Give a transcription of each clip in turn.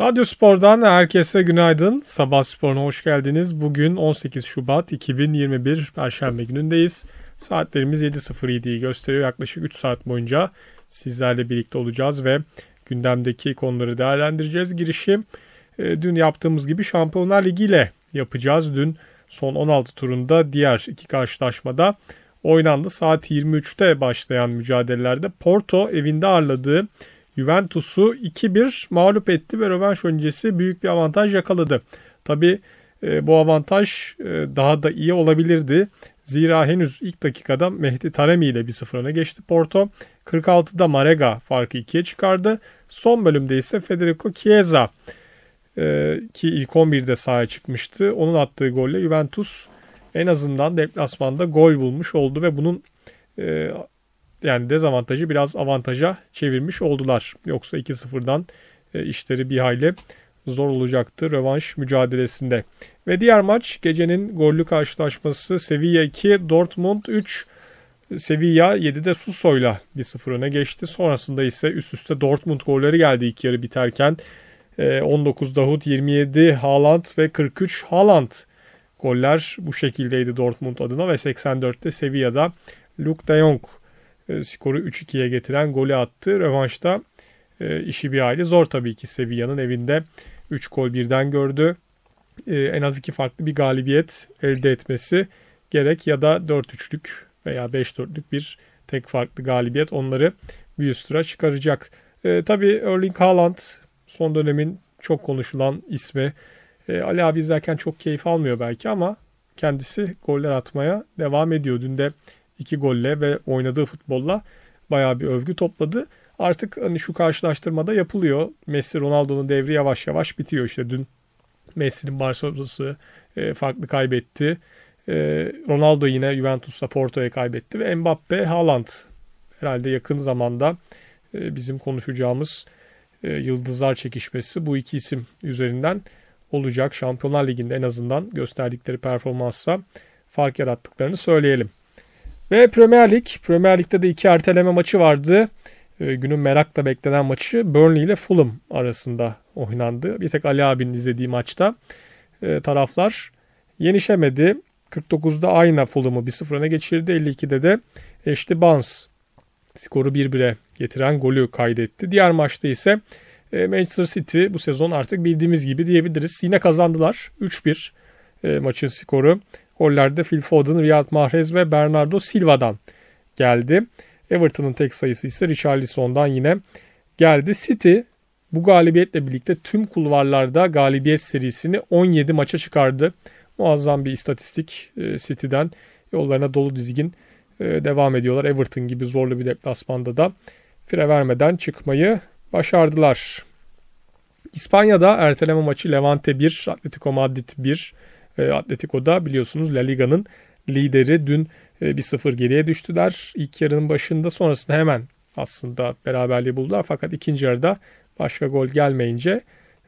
Radyo Spor'dan herkese günaydın. Sabah Spor'una hoş geldiniz. Bugün 18 Şubat 2021 Perşembe günündeyiz. Saatlerimiz 7.07'yi gösteriyor. Yaklaşık 3 saat boyunca sizlerle birlikte olacağız ve gündemdeki konuları değerlendireceğiz. Girişim e, dün yaptığımız gibi Şampiyonlar Ligi ile yapacağız. Dün son 16 turunda diğer iki karşılaşmada oynandı. Saat 23'te başlayan mücadelelerde Porto evinde ağırladığı Juventus'u 2-1 mağlup etti ve rövanş öncesi büyük bir avantaj yakaladı. Tabi e, bu avantaj e, daha da iyi olabilirdi. Zira henüz ilk dakikada Mehdi Taremi ile bir 0 öne geçti Porto. 46'da Marega farkı 2'ye çıkardı. Son bölümde ise Federico Chiesa e, ki ilk 11'de sahaya çıkmıştı. Onun attığı golle Juventus en azından deplasmanda gol bulmuş oldu ve bunun e, yani dezavantajı biraz avantaja çevirmiş oldular. Yoksa 2-0'dan e, işleri bir hayli zor olacaktı rövanş mücadelesinde. Ve diğer maç gecenin gollü karşılaşması Sevilla 2, Dortmund 3. Sevilla 7'de Suso'yla 1-0 öne geçti. Sonrasında ise üst üste Dortmund golleri geldi ilk yarı biterken. 19 Davut, 27 Haaland ve 43 Haaland goller bu şekildeydi Dortmund adına ve 84'te Sevilla'da Luke de Jong e, skoru 3-2'ye getiren golü attı. Rövanşta e, işi bir aile zor tabii ki Sevilla'nın evinde 3 gol birden gördü. E, en az iki farklı bir galibiyet elde etmesi gerek ya da 4-3'lük veya 5-4'lük bir tek farklı galibiyet onları bir üst tura çıkaracak. E, tabii Erling Haaland son dönemin çok konuşulan ismi. E, Ali abi izlerken çok keyif almıyor belki ama kendisi goller atmaya devam ediyor. Dün de iki golle ve oynadığı futbolla bayağı bir övgü topladı. Artık hani şu karşılaştırmada yapılıyor. Messi Ronaldo'nun devri yavaş yavaş bitiyor. İşte dün Messi'nin Barcelona'sı e, farklı kaybetti. E, Ronaldo yine Juventus'la Porto'ya kaybetti ve Mbappe Haaland herhalde yakın zamanda e, bizim konuşacağımız yıldızlar çekişmesi bu iki isim üzerinden olacak. Şampiyonlar Ligi'nde en azından gösterdikleri performansla fark yarattıklarını söyleyelim. Ve Premier Lig. Premier Lig'de de iki erteleme maçı vardı. Ee, günün merakla beklenen maçı Burnley ile Fulham arasında oynandı. Bir tek Ali abinin izlediği maçta e, taraflar yenişemedi. 49'da ayna Fulham'ı 1-0 öne geçirdi. 52'de de Eşli Bans skoru 1-1'e getiren golü kaydetti. Diğer maçta ise e, Manchester City bu sezon artık bildiğimiz gibi diyebiliriz. Yine kazandılar. 3-1 e, maçın skoru. Gollerde Phil Foden, Riyad Mahrez ve Bernardo Silva'dan geldi. Everton'ın tek sayısı ise Richarlison'dan yine geldi. City bu galibiyetle birlikte tüm kulvarlarda galibiyet serisini 17 maça çıkardı. Muazzam bir istatistik e, City'den yollarına dolu dizgin e, devam ediyorlar. Everton gibi zorlu bir deplasmanda da fire vermeden çıkmayı başardılar. İspanya'da erteleme maçı Levante 1, Atletico Madrid 1, e, Atletico'da biliyorsunuz La Liga'nın lideri dün e, bir sıfır geriye düştüler. İlk yarının başında sonrasında hemen aslında beraberliği buldular. Fakat ikinci yarıda başka gol gelmeyince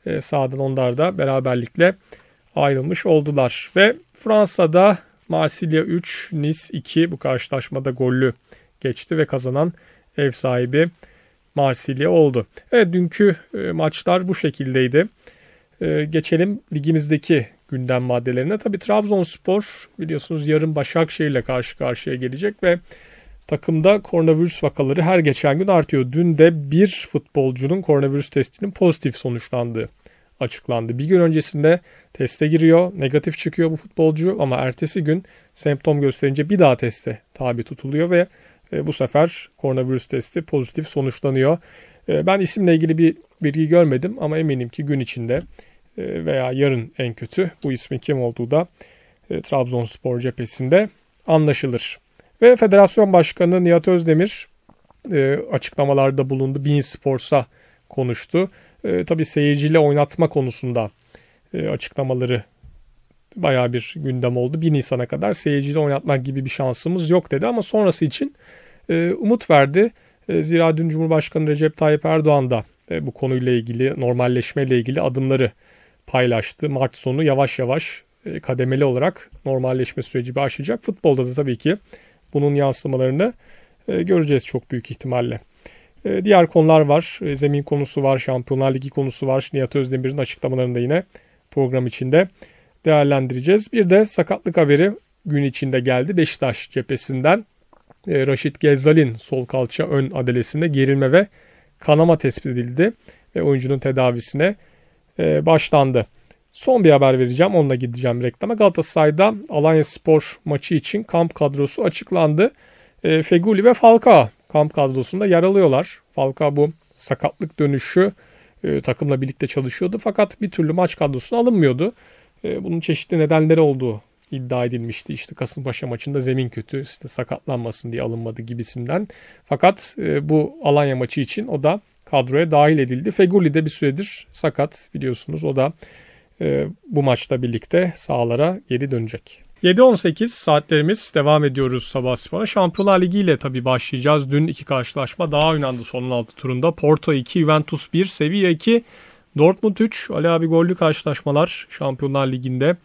e, sağdan onlar da beraberlikle ayrılmış oldular. Ve Fransa'da Marsilya 3, Nice 2 bu karşılaşmada gollü geçti ve kazanan ev sahibi Marsilya oldu. Evet dünkü maçlar bu şekildeydi. Geçelim ligimizdeki gündem maddelerine. Tabi Trabzonspor biliyorsunuz yarın Başakşehir'le karşı karşıya gelecek ve takımda koronavirüs vakaları her geçen gün artıyor. Dün de bir futbolcunun koronavirüs testinin pozitif sonuçlandığı açıklandı. Bir gün öncesinde teste giriyor, negatif çıkıyor bu futbolcu ama ertesi gün semptom gösterince bir daha teste tabi tutuluyor ve e, bu sefer koronavirüs testi pozitif sonuçlanıyor. E, ben isimle ilgili bir bilgi görmedim ama eminim ki gün içinde e, veya yarın en kötü bu ismin kim olduğu da e, Trabzonspor cephesinde anlaşılır. Ve Federasyon Başkanı Nihat Özdemir e, açıklamalarda bulundu. Bein Sports'a konuştu. Tabii seyirciyle oynatma konusunda açıklamaları baya bir gündem oldu. 1 Nisan'a kadar seyirciyle oynatmak gibi bir şansımız yok dedi ama sonrası için umut verdi. zira dün Cumhurbaşkanı Recep Tayyip Erdoğan da bu konuyla ilgili normalleşmeyle ilgili adımları paylaştı. Mart sonu yavaş yavaş e, kademeli olarak normalleşme süreci başlayacak. Futbolda da tabii ki bunun yansımalarını e, göreceğiz çok büyük ihtimalle. E, diğer konular var. zemin konusu var, Şampiyonlar Ligi konusu var. Nihat Özdemir'in açıklamalarında yine program içinde değerlendireceğiz. Bir de sakatlık haberi gün içinde geldi Beşiktaş cephesinden. E, Raşit Gezzal'in sol kalça ön adalesinde gerilme ve kanama tespit edildi ve oyuncunun tedavisine e, başlandı. Son bir haber vereceğim. Onunla gideceğim reklama. Galatasaray'da Alanya Spor maçı için kamp kadrosu açıklandı. E, Feguli ve Falcao kamp kadrosunda yer alıyorlar. Falcao bu sakatlık dönüşü e, takımla birlikte çalışıyordu. Fakat bir türlü maç kadrosuna alınmıyordu. E, bunun çeşitli nedenleri olduğu iddia edilmişti. İşte Kasımpaşa maçında zemin kötü, işte sakatlanmasın diye alınmadı gibisinden. Fakat e, bu Alanya maçı için o da kadroya dahil edildi. Feguli de bir süredir sakat biliyorsunuz. O da e, bu maçla birlikte sahalara geri dönecek. 7-18 saatlerimiz devam ediyoruz sabah spora. Şampiyonlar Ligi ile tabii başlayacağız. Dün iki karşılaşma daha oynandı son 16 turunda. Porto 2, Juventus 1, Sevilla 2, Dortmund 3. Ali abi gollü karşılaşmalar Şampiyonlar Ligi'nde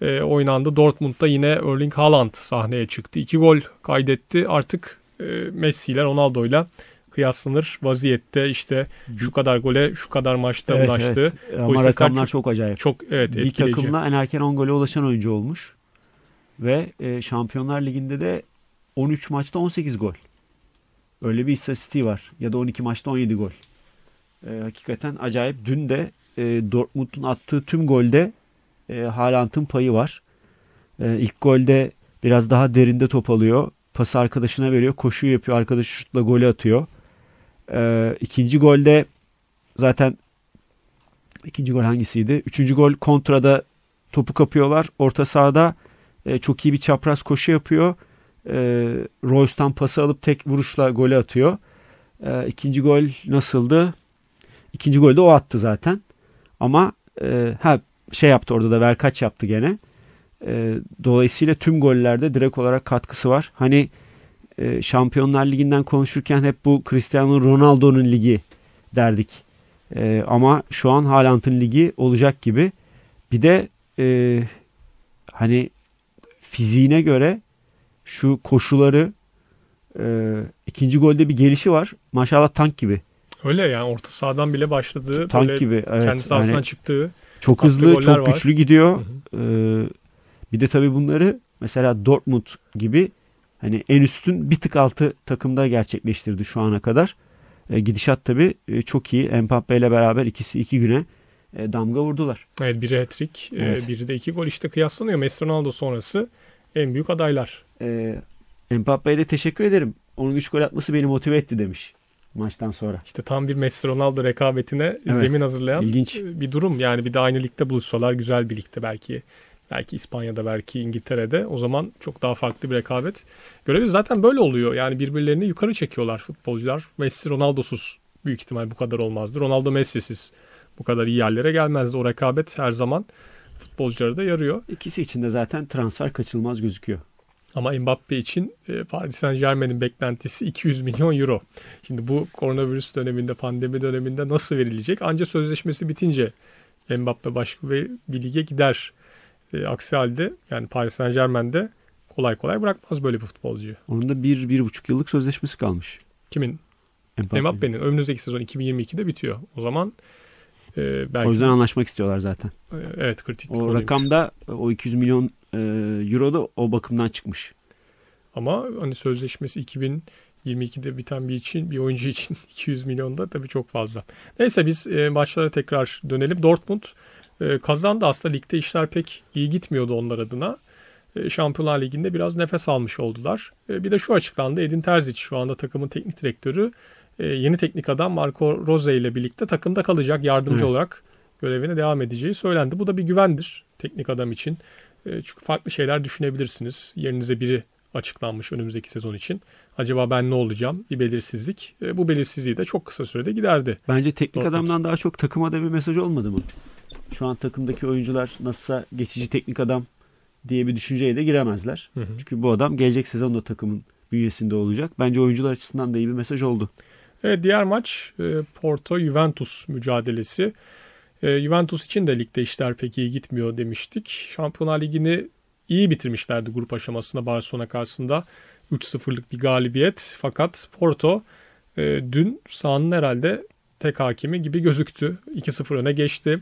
e, oynandı. Dortmund'da yine Erling Haaland sahneye çıktı. 2 gol kaydetti. Artık e, Messi ile Ronaldo ile kıyaslanır vaziyette işte şu kadar gole şu kadar maçta evet, ulaştı. Evet. Ama rakamlar çok, çok acayip. Çok evet Bir etkileyici. takımla en erken 10 gole ulaşan oyuncu olmuş. Ve e, Şampiyonlar Ligi'nde de 13 maçta 18 gol. Öyle bir istatistiği var. Ya da 12 maçta 17 gol. E, hakikaten acayip. Dün de e, Dortmund'un attığı tüm golde e, Haaland'ın payı var. E, ilk golde biraz daha derinde top alıyor. Pası arkadaşına veriyor. Koşuyu yapıyor. Arkadaşı şutla golü atıyor. E, ikinci golde zaten ikinci gol hangisiydi? Üçüncü gol kontrada topu kapıyorlar. Orta sahada e, çok iyi bir çapraz koşu yapıyor. E, ee, Royce'tan pası alıp tek vuruşla golü atıyor. E, ikinci gol nasıldı? İkinci golde o attı zaten. Ama e, ha şey yaptı orada da Verkaç yaptı gene. E, dolayısıyla tüm gollerde direkt olarak katkısı var. Hani ee, Şampiyonlar Ligi'nden konuşurken hep bu Cristiano Ronaldo'nun ligi derdik. E, ama şu an Haaland'ın ligi olacak gibi. Bir de e, hani fiziğine göre şu koşuları e, ikinci golde bir gelişi var. Maşallah tank gibi. Öyle yani orta sahadan bile başladığı tank böyle gibi evet. kendi sahasından yani, çıktığı çok hızlı, çok var. güçlü gidiyor. Hı hı. Ee, bir de tabii bunları mesela Dortmund gibi hani en üstün bir tık altı takımda gerçekleştirdi şu ana kadar. E, gidişat tabi e, çok iyi. Mbappe ile beraber ikisi iki güne e, damga vurdular. Evet biri hat-trick, e, evet. e, biri de iki gol işte kıyaslanıyor. Messi Ronaldo sonrası en büyük adaylar. E, Mbappe'ye de teşekkür ederim. Onun üç gol atması beni motive etti demiş maçtan sonra. İşte tam bir Messi Ronaldo rekabetine evet. zemin hazırlayan İlginç. bir durum. Yani bir de aynı ligde buluşsalar güzel bir ligde belki belki İspanya'da belki İngiltere'de o zaman çok daha farklı bir rekabet görebiliriz. Zaten böyle oluyor yani birbirlerini yukarı çekiyorlar futbolcular. Messi Ronaldo'suz büyük ihtimal bu kadar olmazdı. Ronaldo Messi'siz bu kadar iyi yerlere gelmezdi. O rekabet her zaman futbolcuları da yarıyor. İkisi için de zaten transfer kaçılmaz gözüküyor. Ama Mbappe için e, Paris Saint Germain'in beklentisi 200 milyon euro. Şimdi bu koronavirüs döneminde, pandemi döneminde nasıl verilecek? Anca sözleşmesi bitince Mbappe başka bir lige gider e, aksi halde yani Paris Saint Germain'de kolay kolay bırakmaz böyle bir futbolcuyu. Onun da bir, bir buçuk yıllık sözleşmesi kalmış. Kimin? Mbappe'nin. Önümüzdeki sezon 2022'de bitiyor. O zaman e, belki... O yüzden anlaşmak istiyorlar zaten. E, evet kritik O konuymuş. rakamda o 200 milyon e, euro da o bakımdan çıkmış. Ama hani sözleşmesi 2000 22'de biten bir için bir oyuncu için 200 milyon da tabii çok fazla. Neyse biz e, maçlara tekrar dönelim. Dortmund e, ee, kazandı. Aslında ligde işler pek iyi gitmiyordu onlar adına. E, Şampiyonlar Ligi'nde biraz nefes almış oldular. Ee, bir de şu açıklandı. Edin Terzic şu anda takımın teknik direktörü. yeni teknik adam Marco Rose ile birlikte takımda kalacak yardımcı Hı. olarak görevine devam edeceği söylendi. Bu da bir güvendir teknik adam için. çünkü farklı şeyler düşünebilirsiniz. Yerinize biri açıklanmış önümüzdeki sezon için. Acaba ben ne olacağım? Bir belirsizlik. bu belirsizliği de çok kısa sürede giderdi. Bence teknik Dortmund. adamdan daha çok takıma da bir mesaj olmadı mı? şu an takımdaki oyuncular nasılsa geçici teknik adam diye bir düşünceye de giremezler. Hı hı. Çünkü bu adam gelecek sezon da takımın bünyesinde olacak. Bence oyuncular açısından da iyi bir mesaj oldu. Evet diğer maç e, Porto Juventus mücadelesi. E, Juventus için de ligde işler pek iyi gitmiyor demiştik. Şampiyonlar Ligi'ni iyi bitirmişlerdi grup aşamasında Barcelona karşısında. 3-0'lık bir galibiyet. Fakat Porto e, dün sahanın herhalde tek hakimi gibi gözüktü. 2-0 öne geçti.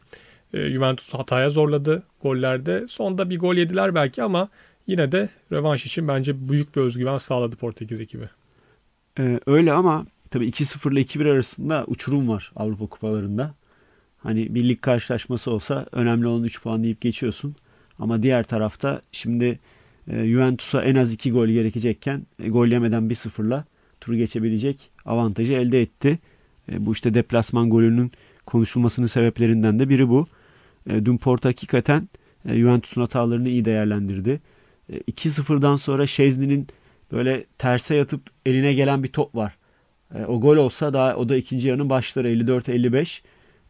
E, Juventus hataya zorladı gollerde. Sonda bir gol yediler belki ama yine de rövanş için bence büyük bir özgüven sağladı Portekiz ekibi. Ee, öyle ama tabii 2-0 ile 2-1 arasında uçurum var Avrupa kupalarında. Hani birlik karşılaşması olsa önemli olan 3 puan deyip geçiyorsun. Ama diğer tarafta şimdi e, Juventus'a en az 2 gol gerekecekken e, gol yemeden 1-0'la turu geçebilecek avantajı elde etti. E, bu işte deplasman golünün konuşulmasının sebeplerinden de biri bu. E, Dümporta hakikaten e, Juventus'un hatalarını iyi değerlendirdi. E, 2-0'dan sonra Şezni'nin böyle terse yatıp eline gelen bir top var. E, o gol olsa daha o da ikinci yarının başları 54-55.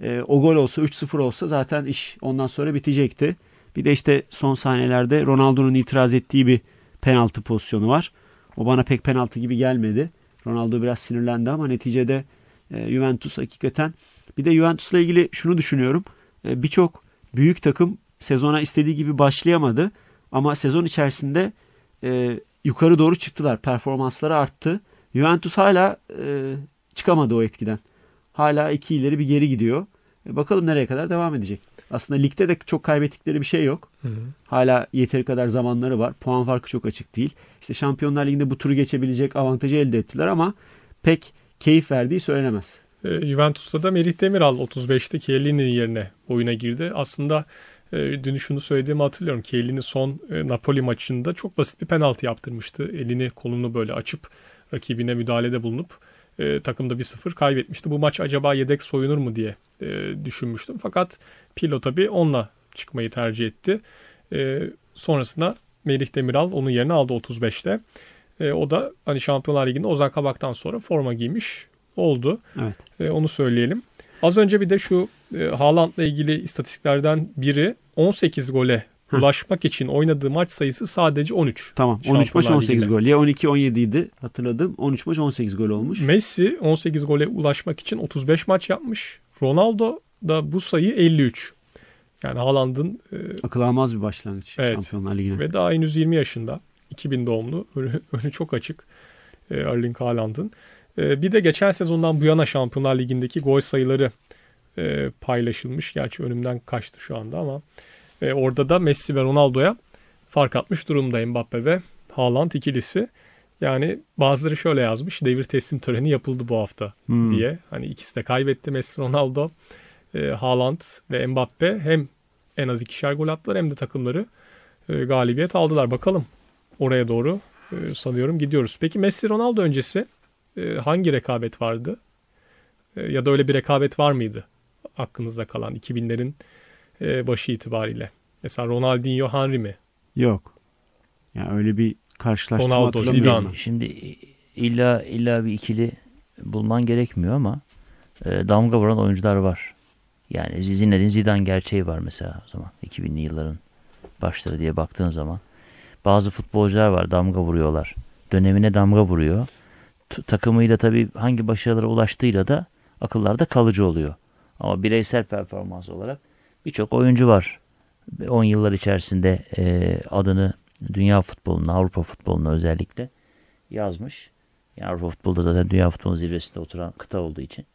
E, o gol olsa 3-0 olsa zaten iş ondan sonra bitecekti. Bir de işte son sahnelerde Ronaldo'nun itiraz ettiği bir penaltı pozisyonu var. O bana pek penaltı gibi gelmedi. Ronaldo biraz sinirlendi ama neticede Juventus hakikaten. Bir de Juventus'la ilgili şunu düşünüyorum. E, birçok büyük takım sezona istediği gibi başlayamadı. Ama sezon içerisinde e, yukarı doğru çıktılar. Performansları arttı. Juventus hala e, çıkamadı o etkiden. Hala iki ileri bir geri gidiyor. E, bakalım nereye kadar devam edecek. Aslında ligde de çok kaybettikleri bir şey yok. Hı hı. Hala yeteri kadar zamanları var. Puan farkı çok açık değil. İşte Şampiyonlar Ligi'nde bu turu geçebilecek avantajı elde ettiler ama pek keyif verdiği söylenemez. E, Juventus'ta da Merih Demiral 35'te Chiellini'nin yerine oyuna girdi. Aslında e, dün şunu söylediğimi hatırlıyorum. Chiellini son e, Napoli maçında çok basit bir penaltı yaptırmıştı. Elini kolunu böyle açıp rakibine müdahalede bulunup takımda 1-0 kaybetmişti. Bu maç acaba yedek soyunur mu diye düşünmüştüm. Fakat Pirlo tabii onunla çıkmayı tercih etti. sonrasında Melih Demiral onun yerine aldı 35'te. o da hani Şampiyonlar Ligi'nde Ozan Kabak'tan sonra forma giymiş oldu. Evet. E, onu söyleyelim. Az önce bir de şu e, Haaland'la ilgili istatistiklerden biri 18 gole Hı. ulaşmak için oynadığı maç sayısı sadece 13. Tamam. 13 maç 18 gol. Ya 12 17 idi hatırladım. 13 maç 18 gol olmuş. Messi 18 gole ulaşmak için 35 maç yapmış. Ronaldo da bu sayı 53. Yani Haaland'ın e, akıl almaz bir başlangıç evet, Şampiyonlar Ligi'ne. Ve daha henüz 20 yaşında. 2000 doğumlu. Önü, önü çok açık. E, Erling Haaland'ın. Ee, bir de geçen sezondan bu yana Şampiyonlar Ligi'ndeki gol sayıları e, paylaşılmış. Gerçi önümden kaçtı şu anda ama orada da Messi ve Ronaldo'ya fark atmış durumda Mbappe ve Haaland ikilisi. Yani bazıları şöyle yazmış. Devir teslim töreni yapıldı bu hafta hmm. diye. Hani ikisi de kaybetti Messi, Ronaldo, ee, Haaland ve Mbappe hem en az ikişer gol attılar hem de takımları e, galibiyet aldılar. Bakalım oraya doğru e, sanıyorum gidiyoruz. Peki Messi Ronaldo öncesi ee, hangi rekabet vardı? Ee, ya da öyle bir rekabet var mıydı? Aklınızda kalan 2000'lerin e, başı itibariyle. Mesela Ronaldinho, Henry mi? Yok. Yani öyle bir karşılaştırma Ronaldo, Zidane. Şimdi illa illa bir ikili bulman gerekmiyor ama e, damga vuran oyuncular var. Yani Zinedine Zidane gerçeği var mesela o zaman 2000'li yılların başları diye baktığın zaman. Bazı futbolcular var damga vuruyorlar. Dönemine damga vuruyor takımıyla tabii hangi başarılara ulaştığıyla da akıllarda kalıcı oluyor. Ama bireysel performans olarak birçok oyuncu var. 10 yıllar içerisinde e, adını dünya futboluna, Avrupa futboluna özellikle yazmış. Yani Avrupa futbolda zaten dünya futbolunun zirvesinde oturan kıta olduğu için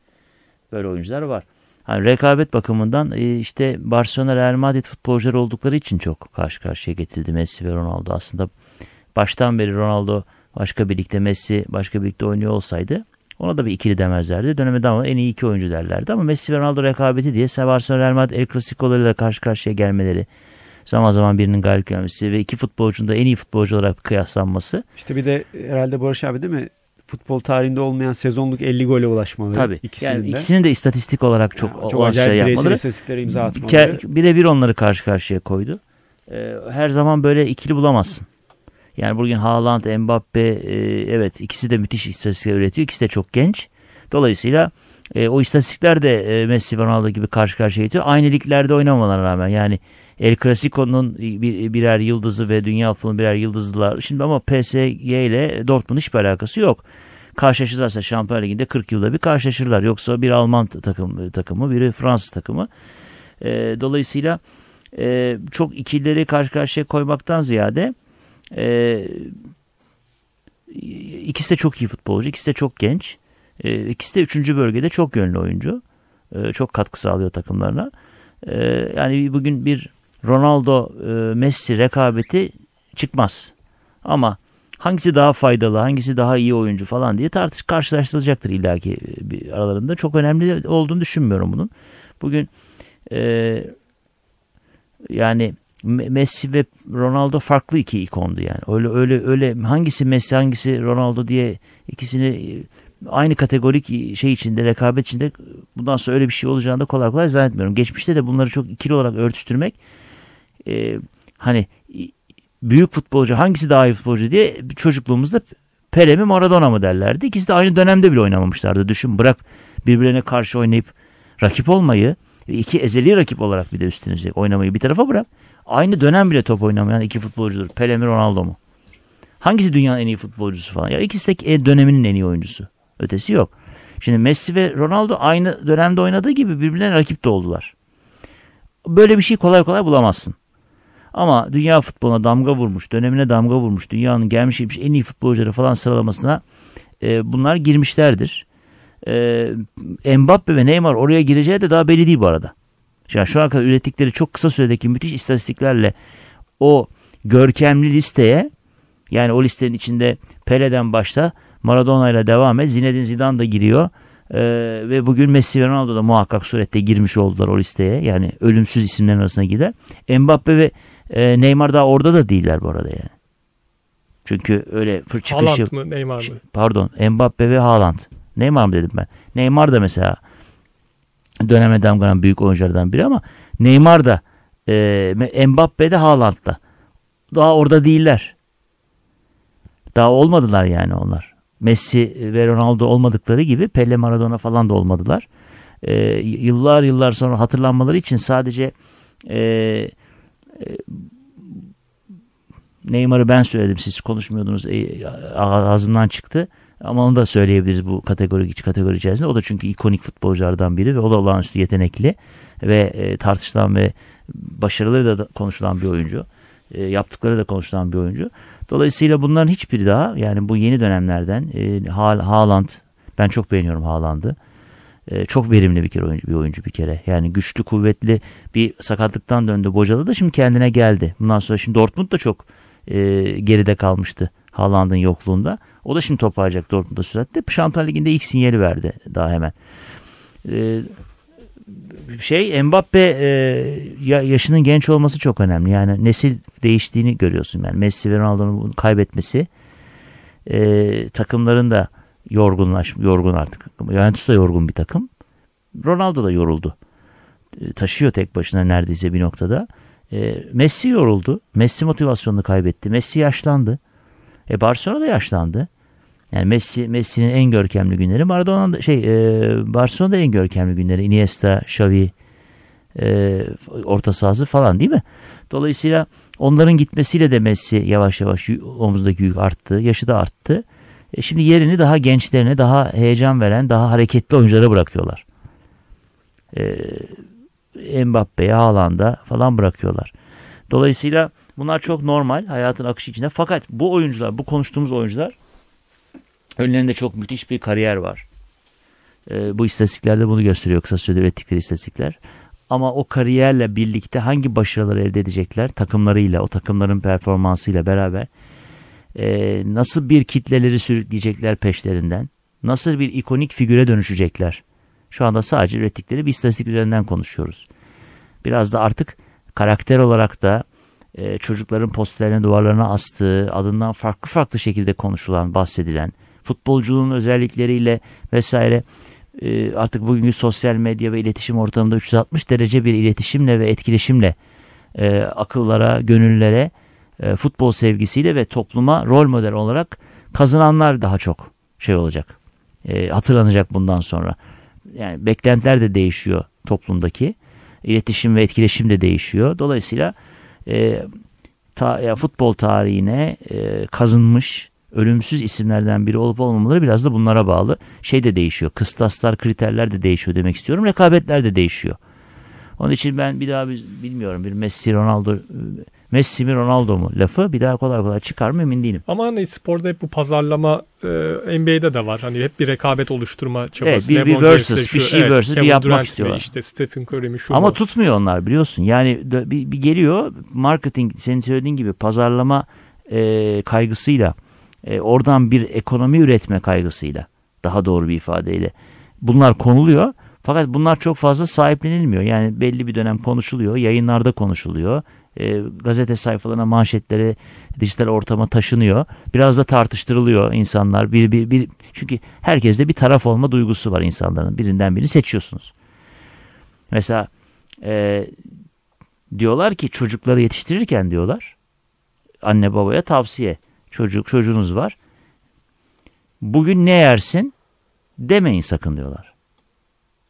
böyle oyuncular var. Hani rekabet bakımından e, işte Barcelona Real Madrid futbolcuları oldukları için çok karşı karşıya getirildi Messi ve Ronaldo. Aslında baştan beri Ronaldo başka birlikte Messi başka birlikte oynuyor olsaydı ona da bir ikili demezlerdi. Döneme devam en iyi iki oyuncu derlerdi. Ama Messi ve Ronaldo rekabeti diye Barcelona Real Madrid El Clasico'larıyla karşı karşıya gelmeleri zaman zaman birinin galip gelmesi ve iki futbolcunun da en iyi futbolcu olarak kıyaslanması. İşte bir de herhalde Barış abi değil mi? Futbol tarihinde olmayan sezonluk 50 gole ulaşmaları. Tabii. İkisinin yani de. ikisinin de istatistik olarak çok, yani, çok acayip şey yapmaları. istatistiklere imza atmaları. Birebir onları karşı karşıya koydu. Ee, her zaman böyle ikili bulamazsın. Yani bugün Haaland, Mbappe e, evet ikisi de müthiş istatistikler üretiyor. İkisi de çok genç. Dolayısıyla e, o istatistikler de e, Messi ve Ronaldo gibi karşı karşıya getiriyor. Aynı liglerde oynamalarına rağmen yani El Clasico'nun bir, birer yıldızı ve Dünya Futbolu'nun birer yıldızlar. Şimdi ama PSG ile Dortmund'un hiçbir alakası yok. Karşılaşırlarsa Şampiyon Ligi'nde 40 yılda bir karşılaşırlar. Yoksa bir Alman takım, takımı, biri Fransız takımı. E, dolayısıyla e, çok ikilileri karşı karşıya koymaktan ziyade e, ikisi de çok iyi futbolcu, ikisi de çok genç. E, ikisi de üçüncü bölgede çok yönlü oyuncu. E, çok katkı sağlıyor takımlarına. E, yani bugün bir Ronaldo e, Messi rekabeti çıkmaz. Ama hangisi daha faydalı, hangisi daha iyi oyuncu falan diye tartış karşılaştırılacaktır illaki e, bir aralarında. Çok önemli olduğunu düşünmüyorum bunun. Bugün e, yani Messi ve Ronaldo farklı iki ikondu yani. Öyle öyle öyle hangisi Messi hangisi Ronaldo diye ikisini e, aynı kategorik şey içinde rekabet içinde bundan sonra öyle bir şey olacağını da kolay kolay zannetmiyorum. Geçmişte de bunları çok ikili olarak örtüştürmek e, hani büyük futbolcu hangisi daha iyi futbolcu diye çocukluğumuzda Pele mi Maradona mı derlerdi. İkisi de aynı dönemde bile oynamamışlardı. Düşün bırak birbirine karşı oynayıp rakip olmayı iki ezeli rakip olarak bir de üstlenecek oynamayı bir tarafa bırak. Aynı dönem bile top oynamayan iki futbolcudur. Pele mi Ronaldo mu? Hangisi dünyanın en iyi futbolcusu falan? Ya ikisi de e, döneminin en iyi oyuncusu. Ötesi yok. Şimdi Messi ve Ronaldo aynı dönemde oynadığı gibi birbirlerine rakip de oldular. Böyle bir şey kolay kolay bulamazsın. Ama dünya futboluna damga vurmuş, dönemine damga vurmuş, dünyanın gelmiş geçmiş en iyi futbolcuları falan sıralamasına e, bunlar girmişlerdir. E, Mbappe ve Neymar oraya gireceği de daha belli değil bu arada. Ya şu an kadar ürettikleri çok kısa süredeki müthiş istatistiklerle o görkemli listeye yani o listenin içinde Pele'den başla Maradona ile devam et. Zinedine Zidane da giriyor. Ee, ve bugün Messi ve Ronaldo da muhakkak surette girmiş oldular o listeye. Yani ölümsüz isimlerin arasına gider. Mbappe ve e, Neymar daha orada da değiller bu arada yani. Çünkü öyle fır çıkış Haaland mı Neymar mı? Pardon Mbappe ve Haaland. Neymar mı dedim ben? Neymar da mesela döneme damgalan büyük oyunculardan biri ama Neymar da e, Mbappe de Haaland da daha orada değiller. Daha olmadılar yani onlar. Messi ve Ronaldo olmadıkları gibi Pele Maradona falan da olmadılar. E, yıllar yıllar sonra hatırlanmaları için sadece e, e, Neymar'ı ben söyledim siz konuşmuyordunuz e, ağzından çıktı. Ama onu da söyleyebiliriz bu kategori iç kategori içerisinde. O da çünkü ikonik futbolculardan biri ve o da olağanüstü yetenekli ve e, tartışılan ve başarıları da, konuşulan bir oyuncu. E, yaptıkları da konuşulan bir oyuncu. Dolayısıyla bunların hiçbiri daha yani bu yeni dönemlerden e, ha Haaland ben çok beğeniyorum Haaland'ı. E, çok verimli bir kere oyuncu bir oyuncu bir kere. Yani güçlü, kuvvetli bir sakatlıktan döndü, da Şimdi kendine geldi. Bundan sonra şimdi Dortmund da çok e, geride kalmıştı Haaland'ın yokluğunda. O da şimdi toparlayacak Dortmund'a süratle. Şampiyon Ligi'nde ilk sinyali verdi daha hemen. Ee, şey Mbappe e, yaşının genç olması çok önemli. Yani nesil değiştiğini görüyorsun. Yani Messi ve Ronaldo'nun kaybetmesi e, takımların da yorgunlaş yorgun artık. Juventus da yorgun bir takım. Ronaldo da yoruldu. E, taşıyor tek başına neredeyse bir noktada. E, Messi yoruldu. Messi motivasyonunu kaybetti. Messi yaşlandı. E Barcelona da yaşlandı. Yani Messi Messi'nin en görkemli günleri Maradona şey e, Barcelona'da en görkemli günleri Iniesta, Xavi e, orta sahası falan değil mi? Dolayısıyla onların gitmesiyle de Messi yavaş yavaş omuzdaki yük arttı, yaşı da arttı. E şimdi yerini daha gençlerine, daha heyecan veren, daha hareketli oyunculara bırakıyorlar. E, Mbappe'ye, Haaland'a falan bırakıyorlar. Dolayısıyla bunlar çok normal hayatın akışı içinde. Fakat bu oyuncular, bu konuştuğumuz oyuncular Önlerinde çok müthiş bir kariyer var. E, bu istatistiklerde bunu gösteriyor kısa sürede ürettikleri istatistikler. Ama o kariyerle birlikte hangi başarıları elde edecekler takımlarıyla, o takımların performansıyla beraber e, nasıl bir kitleleri sürükleyecekler peşlerinden, nasıl bir ikonik figüre dönüşecekler. Şu anda sadece ürettikleri bir istatistik üzerinden konuşuyoruz. Biraz da artık karakter olarak da e, çocukların posterlerine duvarlarına astığı, adından farklı farklı şekilde konuşulan, bahsedilen, futbolculuğun özellikleriyle vesaire e, artık bugünkü sosyal medya ve iletişim ortamında 360 derece bir iletişimle ve etkileşimle e, akıllara, gönüllere, e, futbol sevgisiyle ve topluma rol model olarak kazananlar daha çok şey olacak. hatırlanacak bundan sonra. Yani beklentiler de değişiyor toplumdaki. İletişim ve etkileşim de değişiyor. Dolayısıyla e, ta, ya futbol tarihine e, kazınmış ölümsüz isimlerden biri olup olmamaları biraz da bunlara bağlı. Şey de değişiyor. Kıstaslar, kriterler de değişiyor demek istiyorum. Rekabetler de değişiyor. Onun için ben bir daha bir, bilmiyorum bir Messi Ronaldo e, Messi mi Ronaldo mu lafı bir daha kolay kolay çıkar mı emin değilim. Ama hani sporda hep bu pazarlama e, NBA'de de var. Hani hep bir rekabet oluşturma çabası. Evet, bir, bir versus şu, bir şey evet, versus Kevin bir yapmak Durant istiyorlar. işte Stephen Curry mi şu Ama mu? tutmuyor onlar biliyorsun. Yani bir, bir geliyor marketing senin söylediğin gibi pazarlama e, kaygısıyla e, oradan bir ekonomi üretme kaygısıyla daha doğru bir ifadeyle bunlar konuluyor. Fakat bunlar çok fazla sahiplenilmiyor. Yani belli bir dönem konuşuluyor, yayınlarda konuşuluyor. E, gazete sayfalarına manşetleri dijital ortama taşınıyor. Biraz da tartıştırılıyor insanlar. Bir, bir, bir, çünkü herkeste bir taraf olma duygusu var insanların. Birinden birini seçiyorsunuz. Mesela e, diyorlar ki çocukları yetiştirirken diyorlar anne babaya tavsiye çocuk çocuğunuz var. Bugün ne yersin? Demeyin sakın diyorlar.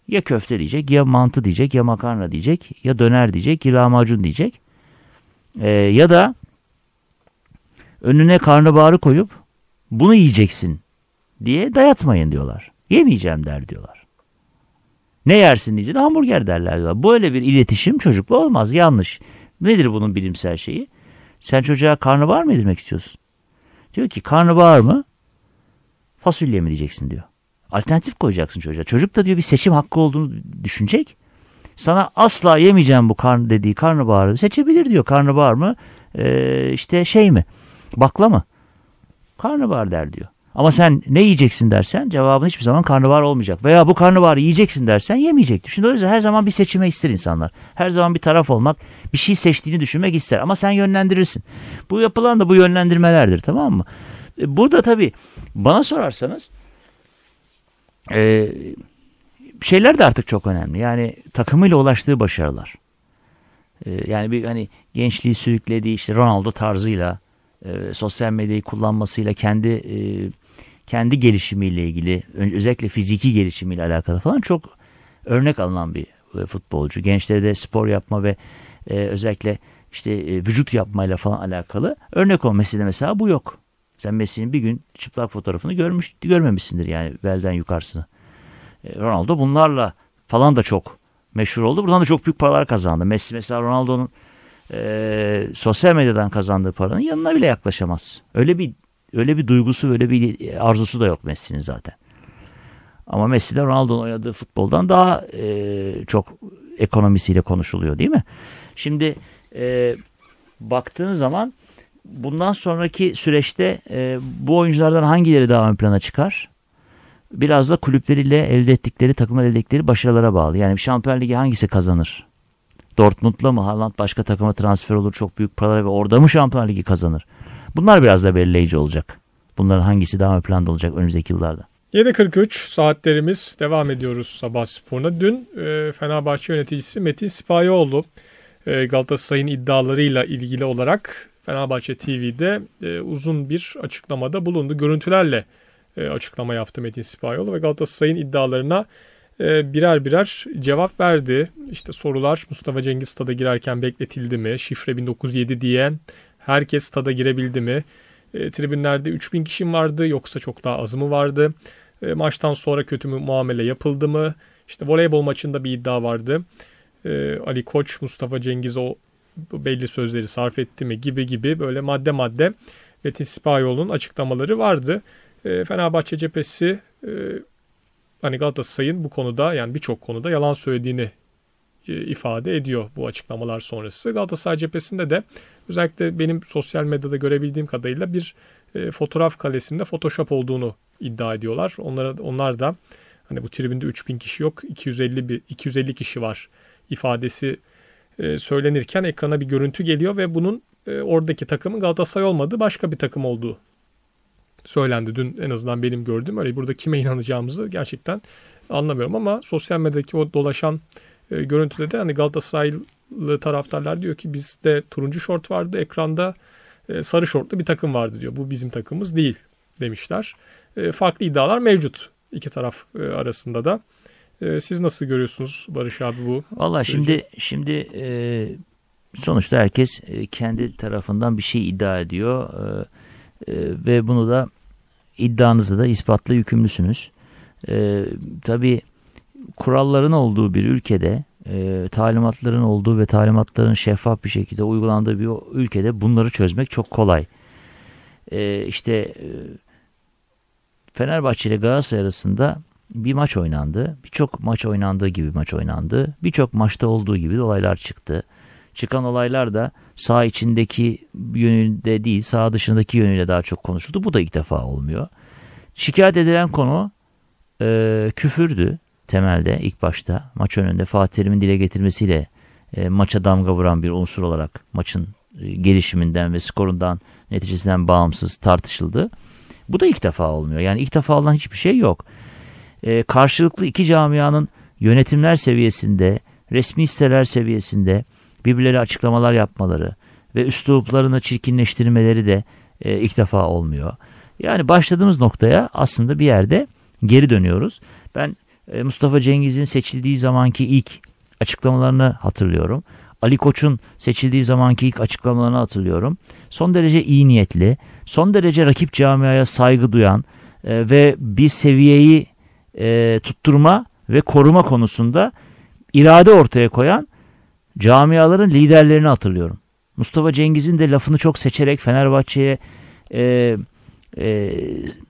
Ya köfte diyecek, ya mantı diyecek, ya makarna diyecek, ya döner diyecek, ya lahmacun diyecek. Ee, ya da önüne karnabaharı koyup bunu yiyeceksin diye dayatmayın diyorlar. Yemeyeceğim der diyorlar. Ne yersin diyeceksin hamburger derler diyorlar. Böyle bir iletişim çocukla olmaz yanlış. Nedir bunun bilimsel şeyi? Sen çocuğa karnabahar mı yedirmek istiyorsun? Diyor ki karnabahar mı? Fasulye mi diyeceksin diyor. Alternatif koyacaksın çocuğa. Çocuk da diyor bir seçim hakkı olduğunu düşünecek. Sana asla yemeyeceğim bu karn dediği karnabaharı seçebilir diyor. Karnabahar mı? Ee, işte şey mi? Bakla mı? Karnabahar der diyor. Ama sen ne yiyeceksin dersen cevabın hiçbir zaman karnabahar olmayacak. Veya bu karnabaharı yiyeceksin dersen yemeyecek. Düşün o yüzden her zaman bir seçime ister insanlar. Her zaman bir taraf olmak, bir şey seçtiğini düşünmek ister. Ama sen yönlendirirsin. Bu yapılan da bu yönlendirmelerdir tamam mı? E, burada tabii bana sorarsanız e, şeyler de artık çok önemli. Yani takımıyla ulaştığı başarılar. E, yani bir hani gençliği sürüklediği işte Ronaldo tarzıyla e, sosyal medyayı kullanmasıyla kendi e, kendi gelişimiyle ilgili özellikle fiziki gelişimiyle alakalı falan çok örnek alınan bir e, futbolcu. Gençlere de spor yapma ve e, özellikle işte e, vücut yapmayla falan alakalı örnek olması da mesela bu yok. Sen Messi'nin bir gün çıplak fotoğrafını görmüş görmemişsindir yani belden yukarısını. E, Ronaldo bunlarla falan da çok meşhur oldu. Buradan da çok büyük paralar kazandı. Messi mesela Ronaldo'nun e, sosyal medyadan kazandığı paranın yanına bile yaklaşamaz. Öyle bir öyle bir duygusu, öyle bir e, arzusu da yok Messi'nin zaten. Ama Messi'de Ronaldo'nun oynadığı futboldan daha e, çok ekonomisiyle konuşuluyor değil mi? Şimdi e, baktığın zaman bundan sonraki süreçte e, bu oyunculardan hangileri daha ön plana çıkar? Biraz da kulüpleriyle elde ettikleri, takım elde ettikleri başarılara bağlı. Yani Şampiyon Ligi hangisi kazanır? Dortmund'la mı Haaland başka takıma transfer olur çok büyük paralar ve orada mı Şampiyon Ligi kazanır? Bunlar biraz da belirleyici olacak. Bunların hangisi daha ön planda olacak önümüzdeki yıllarda? 7.43 saatlerimiz devam ediyoruz sabah sporuna. Dün e, Fenerbahçe yöneticisi Metin Sipayoğlu e, Galatasaray'ın iddialarıyla ilgili olarak Fenerbahçe TV'de e, uzun bir açıklamada bulundu. Görüntülerle e, açıklama yaptı Metin Sipayoğlu ve Galatasaray'ın iddialarına e, birer birer cevap verdi. İşte sorular Mustafa Cengiz stada girerken bekletildi mi? Şifre 1907 diyen Herkes stada girebildi mi? E, tribünlerde 3000 kişi vardı yoksa çok daha az mı vardı? E, maçtan sonra kötü mü muamele yapıldı mı? İşte voleybol maçında bir iddia vardı. E, Ali Koç, Mustafa Cengiz o belli sözleri sarf etti mi gibi gibi böyle madde madde Metin Sipahiyoğlu'nun açıklamaları vardı. E, Fenerbahçe cephesi e, hani Galatasaray'ın bu konuda yani birçok konuda yalan söylediğini e, ifade ediyor bu açıklamalar sonrası. Galatasaray cephesinde de Özellikle benim sosyal medyada görebildiğim kadarıyla bir e, fotoğraf kalesinde Photoshop olduğunu iddia ediyorlar. Onlara onlar da hani bu tribünde 3000 kişi yok, 250 bir 250 kişi var ifadesi e, söylenirken ekrana bir görüntü geliyor ve bunun e, oradaki takımın Galatasaray olmadığı başka bir takım olduğu söylendi. Dün en azından benim gördüğüm öyle burada kime inanacağımızı gerçekten anlamıyorum ama sosyal medyadaki o dolaşan e, görüntüde de hani Galatasaray ee, taraftarlar diyor ki bizde turuncu şort vardı ekranda e, sarı şortlu bir takım vardı diyor. Bu bizim takımımız değil demişler. E, farklı iddialar mevcut iki taraf e, arasında da. siz nasıl görüyorsunuz Barış abi bu? Valla şimdi şimdi sonuçta herkes kendi tarafından bir şey iddia ediyor ve bunu da iddianızda da ispatla yükümlüsünüz. E, tabii kuralların olduğu bir ülkede e, talimatların olduğu ve talimatların şeffaf bir şekilde uygulandığı bir ülkede bunları çözmek çok kolay. E, işte e, Fenerbahçe ile Galatasaray arasında bir maç oynandı. Birçok maç oynandığı gibi maç oynandı. Birçok maçta olduğu gibi olaylar çıktı. Çıkan olaylar da sağ içindeki yönünde değil, sağ dışındaki yönüyle daha çok konuşuldu. Bu da ilk defa olmuyor. Şikayet edilen konu e, küfürdü temelde ilk başta maç önünde Fatih Terim'in dile getirmesiyle e, maça damga vuran bir unsur olarak maçın e, gelişiminden ve skorundan neticesinden bağımsız tartışıldı. Bu da ilk defa olmuyor. Yani ilk defa olan hiçbir şey yok. E, karşılıklı iki camianın yönetimler seviyesinde, resmi siteler seviyesinde birbirleri açıklamalar yapmaları ve üsluplarını çirkinleştirmeleri de e, ilk defa olmuyor. Yani başladığımız noktaya aslında bir yerde geri dönüyoruz. Ben e, Mustafa Cengiz'in seçildiği zamanki ilk açıklamalarını hatırlıyorum. Ali Koç'un seçildiği zamanki ilk açıklamalarını hatırlıyorum. Son derece iyi niyetli, son derece rakip camiaya saygı duyan e, ve bir seviyeyi e, tutturma ve koruma konusunda irade ortaya koyan camiaların liderlerini hatırlıyorum. Mustafa Cengiz'in de lafını çok seçerek Fenerbahçe'ye e,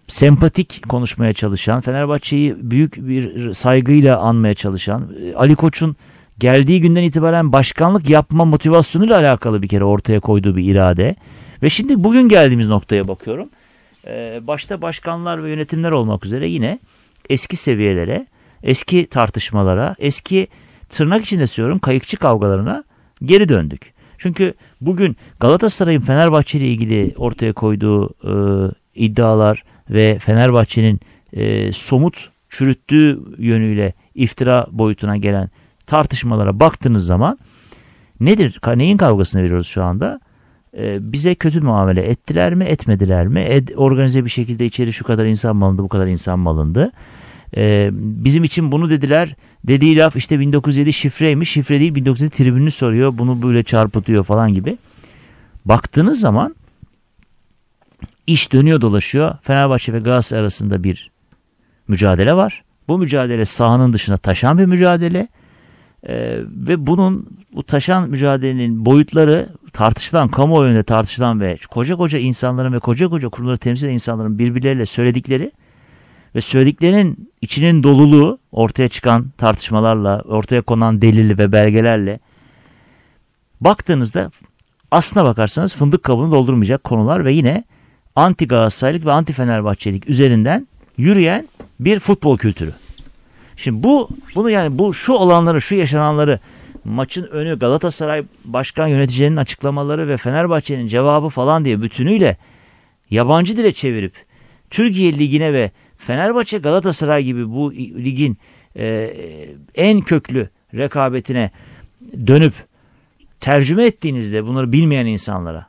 sempatik konuşmaya çalışan, Fenerbahçe'yi büyük bir saygıyla anmaya çalışan, e, Ali Koç'un geldiği günden itibaren başkanlık yapma motivasyonuyla alakalı bir kere ortaya koyduğu bir irade. Ve şimdi bugün geldiğimiz noktaya bakıyorum. E, başta başkanlar ve yönetimler olmak üzere yine eski seviyelere, eski tartışmalara, eski tırnak içinde söylüyorum kayıkçı kavgalarına geri döndük. Çünkü bugün Galatasaray'ın Fenerbahçe ile ilgili ortaya koyduğu e, iddialar, ve Fenerbahçe'nin e, somut çürüttüğü yönüyle iftira boyutuna gelen tartışmalara baktığınız zaman nedir? Neyin kavgasını veriyoruz şu anda? E, bize kötü muamele ettiler mi, etmediler mi? Ed, organize bir şekilde içeri şu kadar insan malındı, bu kadar insan malındı. E, bizim için bunu dediler. Dediği laf işte 1907 şifreymiş. Şifre değil 1907 tribününü soruyor. Bunu böyle çarpıtıyor falan gibi. Baktığınız zaman iş dönüyor dolaşıyor. Fenerbahçe ve Galatasaray arasında bir mücadele var. Bu mücadele sahanın dışına taşan bir mücadele. Ee, ve bunun bu taşan mücadelenin boyutları tartışılan, kamuoyunda tartışılan ve koca koca insanların ve koca koca kurumları temsil eden insanların birbirleriyle söyledikleri ve söylediklerinin içinin doluluğu ortaya çıkan tartışmalarla, ortaya konan delili ve belgelerle baktığınızda aslına bakarsanız fındık kabını doldurmayacak konular ve yine anti Galatasaraylık ve anti Fenerbahçelik üzerinden yürüyen bir futbol kültürü. Şimdi bu bunu yani bu şu olanları şu yaşananları maçın önü Galatasaray başkan yöneticilerinin açıklamaları ve Fenerbahçe'nin cevabı falan diye bütünüyle yabancı dile çevirip Türkiye Ligi'ne ve Fenerbahçe Galatasaray gibi bu ligin e, en köklü rekabetine dönüp tercüme ettiğinizde bunları bilmeyen insanlara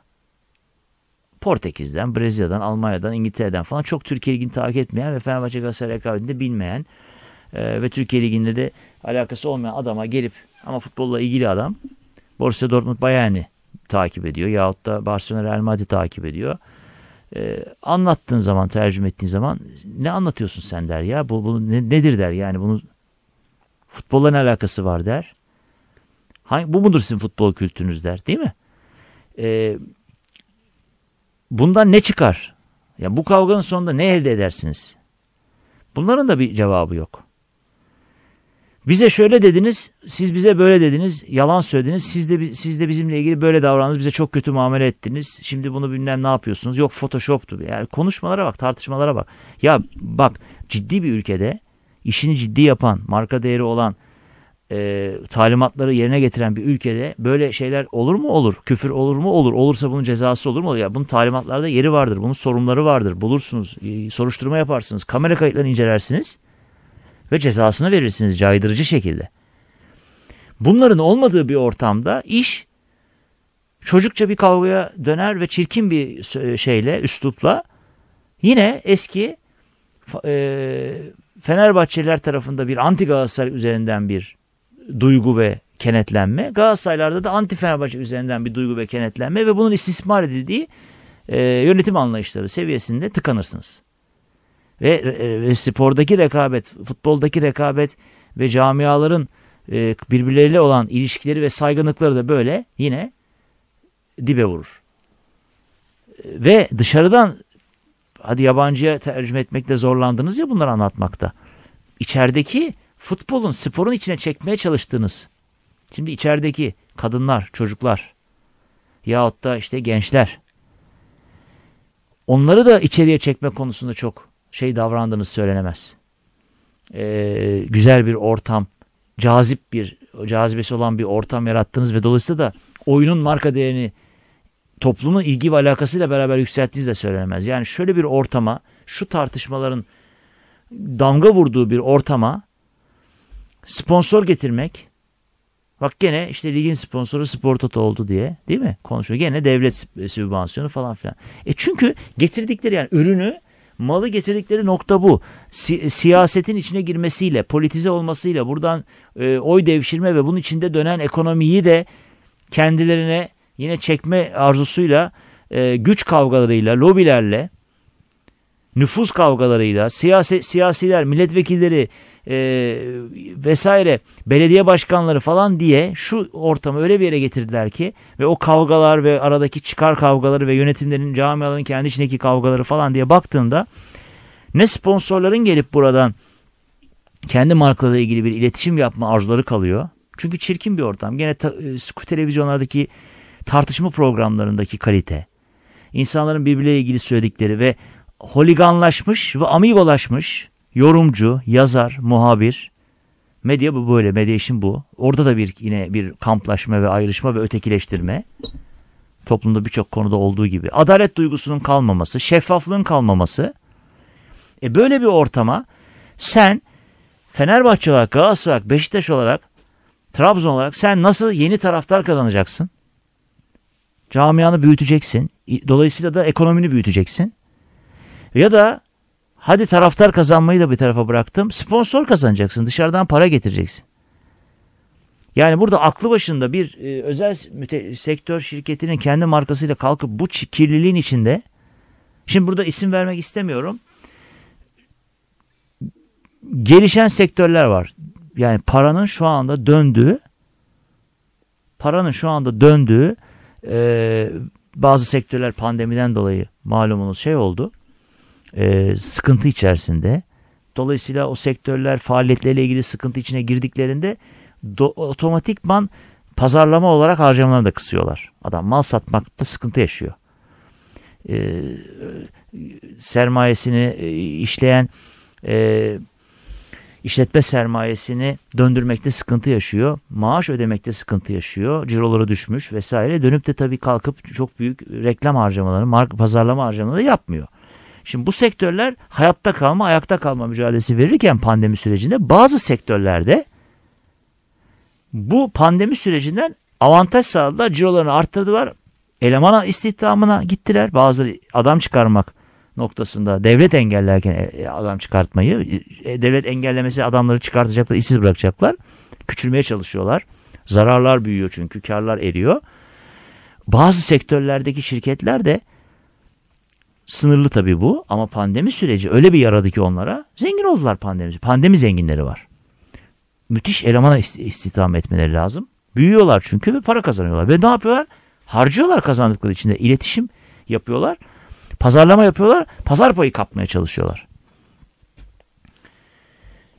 Portekiz'den, Brezilya'dan, Almanya'dan, İngiltere'den falan çok Türkiye Ligi'ni takip etmeyen ve Fenerbahçe Galatasaray rekabetinde bilmeyen e, ve Türkiye Ligi'nde de alakası olmayan adama gelip ama futbolla ilgili adam Borussia Dortmund Bayern'i takip ediyor yahut da Barcelona Real Madrid takip ediyor. E, anlattığın zaman, tercüme ettiğin zaman ne anlatıyorsun sen der ya bu, bu ne, nedir der yani bunun futbolla ne alakası var der. Hangi, bu mudur sizin futbol kültürünüz der değil mi? Eee bundan ne çıkar? Ya bu kavganın sonunda ne elde edersiniz? Bunların da bir cevabı yok. Bize şöyle dediniz, siz bize böyle dediniz, yalan söylediniz, siz de, siz de bizimle ilgili böyle davrandınız, bize çok kötü muamele ettiniz, şimdi bunu bilmem ne yapıyorsunuz, yok photoshoptu. Yani konuşmalara bak, tartışmalara bak. Ya bak ciddi bir ülkede işini ciddi yapan, marka değeri olan, e, talimatları yerine getiren bir ülkede böyle şeyler olur mu olur? Küfür olur mu olur? Olursa bunun cezası olur mu olur? Ya bunun talimatlarda yeri vardır. Bunun sorumları vardır. Bulursunuz, e, soruşturma yaparsınız, kamera kayıtlarını incelersiniz ve cezasını verirsiniz caydırıcı şekilde. Bunların olmadığı bir ortamda iş çocukça bir kavgaya döner ve çirkin bir e, şeyle, üslupla yine eski e, Fenerbahçeliler tarafında bir anti Galatasaray üzerinden bir duygu ve kenetlenme. Galatasaraylarda da anti Fenerbahçe üzerinden bir duygu ve kenetlenme ve bunun istismar edildiği e, yönetim anlayışları seviyesinde tıkanırsınız. Ve e, spordaki rekabet, futboldaki rekabet ve camiaların e, birbirleriyle olan ilişkileri ve saygınlıkları da böyle yine dibe vurur. Ve dışarıdan hadi yabancıya tercüme etmekte zorlandınız ya bunları anlatmakta. İçerideki futbolun, sporun içine çekmeye çalıştığınız, şimdi içerideki kadınlar, çocuklar yahut da işte gençler, onları da içeriye çekme konusunda çok şey davrandığınız söylenemez. Ee, güzel bir ortam, cazip bir, cazibesi olan bir ortam yarattınız ve dolayısıyla da oyunun marka değerini toplumun ilgi ve alakasıyla beraber yükselttiğiniz de söylenemez. Yani şöyle bir ortama, şu tartışmaların damga vurduğu bir ortama Sponsor getirmek. Bak gene işte ligin sponsoru Spor Toto oldu diye değil mi? Konuşuyor. Gene devlet e, sübvansiyonu falan filan. E çünkü getirdikleri yani ürünü malı getirdikleri nokta bu. Si siyasetin içine girmesiyle, politize olmasıyla buradan e, oy devşirme ve bunun içinde dönen ekonomiyi de kendilerine yine çekme arzusuyla, e, güç kavgalarıyla, lobilerle, nüfus kavgalarıyla, siyasi, siyasiler, milletvekilleri, e, vesaire belediye başkanları falan diye şu ortamı öyle bir yere getirdiler ki ve o kavgalar ve aradaki çıkar kavgaları ve yönetimlerin camiaların kendi içindeki kavgaları falan diye baktığında ne sponsorların gelip buradan kendi markalarıyla ilgili bir iletişim yapma arzuları kalıyor. Çünkü çirkin bir ortam. Gene ta, e, televizyonlardaki tartışma programlarındaki kalite. İnsanların birbirleriyle ilgili söyledikleri ve holiganlaşmış ve amigolaşmış yorumcu, yazar, muhabir. Medya bu böyle, medya işin bu. Orada da bir yine bir kamplaşma ve ayrışma ve ötekileştirme. Toplumda birçok konuda olduğu gibi. Adalet duygusunun kalmaması, şeffaflığın kalmaması. E böyle bir ortama sen Fenerbahçe olarak, Galatasaray olarak, Beşiktaş olarak, Trabzon olarak sen nasıl yeni taraftar kazanacaksın? Camianı büyüteceksin. Dolayısıyla da ekonomini büyüteceksin. Ya da Hadi taraftar kazanmayı da bir tarafa bıraktım. Sponsor kazanacaksın. Dışarıdan para getireceksin. Yani burada aklı başında bir e, özel müte, sektör şirketinin kendi markasıyla kalkıp bu kirliliğin içinde şimdi burada isim vermek istemiyorum. Gelişen sektörler var. Yani paranın şu anda döndüğü paranın şu anda döndüğü e, bazı sektörler pandemiden dolayı malumunuz şey oldu e, sıkıntı içerisinde. Dolayısıyla o sektörler faaliyetleriyle ilgili sıkıntı içine girdiklerinde do, otomatikman pazarlama olarak harcamalarını da kısıyorlar. Adam mal satmakta sıkıntı yaşıyor. E, sermayesini e, işleyen e, işletme sermayesini döndürmekte sıkıntı yaşıyor. Maaş ödemekte sıkıntı yaşıyor. Ciroları düşmüş vesaire. Dönüp de tabii kalkıp çok büyük reklam harcamaları, marka pazarlama harcamaları yapmıyor. Şimdi bu sektörler hayatta kalma, ayakta kalma mücadelesi verirken pandemi sürecinde bazı sektörlerde bu pandemi sürecinden avantaj sağladılar, cirolarını arttırdılar. Eleman istihdamına gittiler. Bazıları adam çıkarmak noktasında devlet engellerken e, e, adam çıkartmayı, e, devlet engellemesi adamları çıkartacaklar, işsiz bırakacaklar. Küçülmeye çalışıyorlar. Zararlar büyüyor çünkü, karlar eriyor. Bazı sektörlerdeki şirketler de sınırlı tabii bu ama pandemi süreci öyle bir yaradı ki onlara zengin oldular pandemi. Pandemi zenginleri var. Müthiş elemana istihdam etmeleri lazım. Büyüyorlar çünkü ve para kazanıyorlar. Ve ne yapıyorlar? Harcıyorlar kazandıkları içinde. iletişim yapıyorlar. Pazarlama yapıyorlar. Pazar payı kapmaya çalışıyorlar.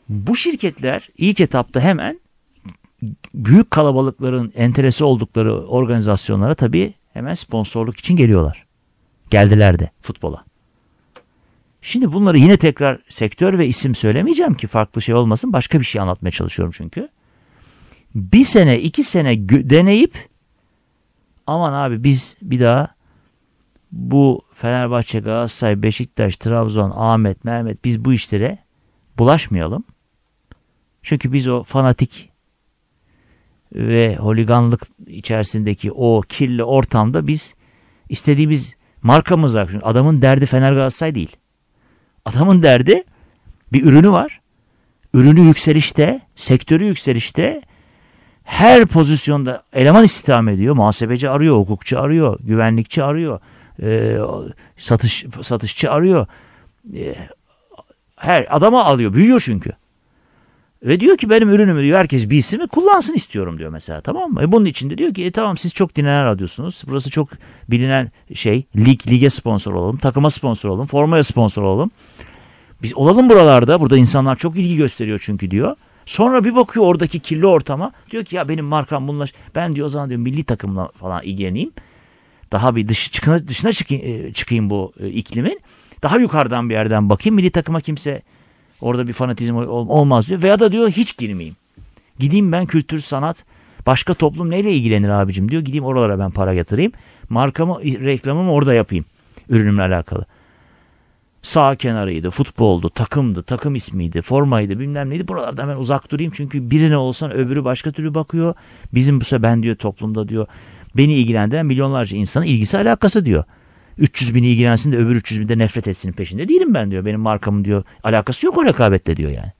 Bu şirketler ilk etapta hemen büyük kalabalıkların enteresi oldukları organizasyonlara tabii hemen sponsorluk için geliyorlar. Geldiler de futbola. Şimdi bunları yine tekrar sektör ve isim söylemeyeceğim ki farklı şey olmasın. Başka bir şey anlatmaya çalışıyorum çünkü. Bir sene, iki sene deneyip aman abi biz bir daha bu Fenerbahçe, Galatasaray, Beşiktaş, Trabzon, Ahmet, Mehmet biz bu işlere bulaşmayalım. Çünkü biz o fanatik ve holiganlık içerisindeki o kirli ortamda biz istediğimiz Markamız var. Çünkü adamın derdi Fener Galatasaray değil. Adamın derdi bir ürünü var. Ürünü yükselişte, sektörü yükselişte her pozisyonda eleman istihdam ediyor. Muhasebeci arıyor, hukukçu arıyor, güvenlikçi arıyor, e, satış satışçı arıyor. E, her adama alıyor. Büyüyor çünkü. Ve diyor ki benim ürünümü diyor herkes bilsin ve kullansın istiyorum diyor mesela tamam mı? E bunun içinde diyor ki e, tamam siz çok dinlenen radyosunuz. Burası çok bilinen şey. Lig, lige sponsor olalım. Takıma sponsor olalım. Formaya sponsor olalım. Biz olalım buralarda. Burada insanlar çok ilgi gösteriyor çünkü diyor. Sonra bir bakıyor oradaki kirli ortama. Diyor ki ya benim markam bunlar Ben diyor o zaman diyor milli takımla falan ilgileneyim. Daha bir dış, çıkına, dışına çıkayım, e, çıkayım bu e, iklimin. Daha yukarıdan bir yerden bakayım. Milli takıma kimse Orada bir fanatizm olmaz diyor. Veya da diyor hiç girmeyeyim. Gideyim ben kültür, sanat, başka toplum neyle ilgilenir abicim diyor. Gideyim oralara ben para yatırayım. Markamı, reklamımı orada yapayım. Ürünümle alakalı. Sağ kenarıydı, futboldu, takımdı, takım ismiydi, formaydı bilmem neydi. Buralardan ben uzak durayım çünkü birine olsan öbürü başka türlü bakıyor. Bizim bu ben diyor toplumda diyor beni ilgilendiren milyonlarca insanın ilgisi alakası diyor. 300 bini ilgilensin de öbür 300 bin de nefret etsinin peşinde değilim ben diyor. Benim markamın diyor alakası yok o rekabetle diyor yani.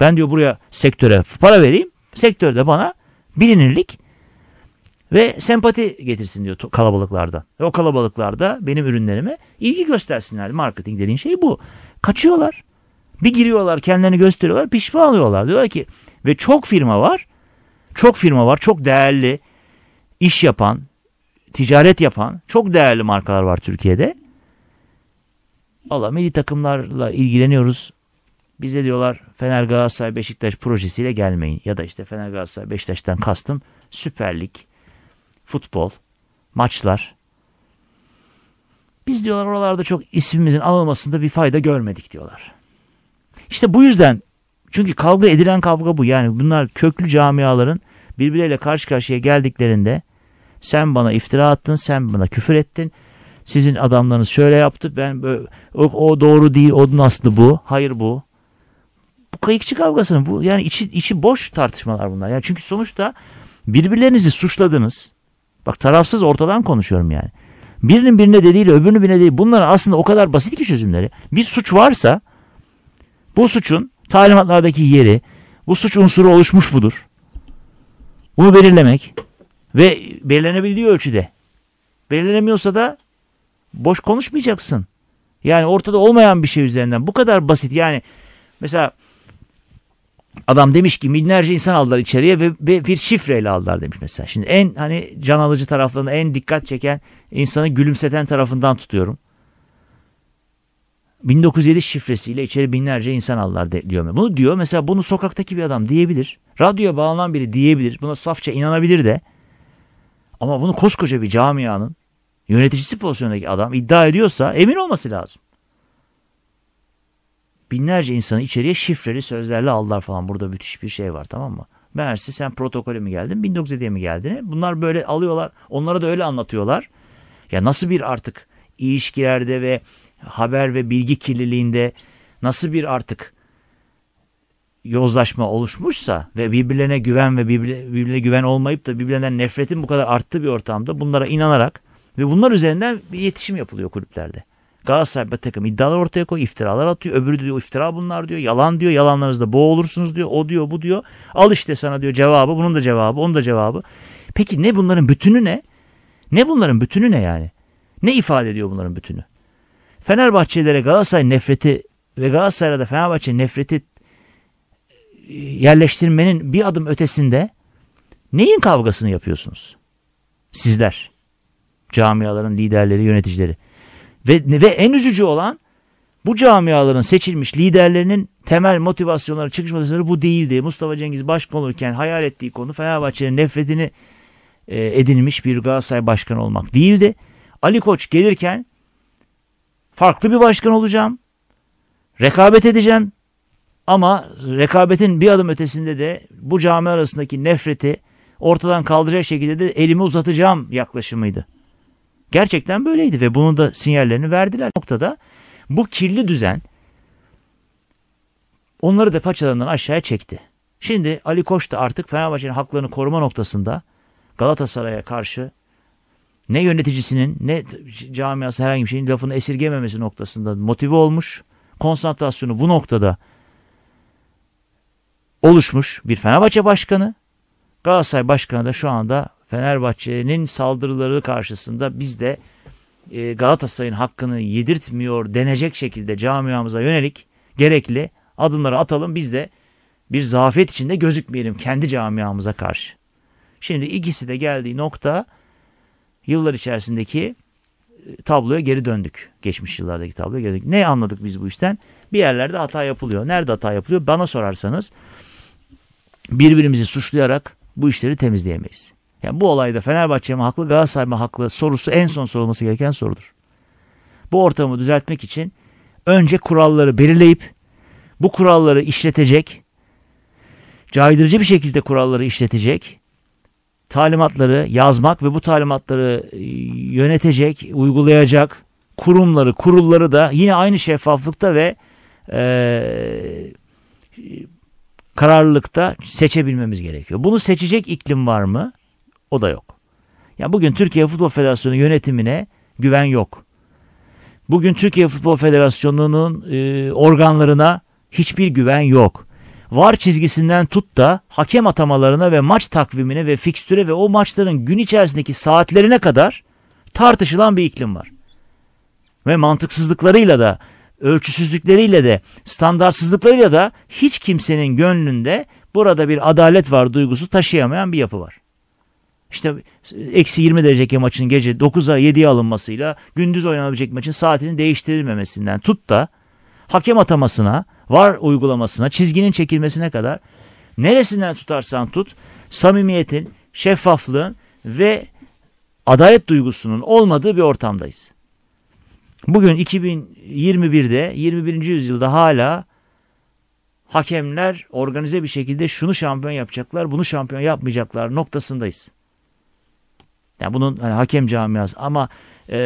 Ben diyor buraya sektöre para vereyim. sektör de bana bilinirlik ve sempati getirsin diyor kalabalıklarda. Ve o kalabalıklarda benim ürünlerime ilgi göstersinler. Marketing dediğin şey bu. Kaçıyorlar. Bir giriyorlar kendilerini gösteriyorlar pişman alıyorlar. Diyorlar ki ve çok firma var. Çok firma var. Çok değerli iş yapan ticaret yapan çok değerli markalar var Türkiye'de. Allah milli takımlarla ilgileniyoruz. Bize diyorlar Fener Galatasaray Beşiktaş projesiyle gelmeyin. Ya da işte Fener Galatasaray Beşiktaş'tan kastım Süper Lig, futbol, maçlar. Biz diyorlar oralarda çok ismimizin alınmasında bir fayda görmedik diyorlar. İşte bu yüzden çünkü kavga edilen kavga bu. Yani bunlar köklü camiaların birbirleriyle karşı karşıya geldiklerinde sen bana iftira attın, sen bana küfür ettin. Sizin adamlarınız şöyle yaptı. Ben böyle, o, o doğru değil, onun aslı bu. Hayır bu. Bu kayıkçı kavgasının bu yani içi içi boş tartışmalar bunlar. Yani çünkü sonuçta birbirlerinizi suçladınız. Bak tarafsız ortadan konuşuyorum yani. Birinin birine dediğiyle öbürünün birine değil. Bunlar aslında o kadar basit ki çözümleri. Bir suç varsa bu suçun talimatlardaki yeri, bu suç unsuru oluşmuş budur. Bunu belirlemek, ve belirlenebildiği ölçüde. Belirlenemiyorsa da boş konuşmayacaksın. Yani ortada olmayan bir şey üzerinden. Bu kadar basit yani. Mesela adam demiş ki binlerce insan aldılar içeriye ve, ve bir şifreyle aldılar demiş mesela. Şimdi en hani can alıcı taraflarını en dikkat çeken insanı gülümseten tarafından tutuyorum. 1907 şifresiyle içeri binlerce insan aldılar de, diyor. Bunu diyor mesela bunu sokaktaki bir adam diyebilir. Radyoya bağlanan biri diyebilir. Buna safça inanabilir de. Ama bunu koskoca bir camianın yöneticisi pozisyonundaki adam iddia ediyorsa emin olması lazım. Binlerce insanı içeriye şifreli sözlerle aldılar falan. Burada müthiş bir şey var tamam mı? Meğerse sen protokole mi geldin, 1907'ye mi geldin? Bunlar böyle alıyorlar, onlara da öyle anlatıyorlar. Ya nasıl bir artık ilişkilerde ve haber ve bilgi kirliliğinde nasıl bir artık yozlaşma oluşmuşsa ve birbirlerine güven ve birbirine güven olmayıp da birbirlerinden nefretin bu kadar arttığı bir ortamda bunlara inanarak ve bunlar üzerinden bir iletişim yapılıyor kulüplerde. Galatasaray bir takım iddialar ortaya koyuyor, iftiralar atıyor. Öbürü diyor iftira bunlar diyor, yalan diyor, yalanlarınızda boğulursunuz diyor, o diyor, bu diyor. Al işte sana diyor cevabı, bunun da cevabı, onun da cevabı. Peki ne bunların bütünü ne? Ne bunların bütünü ne yani? Ne ifade ediyor bunların bütünü? Fenerbahçelilere Galatasaray nefreti ve Galatasaray'da Fenerbahçe nefreti yerleştirmenin bir adım ötesinde neyin kavgasını yapıyorsunuz? Sizler, camiaların liderleri, yöneticileri. Ve, ve en üzücü olan bu camiaların seçilmiş liderlerinin temel motivasyonları, çıkış motivasyonları bu değildi. Mustafa Cengiz başkan olurken hayal ettiği konu Fenerbahçe'nin nefretini e, edinmiş bir Galatasaray başkanı olmak değildi. Ali Koç gelirken farklı bir başkan olacağım, rekabet edeceğim, ama rekabetin bir adım ötesinde de bu cami arasındaki nefreti ortadan kaldıracak şekilde de elimi uzatacağım yaklaşımıydı. Gerçekten böyleydi ve bunun da sinyallerini verdiler. Noktada bu kirli düzen onları da paçalarından aşağıya çekti. Şimdi Ali Koç da artık Fenerbahçe'nin haklarını koruma noktasında Galatasaray'a karşı ne yöneticisinin ne camiası herhangi bir şeyin lafını esirgememesi noktasında motive olmuş. Konsantrasyonu bu noktada oluşmuş bir Fenerbahçe başkanı. Galatasaray başkanı da şu anda Fenerbahçe'nin saldırıları karşısında biz de e, Galatasaray'ın hakkını yedirtmiyor denecek şekilde camiamıza yönelik gerekli adımları atalım. Biz de bir zafiyet içinde gözükmeyelim kendi camiamıza karşı. Şimdi ikisi de geldiği nokta yıllar içerisindeki e, tabloya geri döndük. Geçmiş yıllardaki tabloya geri döndük. Ne anladık biz bu işten? Bir yerlerde hata yapılıyor. Nerede hata yapılıyor? Bana sorarsanız birbirimizi suçlayarak bu işleri temizleyemeyiz. Yani bu olayda Fenerbahçe mi haklı Galatasaray mı haklı sorusu en son sorulması gereken sorudur. Bu ortamı düzeltmek için önce kuralları belirleyip bu kuralları işletecek, caydırıcı bir şekilde kuralları işletecek, talimatları yazmak ve bu talimatları e, yönetecek, uygulayacak kurumları, kurulları da yine aynı şeffaflıkta ve e, kararlılıkta seçebilmemiz gerekiyor. Bunu seçecek iklim var mı? O da yok. Ya bugün Türkiye Futbol Federasyonu yönetimine güven yok. Bugün Türkiye Futbol Federasyonu'nun e, organlarına hiçbir güven yok. Var çizgisinden tut da hakem atamalarına ve maç takvimine ve fikstüre ve o maçların gün içerisindeki saatlerine kadar tartışılan bir iklim var. Ve mantıksızlıklarıyla da ölçüsüzlükleriyle de standartsızlıklarıyla da hiç kimsenin gönlünde burada bir adalet var duygusu taşıyamayan bir yapı var. İşte eksi 20 dereceki maçın gece 9'a 7'ye alınmasıyla gündüz oynanabilecek maçın saatinin değiştirilmemesinden tut da hakem atamasına, var uygulamasına, çizginin çekilmesine kadar neresinden tutarsan tut samimiyetin, şeffaflığın ve adalet duygusunun olmadığı bir ortamdayız. Bugün 2021'de 21. yüzyılda hala hakemler organize bir şekilde şunu şampiyon yapacaklar, bunu şampiyon yapmayacaklar noktasındayız. Yani bunun hani hakem camiası ama e,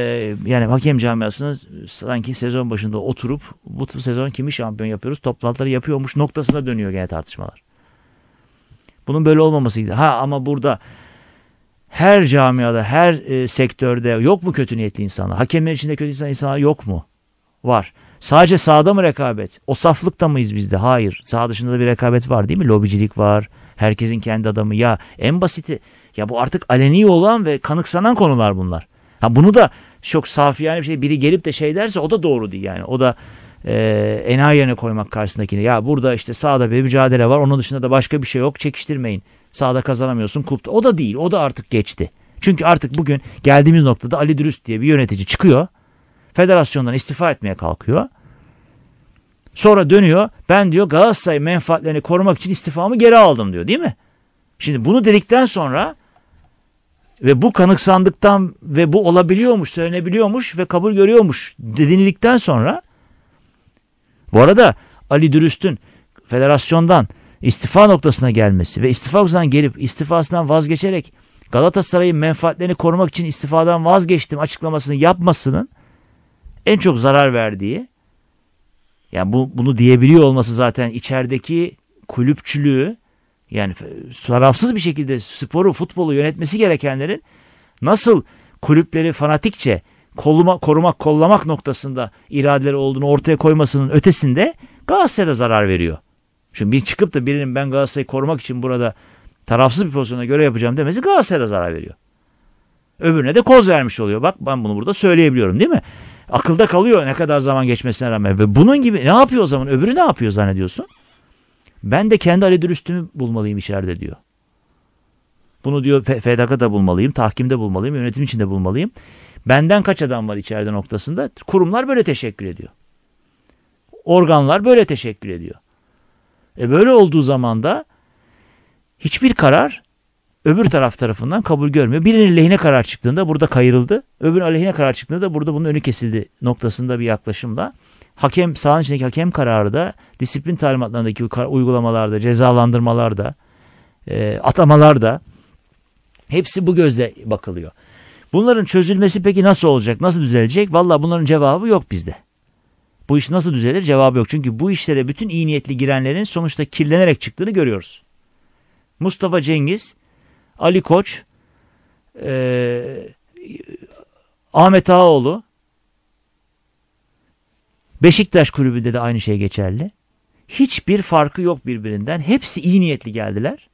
yani hakem camiasının sanki sezon başında oturup bu sezon kimi şampiyon yapıyoruz toplantıları yapıyormuş noktasına dönüyor gene tartışmalar. Bunun böyle olmamasıydı. Ha ama burada her camiada, her e, sektörde yok mu kötü niyetli insanlar? Hakemler içinde kötü insan, insanlar yok mu? Var. Sadece sahada mı rekabet? O saflıkta mıyız bizde? Hayır. Saha dışında da bir rekabet var değil mi? Lobicilik var. Herkesin kendi adamı. Ya en basiti ya bu artık aleni olan ve kanıksanan konular bunlar. Ha bunu da çok safiyane bir şey biri gelip de şey derse o da doğru değil yani. O da e, enayi yerine koymak karşısındakini. Ya burada işte sahada bir mücadele var. Onun dışında da başka bir şey yok. Çekiştirmeyin. Sağda kazanamıyorsun kupta. O da değil. O da artık geçti. Çünkü artık bugün geldiğimiz noktada Ali Dürüst diye bir yönetici çıkıyor. Federasyondan istifa etmeye kalkıyor. Sonra dönüyor. Ben diyor Galatasaray menfaatlerini korumak için istifamı geri aldım diyor değil mi? Şimdi bunu dedikten sonra ve bu kanıksandıktan ve bu olabiliyormuş, söylenebiliyormuş ve kabul görüyormuş dedinildikten sonra bu arada Ali Dürüst'ün federasyondan istifa noktasına gelmesi ve istifa uzan gelip istifasından vazgeçerek Galatasaray'ın menfaatlerini korumak için istifadan vazgeçtim açıklamasını yapmasının en çok zarar verdiği yani bu, bunu diyebiliyor olması zaten içerideki kulüpçülüğü yani tarafsız bir şekilde sporu, futbolu yönetmesi gerekenlerin nasıl kulüpleri fanatikçe koluma, korumak, kollamak noktasında iradeleri olduğunu ortaya koymasının ötesinde Galatasaray'a zarar veriyor. Şimdi bir çıkıp da birinin ben Galatasaray'ı korumak için burada tarafsız bir pozisyona göre yapacağım demesi Galatasaray'a da zarar veriyor. Öbürüne de koz vermiş oluyor. Bak ben bunu burada söyleyebiliyorum değil mi? Akılda kalıyor ne kadar zaman geçmesine rağmen. Ve bunun gibi ne yapıyor o zaman? Öbürü ne yapıyor zannediyorsun? Ben de kendi Ali Dürüst'ümü bulmalıyım içeride diyor. Bunu diyor FDK'da bulmalıyım, tahkimde bulmalıyım, yönetim içinde bulmalıyım. Benden kaç adam var içeride noktasında? Kurumlar böyle teşekkür ediyor. Organlar böyle teşekkür ediyor. E böyle olduğu zaman da hiçbir karar öbür taraf tarafından kabul görmüyor. Birinin lehine karar çıktığında burada kayırıldı. Öbürünün aleyhine karar çıktığında da burada bunun önü kesildi noktasında bir yaklaşımla. Hakem, sahanın içindeki hakem kararı da disiplin talimatlarındaki uygulamalarda, cezalandırmalarda, e, atamalarda hepsi bu gözle bakılıyor. Bunların çözülmesi peki nasıl olacak, nasıl düzelecek? Valla bunların cevabı yok bizde. Bu iş nasıl düzelir cevabı yok. Çünkü bu işlere bütün iyi niyetli girenlerin sonuçta kirlenerek çıktığını görüyoruz. Mustafa Cengiz, Ali Koç, e, Ahmet Ağaoğlu, Beşiktaş kulübünde de aynı şey geçerli. Hiçbir farkı yok birbirinden. Hepsi iyi niyetli geldiler.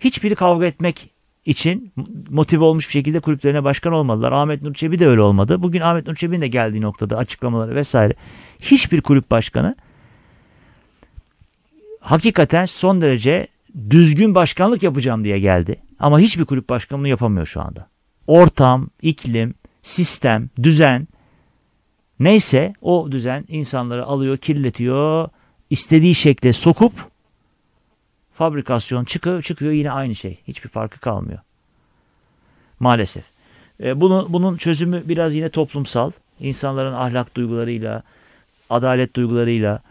Hiçbiri kavga etmek için motive olmuş bir şekilde kulüplerine başkan olmadılar. Ahmet Nur Çebi de öyle olmadı. Bugün Ahmet Nur Çebi'nin de geldiği noktada açıklamaları vesaire. Hiçbir kulüp başkanı hakikaten son derece düzgün başkanlık yapacağım diye geldi. Ama hiçbir kulüp başkanlığı yapamıyor şu anda. Ortam, iklim, sistem, düzen neyse o düzen insanları alıyor, kirletiyor, istediği şekle sokup Fabrikasyon çıkıyor, çıkıyor yine aynı şey. Hiçbir farkı kalmıyor. Maalesef. E, bunu, bunun çözümü biraz yine toplumsal. İnsanların ahlak duygularıyla, adalet duygularıyla,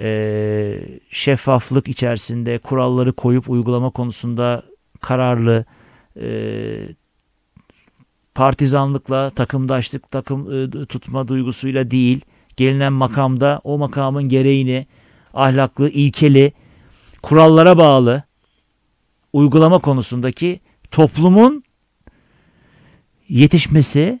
e, şeffaflık içerisinde kuralları koyup uygulama konusunda kararlı, e, partizanlıkla, takımdaşlık, takım e, tutma duygusuyla değil, gelinen makamda o makamın gereğini, ahlaklı, ilkeli kurallara bağlı uygulama konusundaki toplumun yetişmesi e,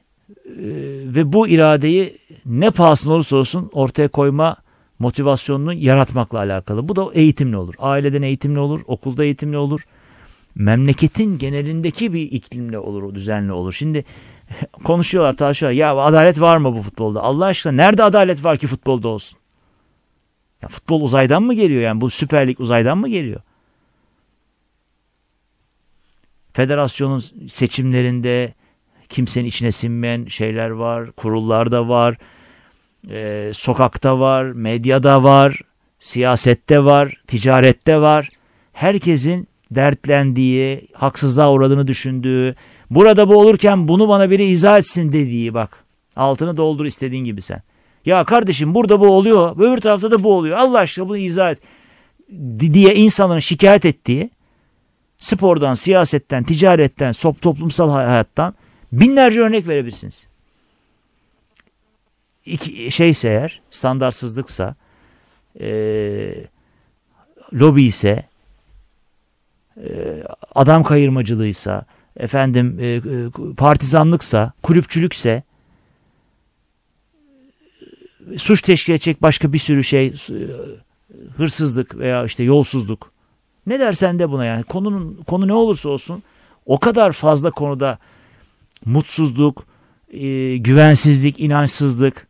ve bu iradeyi ne pahasına olursa olsun ortaya koyma motivasyonunu yaratmakla alakalı. Bu da eğitimli olur. Aileden eğitimli olur, okulda eğitimli olur. Memleketin genelindeki bir iklimle olur, düzenli olur. Şimdi konuşuyorlar taşa ya adalet var mı bu futbolda? Allah aşkına nerede adalet var ki futbolda olsun? Ya futbol uzaydan mı geliyor yani? Bu Süper Lig uzaydan mı geliyor? Federasyonun seçimlerinde kimsenin içine sinmeyen şeyler var, kurullarda var, e, sokakta var, medyada var, siyasette var, ticarette var. Herkesin dertlendiği, haksızlığa uğradığını düşündüğü, burada bu olurken bunu bana biri izah etsin dediği bak. Altını doldur istediğin gibi sen. Ya kardeşim burada bu oluyor, öbür tarafta da bu oluyor. Allah aşkına bunu izah et diye insanların şikayet ettiği spordan, siyasetten, ticaretten, sop toplumsal hayattan binlerce örnek verebilirsiniz. İki, şeyse eğer, standartsızlıksa, e, lobi ise, e, adam kayırmacılığıysa, efendim e, e partizanlıksa, kulüpçülükse, suç teşkil edecek başka bir sürü şey e, hırsızlık veya işte yolsuzluk. Ne dersen de buna yani konunun konu ne olursa olsun o kadar fazla konuda mutsuzluk, e, güvensizlik, inançsızlık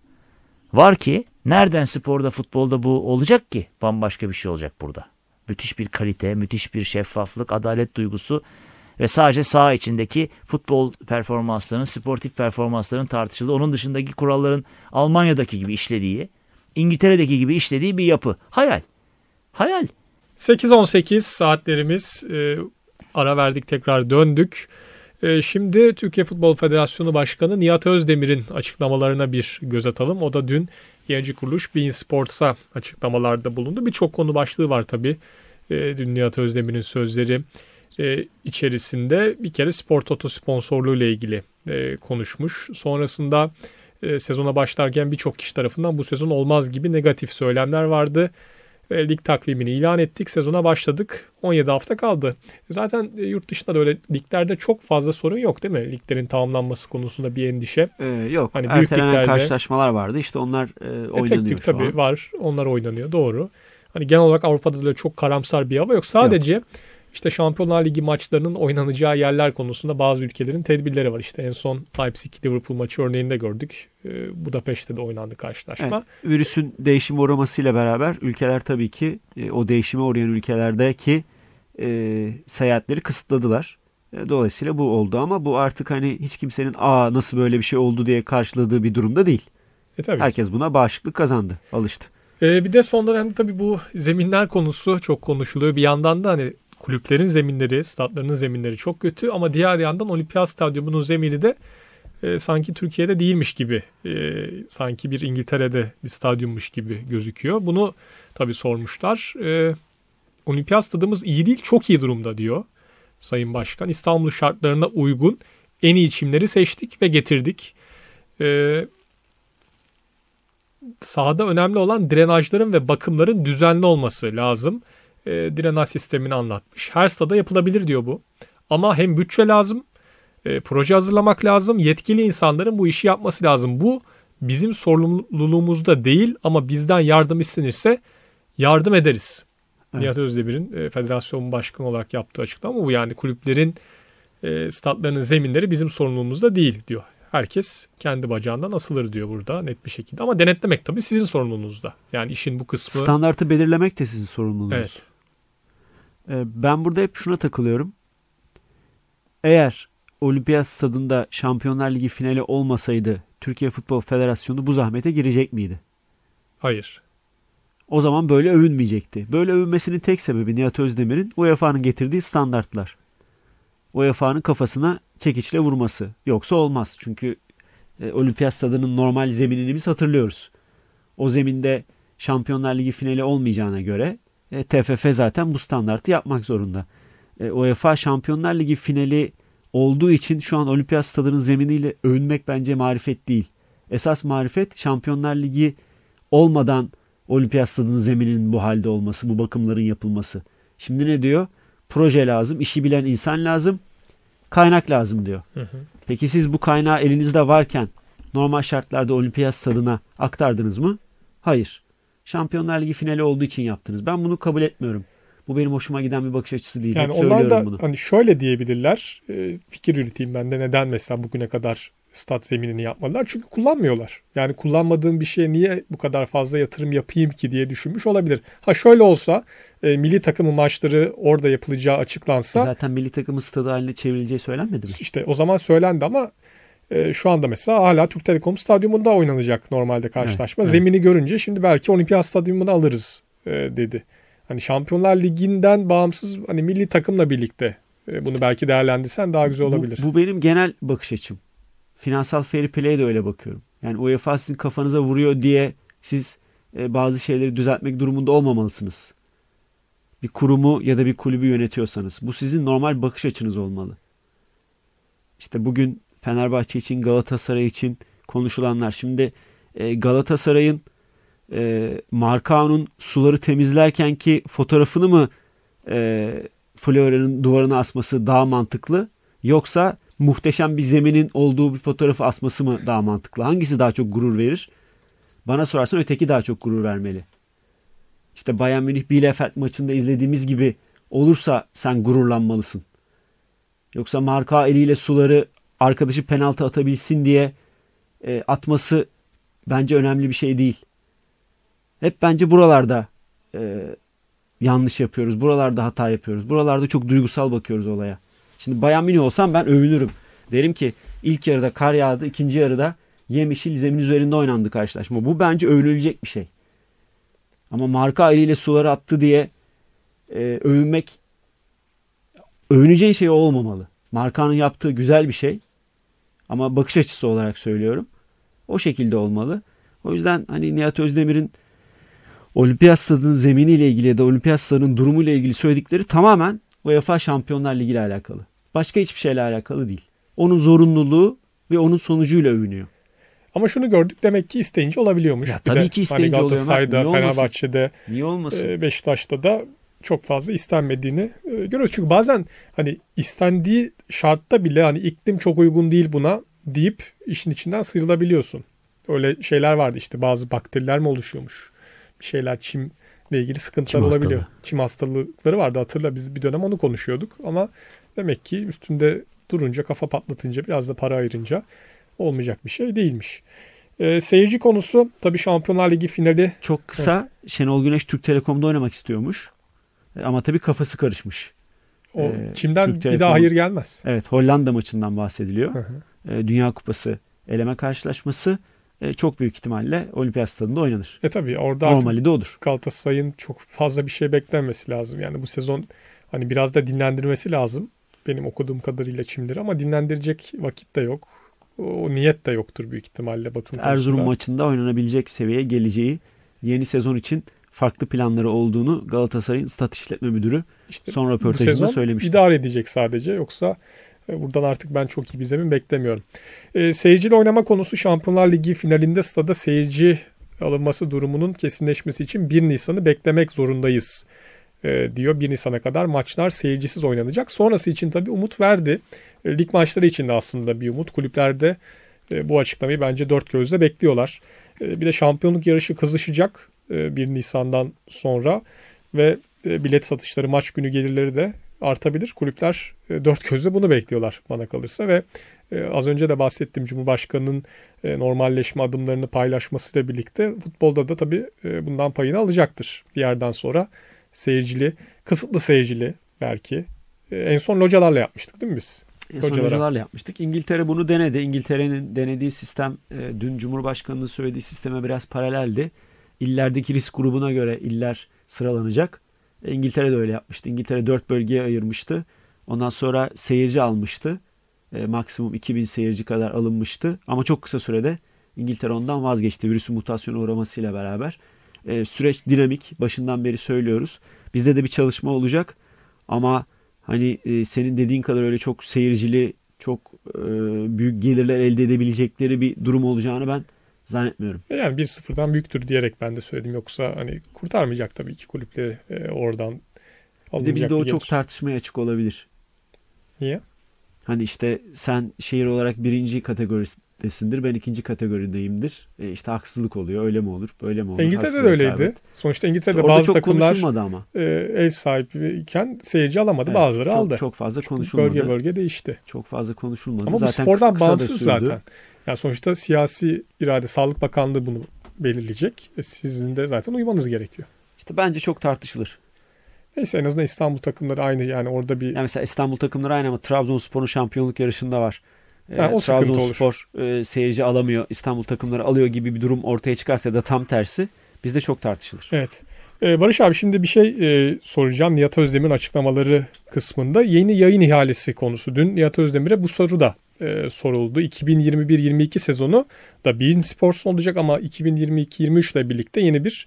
var ki nereden sporda, futbolda bu olacak ki? Bambaşka bir şey olacak burada. Müthiş bir kalite, müthiş bir şeffaflık, adalet duygusu ve sadece saha içindeki futbol performanslarının, sportif performansların tartışıldığı, onun dışındaki kuralların Almanya'daki gibi işlediği, İngiltere'deki gibi işlediği bir yapı. Hayal. Hayal. 8-18 saatlerimiz e, ara verdik tekrar döndük. E, şimdi Türkiye Futbol Federasyonu Başkanı Nihat Özdemir'in açıklamalarına bir göz atalım. O da dün yayıncı kuruluş Bein Sports'a açıklamalarda bulundu. Birçok konu başlığı var tabii. E, dün Nihat Özdemir'in sözleri e, içerisinde bir kere Spor Toto sponsorluğu ile ilgili e, konuşmuş. Sonrasında e, sezona başlarken birçok kişi tarafından bu sezon olmaz gibi negatif söylemler vardı. lig takvimini ilan ettik, sezona başladık. 17 hafta kaldı. Zaten e, yurt dışında da öyle liglerde çok fazla sorun yok değil mi? Liglerin tamamlanması konusunda bir endişe. Ee, yok. Hani büyük liglerde karşılaşmalar vardı. İşte onlar e, oynanıyor e, tek şu tabii an. var. Onlar oynanıyor. Doğru. Hani genel olarak Avrupa'da da çok karamsar bir hava yok. Sadece yok işte Şampiyonlar Ligi maçlarının oynanacağı yerler konusunda bazı ülkelerin tedbirleri var. İşte en son Leipzig Liverpool maçı örneğinde gördük. Ee, Budapeşte de oynandı karşılaşma. Evet, virüsün değişim uğramasıyla beraber ülkeler tabii ki e, o değişime uğrayan ülkelerdeki e, seyahatleri kısıtladılar. E, dolayısıyla bu oldu ama bu artık hani hiç kimsenin aa nasıl böyle bir şey oldu diye karşıladığı bir durumda değil. E, tabii Herkes ki. buna bağışıklık kazandı, alıştı. Ee, bir de son dönemde tabii bu zeminler konusu çok konuşuluyor. Bir yandan da hani kulüplerin zeminleri, statlarının zeminleri çok kötü ama diğer yandan Olimpiyat Stadyumu'nun zemini de e, sanki Türkiye'de değilmiş gibi, e, sanki bir İngiltere'de bir stadyummuş gibi gözüküyor. Bunu tabii sormuşlar. E, Olimpiyat stadımız iyi değil, çok iyi durumda diyor Sayın Başkan. İstanbul şartlarına uygun en iyi çimleri seçtik ve getirdik. E, sahada önemli olan drenajların ve bakımların düzenli olması lazım.'' e, drenaj sistemini anlatmış. Her stada yapılabilir diyor bu. Ama hem bütçe lazım, e, proje hazırlamak lazım, yetkili insanların bu işi yapması lazım. Bu bizim sorumluluğumuzda değil ama bizden yardım istenirse yardım ederiz. Evet. Nihat Özdemir'in e, federasyon başkanı olarak yaptığı açıklama bu. Yani kulüplerin e, statlarının zeminleri bizim sorumluluğumuzda değil diyor. Herkes kendi bacağından asılır diyor burada net bir şekilde. Ama denetlemek tabii sizin sorumluluğunuzda. Yani işin bu kısmı. Standartı belirlemek de sizin sorumluluğunuz. Evet. Ee, ben burada hep şuna takılıyorum. Eğer Olimpiyat Stadında Şampiyonlar Ligi finali olmasaydı Türkiye Futbol Federasyonu bu zahmete girecek miydi? Hayır. O zaman böyle övünmeyecekti. Böyle övünmesinin tek sebebi Nihat Özdemir'in UEFA'nın getirdiği standartlar. UEFA'nın kafasına çekiçle vurması. Yoksa olmaz. Çünkü e, Olimpiyat Stadı'nın normal zeminini biz hatırlıyoruz. O zeminde Şampiyonlar Ligi finali olmayacağına göre e, TFF zaten bu standartı yapmak zorunda. E, UEFA Şampiyonlar Ligi finali olduğu için şu an olimpiyat stadının zeminiyle övünmek bence marifet değil. Esas marifet Şampiyonlar Ligi olmadan olimpiyat stadının zemininin bu halde olması, bu bakımların yapılması. Şimdi ne diyor? Proje lazım, işi bilen insan lazım, kaynak lazım diyor. Hı hı. Peki siz bu kaynağı elinizde varken normal şartlarda olimpiyat stadına aktardınız mı? Hayır. Şampiyonlar Ligi finali olduğu için yaptınız. Ben bunu kabul etmiyorum. Bu benim hoşuma giden bir bakış açısı değil. Yani Hep onlar da bunu. hani şöyle diyebilirler. E, fikir üreteyim ben de neden mesela bugüne kadar stat zeminini yapmadılar? Çünkü kullanmıyorlar. Yani kullanmadığın bir şeye niye bu kadar fazla yatırım yapayım ki diye düşünmüş olabilir. Ha şöyle olsa e, milli takımı maçları orada yapılacağı açıklansa. Zaten milli takımı stadı haline çevrileceği söylenmedi mi? İşte o zaman söylendi ama e, şu anda mesela hala Türk Telekom Stadyumunda oynanacak normalde karşılaşma. Evet, Zemini evet. görünce şimdi belki Olimpiyat Stadyumunu alırız e, dedi. Hani Şampiyonlar Ligi'nden bağımsız hani milli takımla birlikte e, bunu belki değerlendirsen daha güzel olabilir. Bu, bu benim genel bakış açım. Finansal fair play'e de öyle bakıyorum. Yani UEFA sizin kafanıza vuruyor diye siz e, bazı şeyleri düzeltmek durumunda olmamalısınız. Bir kurumu ya da bir kulübü yönetiyorsanız bu sizin normal bakış açınız olmalı. İşte bugün Fenerbahçe için, Galatasaray için konuşulanlar. Şimdi e, Galatasaray'ın e, Markao'nun suları temizlerken ki fotoğrafını mı e, Flora'nın duvarına asması daha mantıklı? Yoksa muhteşem bir zeminin olduğu bir fotoğrafı asması mı daha mantıklı? Hangisi daha çok gurur verir? Bana sorarsan öteki daha çok gurur vermeli. İşte Bayern Münih Bielefeld maçında izlediğimiz gibi olursa sen gururlanmalısın. Yoksa marka eliyle suları arkadaşı penaltı atabilsin diye e, atması bence önemli bir şey değil. Hep bence buralarda e, yanlış yapıyoruz. Buralarda hata yapıyoruz. Buralarda çok duygusal bakıyoruz olaya. Şimdi Bayan Mini olsam ben övünürüm. Derim ki ilk yarıda kar yağdı, ikinci yarıda yemyeşil zemin üzerinde oynandı karşılaşma. Bu bence övünülecek bir şey. Ama marka eliyle suları attı diye e, övünmek övüneceğin şey olmamalı. Markanın yaptığı güzel bir şey ama bakış açısı olarak söylüyorum. O şekilde olmalı. O yüzden hani Nihat Özdemir'in olimpiyat stadının zeminiyle ilgili ya da olimpiyat stadının durumuyla ilgili söyledikleri tamamen UEFA Şampiyonlar Ligi ile alakalı. Başka hiçbir şeyle alakalı değil. Onun zorunluluğu ve onun sonucuyla övünüyor. Ama şunu gördük demek ki isteyince olabiliyormuş. Ya, tabii de. ki hani isteyince hani oluyor. Galatasaray'da, Fenerbahçe'de, Niye olmasın? E, Beşiktaş'ta da çok fazla istenmediğini e, görüyoruz. Çünkü bazen hani istendiği şartta bile hani iklim çok uygun değil buna deyip işin içinden sıyrılabiliyorsun. Öyle şeyler vardı işte bazı bakteriler mi oluşuyormuş? Bir şeyler çimle ilgili sıkıntılar çim olabiliyor. Hastalığı. Çim hastalıkları vardı hatırla biz bir dönem onu konuşuyorduk ama demek ki üstünde durunca kafa patlatınca biraz da para ayırınca olmayacak bir şey değilmiş. E, seyirci konusu tabii Şampiyonlar Ligi finali. Çok kısa evet. Şenol Güneş Türk Telekom'da oynamak istiyormuş. E, ama tabii kafası karışmış. O ee, Çim'den Türk bir telefonu. daha hayır gelmez. Evet Hollanda maçından bahsediliyor. Ee, Dünya Kupası eleme karşılaşması e, çok büyük ihtimalle olimpiyat stadında oynanır. E tabii orada Normali de odur. Galatasaray'ın çok fazla bir şey beklenmesi lazım. Yani bu sezon hani biraz da dinlendirmesi lazım. Benim okuduğum kadarıyla Çimleri ama dinlendirecek vakit de yok. O niyet de yoktur büyük ihtimalle bakın. Erzurum konusunda. maçında oynanabilecek seviyeye geleceği yeni sezon için farklı planları olduğunu Galatasaray'ın stat işletme müdürü işte son röportajında söylemişti. İdare edecek sadece yoksa e, Buradan artık ben çok iyi bir zemin beklemiyorum. E, seyirciyle oynama konusu Şampiyonlar Ligi finalinde stada seyirci alınması durumunun kesinleşmesi için 1 Nisan'ı beklemek zorundayız e, diyor. 1 Nisan'a kadar maçlar seyircisiz oynanacak. Sonrası için tabii umut verdi. E, lig maçları için de aslında bir umut. Kulüplerde e, bu açıklamayı bence dört gözle bekliyorlar. E, bir de şampiyonluk yarışı kızışacak. 1 e, Nisan'dan sonra ve e, bilet satışları maç günü gelirleri de artabilir. Kulüpler e, dört gözle bunu bekliyorlar bana kalırsa ve az önce de bahsettim Cumhurbaşkanı'nın normalleşme adımlarını paylaşmasıyla birlikte futbolda da tabii bundan payını alacaktır bir yerden sonra. Seyircili, kısıtlı seyircili belki. En son localarla yapmıştık değil mi biz? En son hocalarla yapmıştık. İngiltere bunu denedi. İngiltere'nin denediği sistem dün Cumhurbaşkanı'nın söylediği sisteme biraz paraleldi illerdeki risk grubuna göre iller sıralanacak. E, İngiltere de öyle yapmıştı. İngiltere dört bölgeye ayırmıştı. Ondan sonra seyirci almıştı. E, maksimum 2000 seyirci kadar alınmıştı. Ama çok kısa sürede İngiltere ondan vazgeçti virüsün mutasyona uğramasıyla beraber. E, süreç dinamik. Başından beri söylüyoruz. Bizde de bir çalışma olacak. Ama hani e, senin dediğin kadar öyle çok seyircili, çok e, büyük gelirler elde edebilecekleri bir durum olacağını ben zannetmiyorum. Yani bir sıfırdan büyüktür diyerek ben de söyledim. Yoksa hani kurtarmayacak tabii ki kulüple e, oradan bir de bizde o çok tartışmaya açık olabilir. Niye? Hani işte sen şehir olarak birinci kategorisindesindir, ben ikinci kategorideyimdir. E işte haksızlık oluyor, öyle mi olur, böyle mi olur? İngiltere'de de öyleydi. Kaybet. Sonuçta İngiltere'de Orada bazı takımlar ama. E, ev sahibiyken seyirci alamadı, evet, bazıları çok, aldı. Çok fazla konuşulmadı. Bölge bölge değişti. Çok fazla konuşulmadı. Ama zaten bu spordan kısa, kısa bağımsız zaten. Yani sonuçta siyasi irade, Sağlık Bakanlığı bunu belirleyecek. E sizin de zaten uymanız gerekiyor. İşte bence çok tartışılır. Neyse en azından İstanbul takımları aynı yani orada bir... Yani mesela İstanbul takımları aynı ama Trabzonspor'un şampiyonluk yarışında var. E, yani o Trabzonspor e, seyirci alamıyor, İstanbul takımları alıyor gibi bir durum ortaya çıkarsa ya da tam tersi bizde çok tartışılır. Evet. Ee, Barış abi şimdi bir şey e, soracağım. Nihat Özdemir'in açıklamaları kısmında yeni yayın ihalesi konusu. Dün Nihat Özdemir'e bu soru da e, soruldu. 2021-22 sezonu da Bein Sports olacak ama 2022-23 ile birlikte yeni bir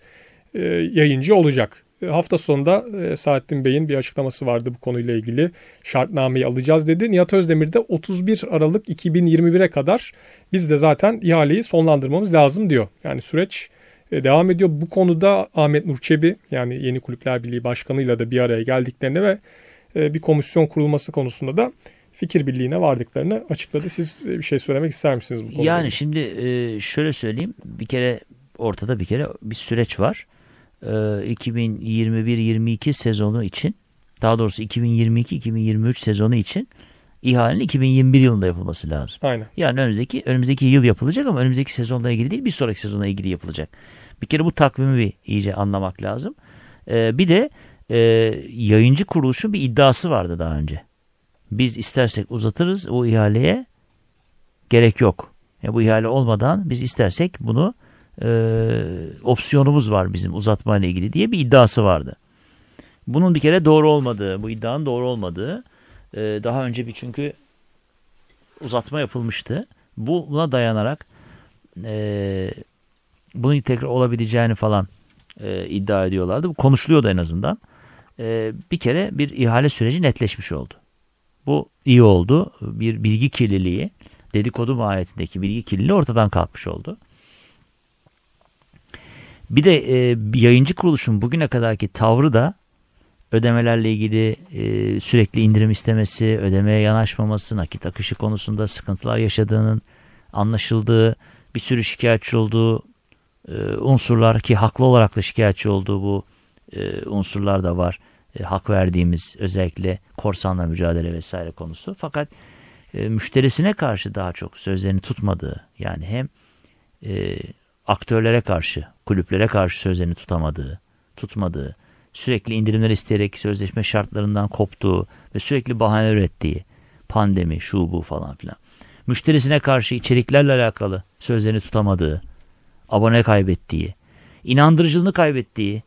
e, yayıncı olacak. E, hafta sonunda e, Saadettin Bey'in bir açıklaması vardı bu konuyla ilgili. Şartnameyi alacağız dedi. Nihat Özdemir de 31 Aralık 2021'e kadar biz de zaten ihaleyi sonlandırmamız lazım diyor. Yani süreç e, devam ediyor. Bu konuda Ahmet Nurçebi yani Yeni Kulüpler Birliği Başkanı'yla da bir araya geldiklerini ve e, bir komisyon kurulması konusunda da fikir birliğine vardıklarını açıkladı. Siz e, bir şey söylemek ister misiniz bu konuda? Yani şimdi e, şöyle söyleyeyim. Bir kere ortada bir kere bir süreç var. 2021-22 e, sezonu için daha doğrusu 2022-2023 sezonu için ihalenin 2021 yılında yapılması lazım. Aynen. Yani önümüzdeki önümüzdeki yıl yapılacak ama önümüzdeki sezonla ilgili değil bir sonraki sezonla ilgili yapılacak. Bir kere bu takvimi bir iyice anlamak lazım. Ee, bir de e, yayıncı kuruluşun bir iddiası vardı daha önce. Biz istersek uzatırız o ihaleye gerek yok. Yani e, bu ihale olmadan biz istersek bunu e, opsiyonumuz var bizim uzatma ile ilgili diye bir iddiası vardı. Bunun bir kere doğru olmadığı, bu iddianın doğru olmadığı e, daha önce bir çünkü uzatma yapılmıştı. Bu buna dayanarak e, bunun tekrar olabileceğini falan e, iddia ediyorlardı. Bu konuşuluyordu en azından. E, bir kere bir ihale süreci netleşmiş oldu. Bu iyi oldu. Bir bilgi kirliliği, dedikodu mahiyetindeki bilgi kirliliği ortadan kalkmış oldu. Bir de e, yayıncı kuruluşun bugüne kadarki tavrı da ödemelerle ilgili e, sürekli indirim istemesi, ödemeye yanaşmaması, nakit akışı konusunda sıkıntılar yaşadığının anlaşıldığı, bir sürü şikayetçi olduğu e, unsurlar ki haklı olarak da şikayetçi olduğu bu e, unsurlar da var. E, hak verdiğimiz özellikle korsanla mücadele vesaire konusu. Fakat e, müşterisine karşı daha çok sözlerini tutmadığı yani hem e, aktörlere karşı, kulüplere karşı sözlerini tutamadığı, tutmadığı, sürekli indirimler isteyerek sözleşme şartlarından koptuğu ve sürekli bahane ürettiği pandemi, şu bu falan filan. Müşterisine karşı içeriklerle alakalı sözlerini tutamadığı, abone kaybettiği, inandırıcılığını kaybettiği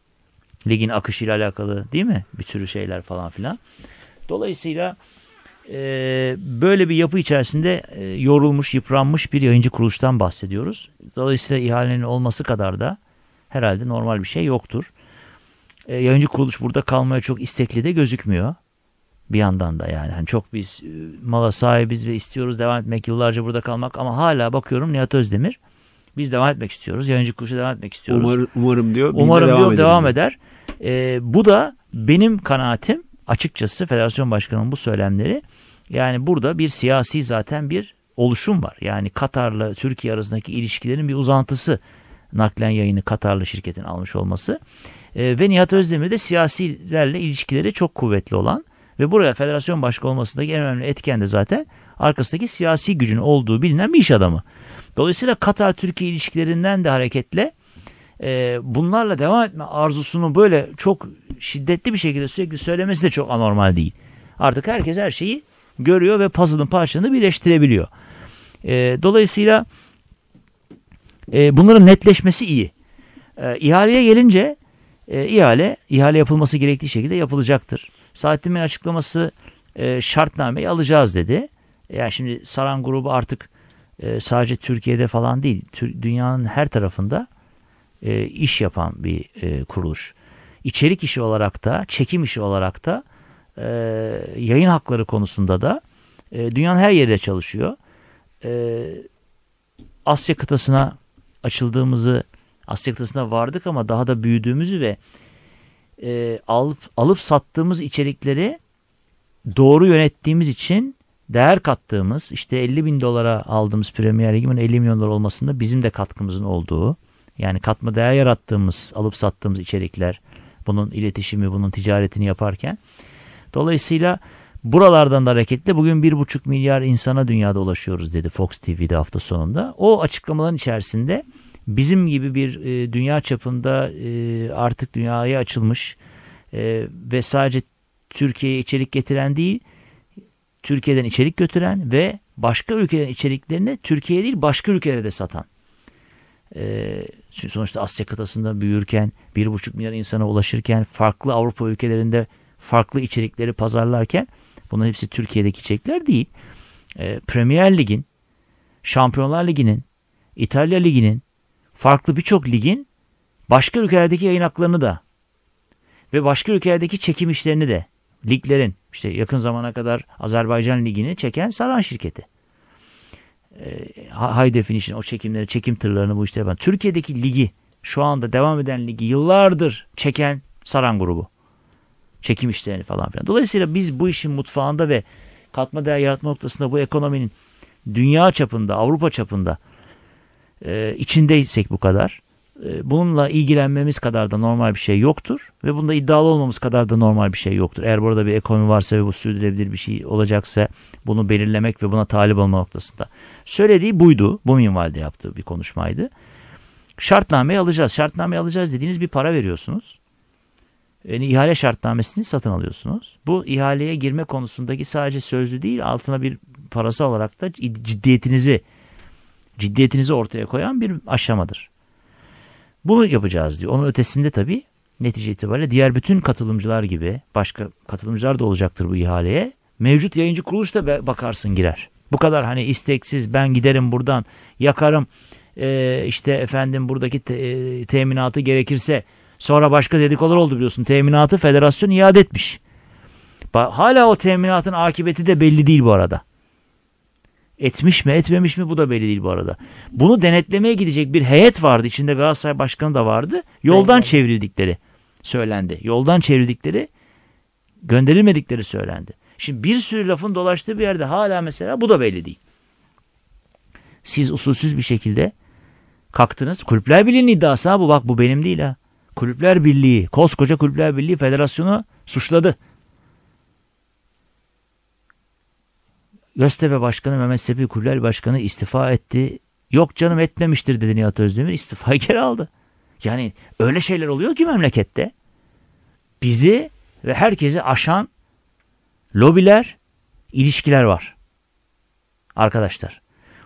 Ligin akışıyla alakalı değil mi? Bir sürü şeyler falan filan. Dolayısıyla e, böyle bir yapı içerisinde e, yorulmuş, yıpranmış bir yayıncı kuruluştan bahsediyoruz. Dolayısıyla ihalenin olması kadar da herhalde normal bir şey yoktur. E, yayıncı kuruluş burada kalmaya çok istekli de gözükmüyor. Bir yandan da yani. yani çok biz e, mala sahibiz ve istiyoruz devam etmek, yıllarca burada kalmak ama hala bakıyorum Nihat Özdemir biz devam etmek istiyoruz. Yayıncı kuruluşa devam etmek istiyoruz. Umar, umarım diyor. Umarım devam diyor devam, eder. Yani. E, bu da benim kanaatim açıkçası federasyon başkanının bu söylemleri yani burada bir siyasi zaten bir oluşum var. Yani Katar'la Türkiye arasındaki ilişkilerin bir uzantısı naklen yayını Katarlı şirketin almış olması. E, ve Nihat Özdemir de siyasilerle ilişkileri çok kuvvetli olan ve buraya federasyon başkanı olmasındaki en önemli etken de zaten arkasındaki siyasi gücün olduğu bilinen bir iş adamı. Dolayısıyla Katar-Türkiye ilişkilerinden de hareketle e, bunlarla devam etme arzusunu böyle çok şiddetli bir şekilde sürekli söylemesi de çok anormal değil. Artık herkes her şeyi görüyor ve puzzle'ın parçalarını birleştirebiliyor. E, dolayısıyla e, bunların netleşmesi iyi. E, ihaleye gelince e, ihale ihale yapılması gerektiği şekilde yapılacaktır. Saadettin Bey'in açıklaması e, şartnameyi alacağız dedi. yani şimdi Saran grubu artık e, sadece Türkiye'de falan değil, tür, dünyanın her tarafında e, iş yapan bir e, kuruluş. İçerik işi olarak da, çekim işi olarak da, e, yayın hakları konusunda da e, dünyanın her yerinde çalışıyor. E, Asya kıtasına açıldığımızı, Asya kıtasına vardık ama daha da büyüdüğümüzü ve e, alıp, alıp sattığımız içerikleri doğru yönettiğimiz için değer kattığımız işte 50 bin dolara aldığımız Premier Lig'in 50 milyon dolar olmasında bizim de katkımızın olduğu yani katma değer yarattığımız, alıp sattığımız içerikler, bunun iletişimi, bunun ticaretini yaparken. Dolayısıyla buralardan da hareketle bugün 1,5 milyar insana dünyada ulaşıyoruz dedi Fox TV'de hafta sonunda. O açıklamaların içerisinde bizim gibi bir e, dünya çapında e, artık dünyaya açılmış e, ve sadece Türkiye'ye içerik getiren değil, Türkiye'den içerik götüren ve başka ülkelerin içeriklerini Türkiye değil başka ülkelere de satan e, sonuçta Asya kıtasında büyürken, bir buçuk milyar insana ulaşırken, farklı Avrupa ülkelerinde farklı içerikleri pazarlarken bunun hepsi Türkiye'deki içerikler değil. E, Premier Lig'in, Şampiyonlar Ligi'nin, İtalya Ligi'nin, farklı birçok ligin başka ülkelerdeki yayın haklarını da ve başka ülkelerdeki çekim işlerini de liglerin işte yakın zamana kadar Azerbaycan Ligi'ni çeken Saran şirketi. E, high definition o çekimleri, çekim tırlarını bu işte yapan. Türkiye'deki ligi, şu anda devam eden ligi yıllardır çeken Saran grubu. Çekim işlerini falan filan. Dolayısıyla biz bu işin mutfağında ve katma değer yaratma noktasında bu ekonominin dünya çapında, Avrupa çapında e, içindeysek bu kadar. E, bununla ilgilenmemiz kadar da normal bir şey yoktur ve bunda iddialı olmamız kadar da normal bir şey yoktur. Eğer burada bir ekonomi varsa ve bu sürdürülebilir bir şey olacaksa bunu belirlemek ve buna talip olma noktasında. Söylediği buydu. Bu minvalde yaptığı bir konuşmaydı. Şartnameyi alacağız. Şartnameyi alacağız dediğiniz bir para veriyorsunuz. Yani ihale şartnamesini satın alıyorsunuz. Bu ihaleye girme konusundaki sadece sözlü değil altına bir parası olarak da ciddiyetinizi ciddiyetinizi ortaya koyan bir aşamadır. Bunu yapacağız diyor. Onun ötesinde tabii netice itibariyle diğer bütün katılımcılar gibi başka katılımcılar da olacaktır bu ihaleye. Mevcut yayıncı kuruluş da bakarsın girer. Bu kadar hani isteksiz ben giderim buradan yakarım e, işte efendim buradaki te, e, teminatı gerekirse sonra başka dedikolar oldu biliyorsun. Teminatı federasyon iade etmiş. Hala o teminatın akıbeti de belli değil bu arada. Etmiş mi etmemiş mi bu da belli değil bu arada. Bunu denetlemeye gidecek bir heyet vardı. içinde Galatasaray Başkanı da vardı. Yoldan evet. çevrildikleri söylendi. Yoldan çevrildikleri gönderilmedikleri söylendi. Şimdi bir sürü lafın dolaştığı bir yerde hala mesela bu da belli değil. Siz usulsüz bir şekilde kalktınız. Kulüpler Birliği'nin iddiası ha bu bak bu benim değil ha. Kulüpler Birliği, koskoca Kulüpler Birliği Federasyonu suçladı. Göztepe Başkanı Mehmet Sepi Kulüler Başkanı istifa etti. Yok canım etmemiştir dedi Nihat Özdemir. İstifayı geri aldı. Yani öyle şeyler oluyor ki memlekette. Bizi ve herkesi aşan lobiler, ilişkiler var. Arkadaşlar.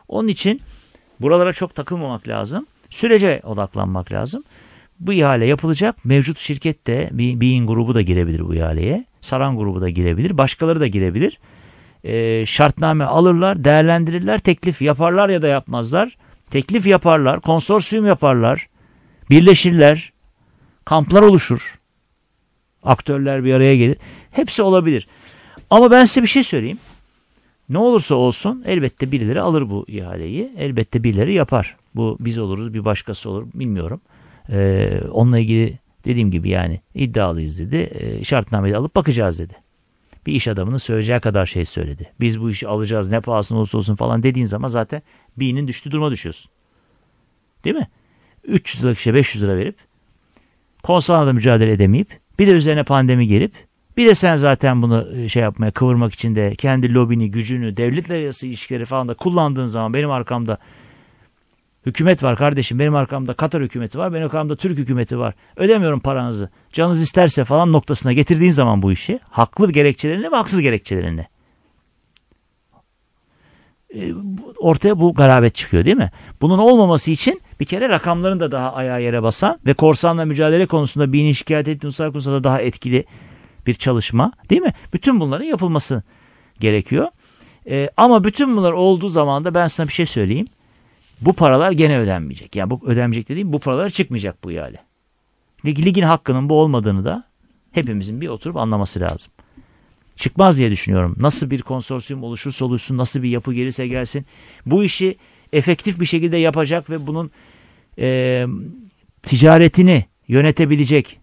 Onun için buralara çok takılmamak lazım. Sürece odaklanmak lazım. Bu ihale yapılacak. Mevcut şirket de Bean grubu da girebilir bu ihaleye. Saran grubu da girebilir. Başkaları da girebilir e, şartname alırlar, değerlendirirler, teklif yaparlar ya da yapmazlar. Teklif yaparlar, konsorsiyum yaparlar, birleşirler, kamplar oluşur. Aktörler bir araya gelir. Hepsi olabilir. Ama ben size bir şey söyleyeyim. Ne olursa olsun elbette birileri alır bu ihaleyi. Elbette birileri yapar. Bu biz oluruz, bir başkası olur bilmiyorum. Ee, onunla ilgili dediğim gibi yani iddialıyız dedi. Ee, şartnameyi alıp bakacağız dedi bir iş adamının söyleyeceği kadar şey söyledi. Biz bu işi alacağız ne pahasına olursa olsun falan dediğin zaman zaten B'nin düştü duruma düşüyorsun. Değil mi? 300 liralık işe 500 lira verip konsolanla mücadele edemeyip bir de üzerine pandemi gelip bir de sen zaten bunu e, şey yapmaya kıvırmak için de kendi lobini, gücünü, devletler arası ilişkileri falan da kullandığın zaman benim arkamda Hükümet var kardeşim. Benim arkamda Katar hükümeti var. Benim arkamda Türk hükümeti var. Ödemiyorum paranızı. Canınız isterse falan noktasına getirdiğin zaman bu işi haklı gerekçelerini ve haksız gerekçelerini ee, ortaya bu garabet çıkıyor değil mi? Bunun olmaması için bir kere rakamlarını da daha ayağa yere basan ve korsanla mücadele konusunda bini şikayet ettiğin konusunda daha etkili bir çalışma değil mi? Bütün bunların yapılması gerekiyor. Ee, ama bütün bunlar olduğu zaman da ben sana bir şey söyleyeyim bu paralar gene ödenmeyecek. Yani bu ödenmeyecek dediğim bu paralar çıkmayacak bu ihale. Lig, ligin hakkının bu olmadığını da hepimizin bir oturup anlaması lazım. Çıkmaz diye düşünüyorum. Nasıl bir konsorsiyum oluşursa oluşsun, nasıl bir yapı gelirse gelsin. Bu işi efektif bir şekilde yapacak ve bunun e, ticaretini yönetebilecek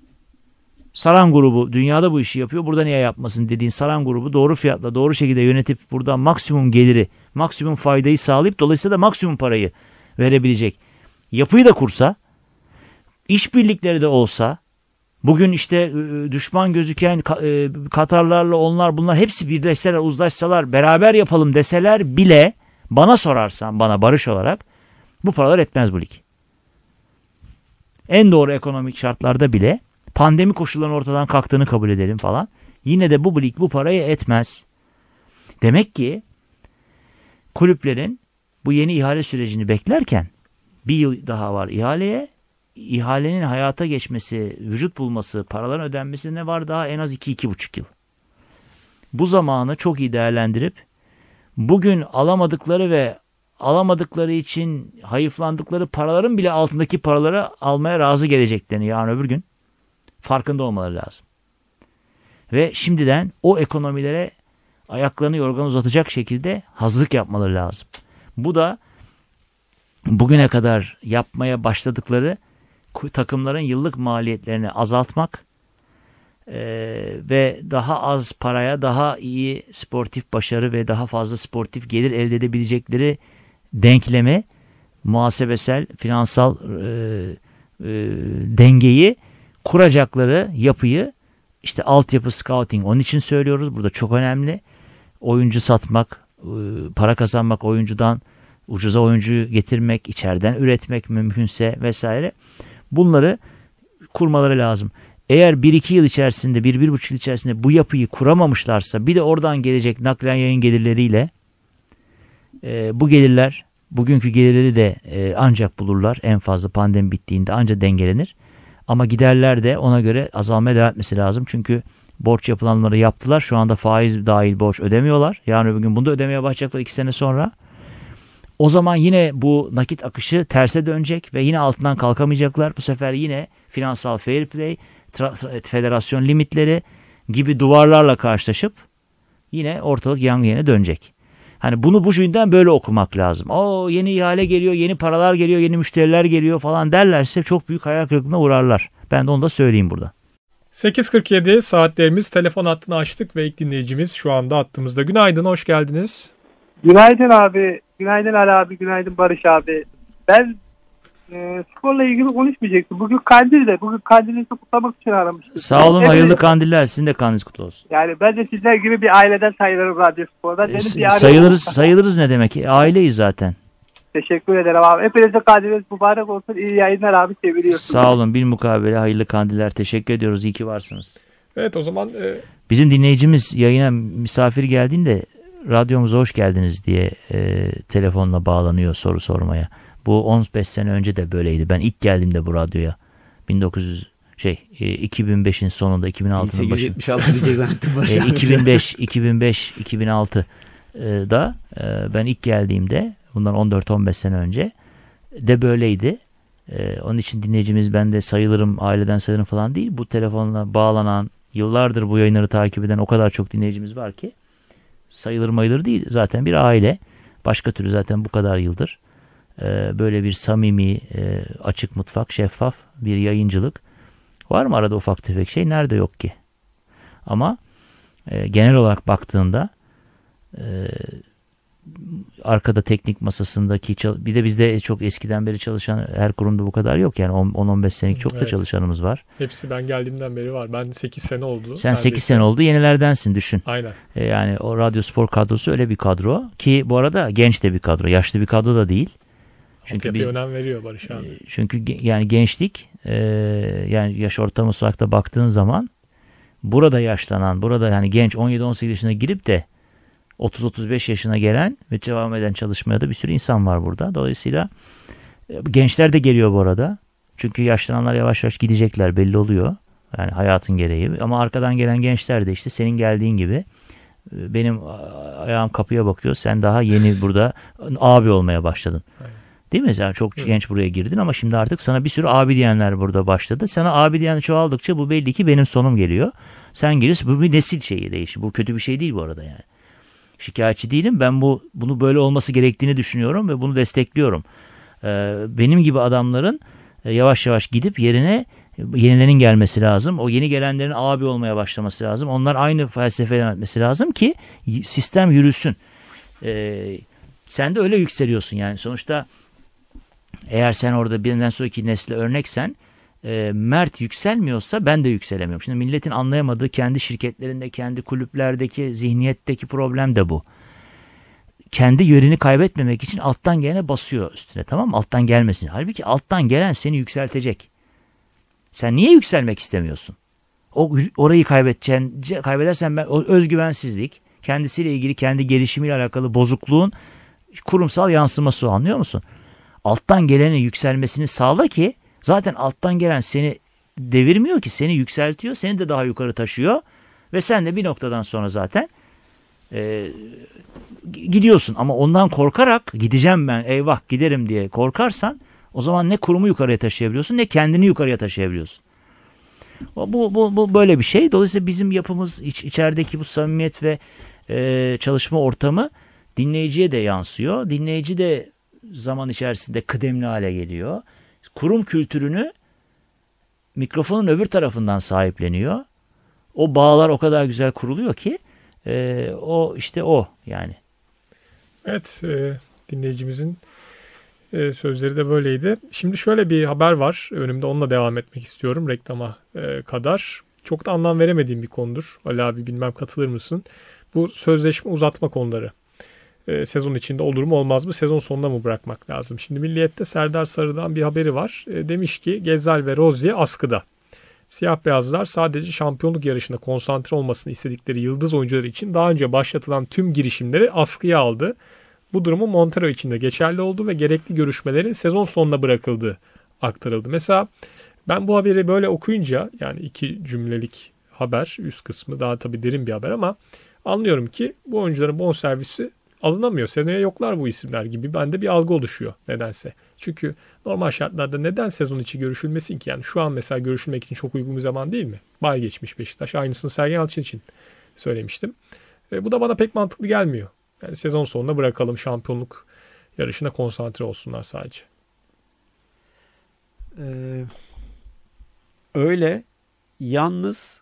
Saran grubu dünyada bu işi yapıyor. Burada niye yapmasın dediğin Saran grubu doğru fiyatla doğru şekilde yönetip buradan maksimum geliri, maksimum faydayı sağlayıp dolayısıyla da maksimum parayı verebilecek yapıyı da kursa, işbirlikleri de olsa, bugün işte ıı, ıı, düşman gözüken ıı, Katarlarla onlar bunlar hepsi birleşseler, uzlaşsalar, beraber yapalım deseler bile bana sorarsan, bana barış olarak bu paralar etmez bu lig. En doğru ekonomik şartlarda bile pandemi koşullarının ortadan kalktığını kabul edelim falan. Yine de bu lig bu parayı etmez. Demek ki kulüplerin bu yeni ihale sürecini beklerken bir yıl daha var ihaleye. İhalenin hayata geçmesi, vücut bulması, paraların ödenmesi ne var daha en az 2-2,5 yıl. Bu zamanı çok iyi değerlendirip bugün alamadıkları ve alamadıkları için hayıflandıkları paraların bile altındaki paraları almaya razı geleceklerini yarın öbür gün farkında olmaları lazım. Ve şimdiden o ekonomilere ayaklarını yorgan uzatacak şekilde hazırlık yapmaları lazım. Bu da bugüne kadar yapmaya başladıkları takımların yıllık maliyetlerini azaltmak e, ve daha az paraya daha iyi sportif başarı ve daha fazla sportif gelir elde edebilecekleri denkleme muhasebesel, finansal e, e, dengeyi kuracakları yapıyı işte altyapı scouting onun için söylüyoruz. Burada çok önemli. Oyuncu satmak, ee, para kazanmak oyuncudan, ucuza oyuncuyu getirmek, içeriden üretmek mümkünse vesaire bunları kurmaları lazım. Eğer 1-2 yıl içerisinde, 1-1,5 yıl içerisinde bu yapıyı kuramamışlarsa bir de oradan gelecek naklen yayın gelirleriyle e, bu gelirler, bugünkü gelirleri de e, ancak bulurlar. En fazla pandemi bittiğinde ancak dengelenir. Ama giderler de ona göre azalmaya devam etmesi lazım. Çünkü borç yapılanları yaptılar. Şu anda faiz dahil borç ödemiyorlar. Yani bugün gün bunu da ödemeye başlayacaklar iki sene sonra. O zaman yine bu nakit akışı terse dönecek ve yine altından kalkamayacaklar. Bu sefer yine finansal fair play, federasyon limitleri gibi duvarlarla karşılaşıp yine ortalık yan yana dönecek. Hani bunu bu yüzden böyle okumak lazım. O yeni ihale geliyor, yeni paralar geliyor, yeni müşteriler geliyor falan derlerse çok büyük hayal kırıklığına uğrarlar. Ben de onu da söyleyeyim burada. 8.47 saatlerimiz telefon hattını açtık ve ilk dinleyicimiz şu anda attığımızda Günaydın, hoş geldiniz. Günaydın abi, günaydın Ali abi, günaydın Barış abi. Ben e, sporla ilgili konuşmayacaktım. Bugün kandilde bugün kandilinizi kutlamak için aramıştım. Sağ olun, evet. hayırlı kandiller. Sizin de kandiliniz kutlu olsun. Yani ben de sizler gibi bir aileden sayılırım radyo sporda. E, sayılırız, sayılırız ne demek? Aileyiz zaten. Teşekkür ederim abi. Hepinize kandiliniz mübarek olsun. İyi yayınlar abi. Seviliyorsunuz. Sağ olun. Bir mukabele hayırlı kandiller. Teşekkür ediyoruz. İyi ki varsınız. Evet o zaman. E... Bizim dinleyicimiz yayına misafir geldiğinde radyomuza hoş geldiniz diye e, telefonla bağlanıyor soru sormaya. Bu 15 sene önce de böyleydi. Ben ilk geldiğimde bu radyoya 1900 şey 2005'in e, sonunda 2006'nın başı. 1876 diyecek zaten başlangıçta. 2005 2005 2006 da e, ben ilk geldiğimde bundan 14-15 sene önce de böyleydi. Ee, onun için dinleyicimiz ben de sayılırım, aileden sayılırım falan değil. Bu telefonla bağlanan, yıllardır bu yayınları takip eden o kadar çok dinleyicimiz var ki sayılır mayılır değil. Zaten bir aile. Başka türlü zaten bu kadar yıldır. Ee, böyle bir samimi, e, açık mutfak, şeffaf bir yayıncılık. Var mı arada ufak tefek şey? Nerede yok ki? Ama e, genel olarak baktığında e, arkada teknik masasındaki bir de bizde çok eskiden beri çalışan her kurumda bu kadar yok yani 10-15 senelik çok evet. da çalışanımız var. Hepsi ben geldiğimden beri var. Ben 8 sene oldu. Sen neredeyse. 8 sene oldu. Yenilerdensin düşün. Aynen. E, yani o radyo spor kadrosu öyle bir kadro ki bu arada genç de bir kadro. Yaşlı bir kadro da değil. Çünkü Altyapı biz, önem veriyor Barış abi. E, çünkü yani gençlik e, yani yaş ortamı sokakta baktığın zaman burada yaşlanan, burada yani genç 17-18 yaşına girip de 30-35 yaşına gelen ve devam eden çalışmaya da bir sürü insan var burada. Dolayısıyla e, gençler de geliyor bu arada. Çünkü yaşlananlar yavaş yavaş gidecekler belli oluyor. Yani hayatın gereği. Ama arkadan gelen gençler de işte senin geldiğin gibi e, benim ayağım kapıya bakıyor. Sen daha yeni burada abi olmaya başladın. Değil mi? Yani çok genç buraya girdin ama şimdi artık sana bir sürü abi diyenler burada başladı. Sana abi diyen çoğaldıkça bu belli ki benim sonum geliyor. Sen geliyorsun. Bu bir nesil şeyi değişir. Bu kötü bir şey değil bu arada yani şikayetçi değilim. Ben bu bunu böyle olması gerektiğini düşünüyorum ve bunu destekliyorum. Ee, benim gibi adamların e, yavaş yavaş gidip yerine e, yenilerin gelmesi lazım. O yeni gelenlerin abi olmaya başlaması lazım. Onlar aynı felsefeyle etmesi lazım ki sistem yürüsün. Ee, sen de öyle yükseliyorsun yani. Sonuçta eğer sen orada birinden sonraki nesle örneksen e, Mert yükselmiyorsa ben de yükselemiyorum. Şimdi milletin anlayamadığı kendi şirketlerinde, kendi kulüplerdeki zihniyetteki problem de bu. Kendi yerini kaybetmemek için alttan gelene basıyor üstüne tamam mı? Alttan gelmesin. Halbuki alttan gelen seni yükseltecek. Sen niye yükselmek istemiyorsun? O orayı kaybedeceksin, kaybedersen ben o özgüvensizlik, kendisiyle ilgili kendi gelişimiyle alakalı bozukluğun kurumsal yansıması anlıyor musun? Alttan gelenin yükselmesini sağla ki Zaten alttan gelen seni devirmiyor ki seni yükseltiyor. Seni de daha yukarı taşıyor. Ve sen de bir noktadan sonra zaten e, gidiyorsun. Ama ondan korkarak gideceğim ben eyvah giderim diye korkarsan o zaman ne kurumu yukarıya taşıyabiliyorsun ne kendini yukarıya taşıyabiliyorsun. Bu, bu, bu böyle bir şey. Dolayısıyla bizim yapımız iç, içerideki bu samimiyet ve e, çalışma ortamı dinleyiciye de yansıyor. Dinleyici de zaman içerisinde kıdemli hale geliyor kurum kültürünü mikrofonun öbür tarafından sahipleniyor. O bağlar o kadar güzel kuruluyor ki e, o işte o yani. Evet e, dinleyicimizin e, sözleri de böyleydi. Şimdi şöyle bir haber var önümde onunla devam etmek istiyorum reklama e, kadar. Çok da anlam veremediğim bir konudur. Ali abi bilmem katılır mısın? Bu sözleşme uzatma konuları e, sezon içinde olur mu olmaz mı sezon sonunda mı bırakmak lazım? Şimdi Milliyet'te Serdar Sarı'dan bir haberi var. E, demiş ki Gezal ve Rozier askıda. Siyah beyazlar sadece şampiyonluk yarışına konsantre olmasını istedikleri yıldız oyuncuları için daha önce başlatılan tüm girişimleri askıya aldı. Bu durumu Montero için de geçerli oldu ve gerekli görüşmelerin sezon sonuna bırakıldığı aktarıldı. Mesela ben bu haberi böyle okuyunca yani iki cümlelik haber üst kısmı daha tabii derin bir haber ama anlıyorum ki bu oyuncuların bonservisi alınamıyor. Seneye yoklar bu isimler gibi bende bir algı oluşuyor nedense. Çünkü normal şartlarda neden sezon içi görüşülmesin ki? Yani şu an mesela görüşülmek için çok uygun bir zaman değil mi? Bay geçmiş Beşiktaş. Aynısını Sergen Yalçın için söylemiştim. E, bu da bana pek mantıklı gelmiyor. Yani sezon sonunda bırakalım şampiyonluk yarışına konsantre olsunlar sadece. Ee, öyle. Yalnız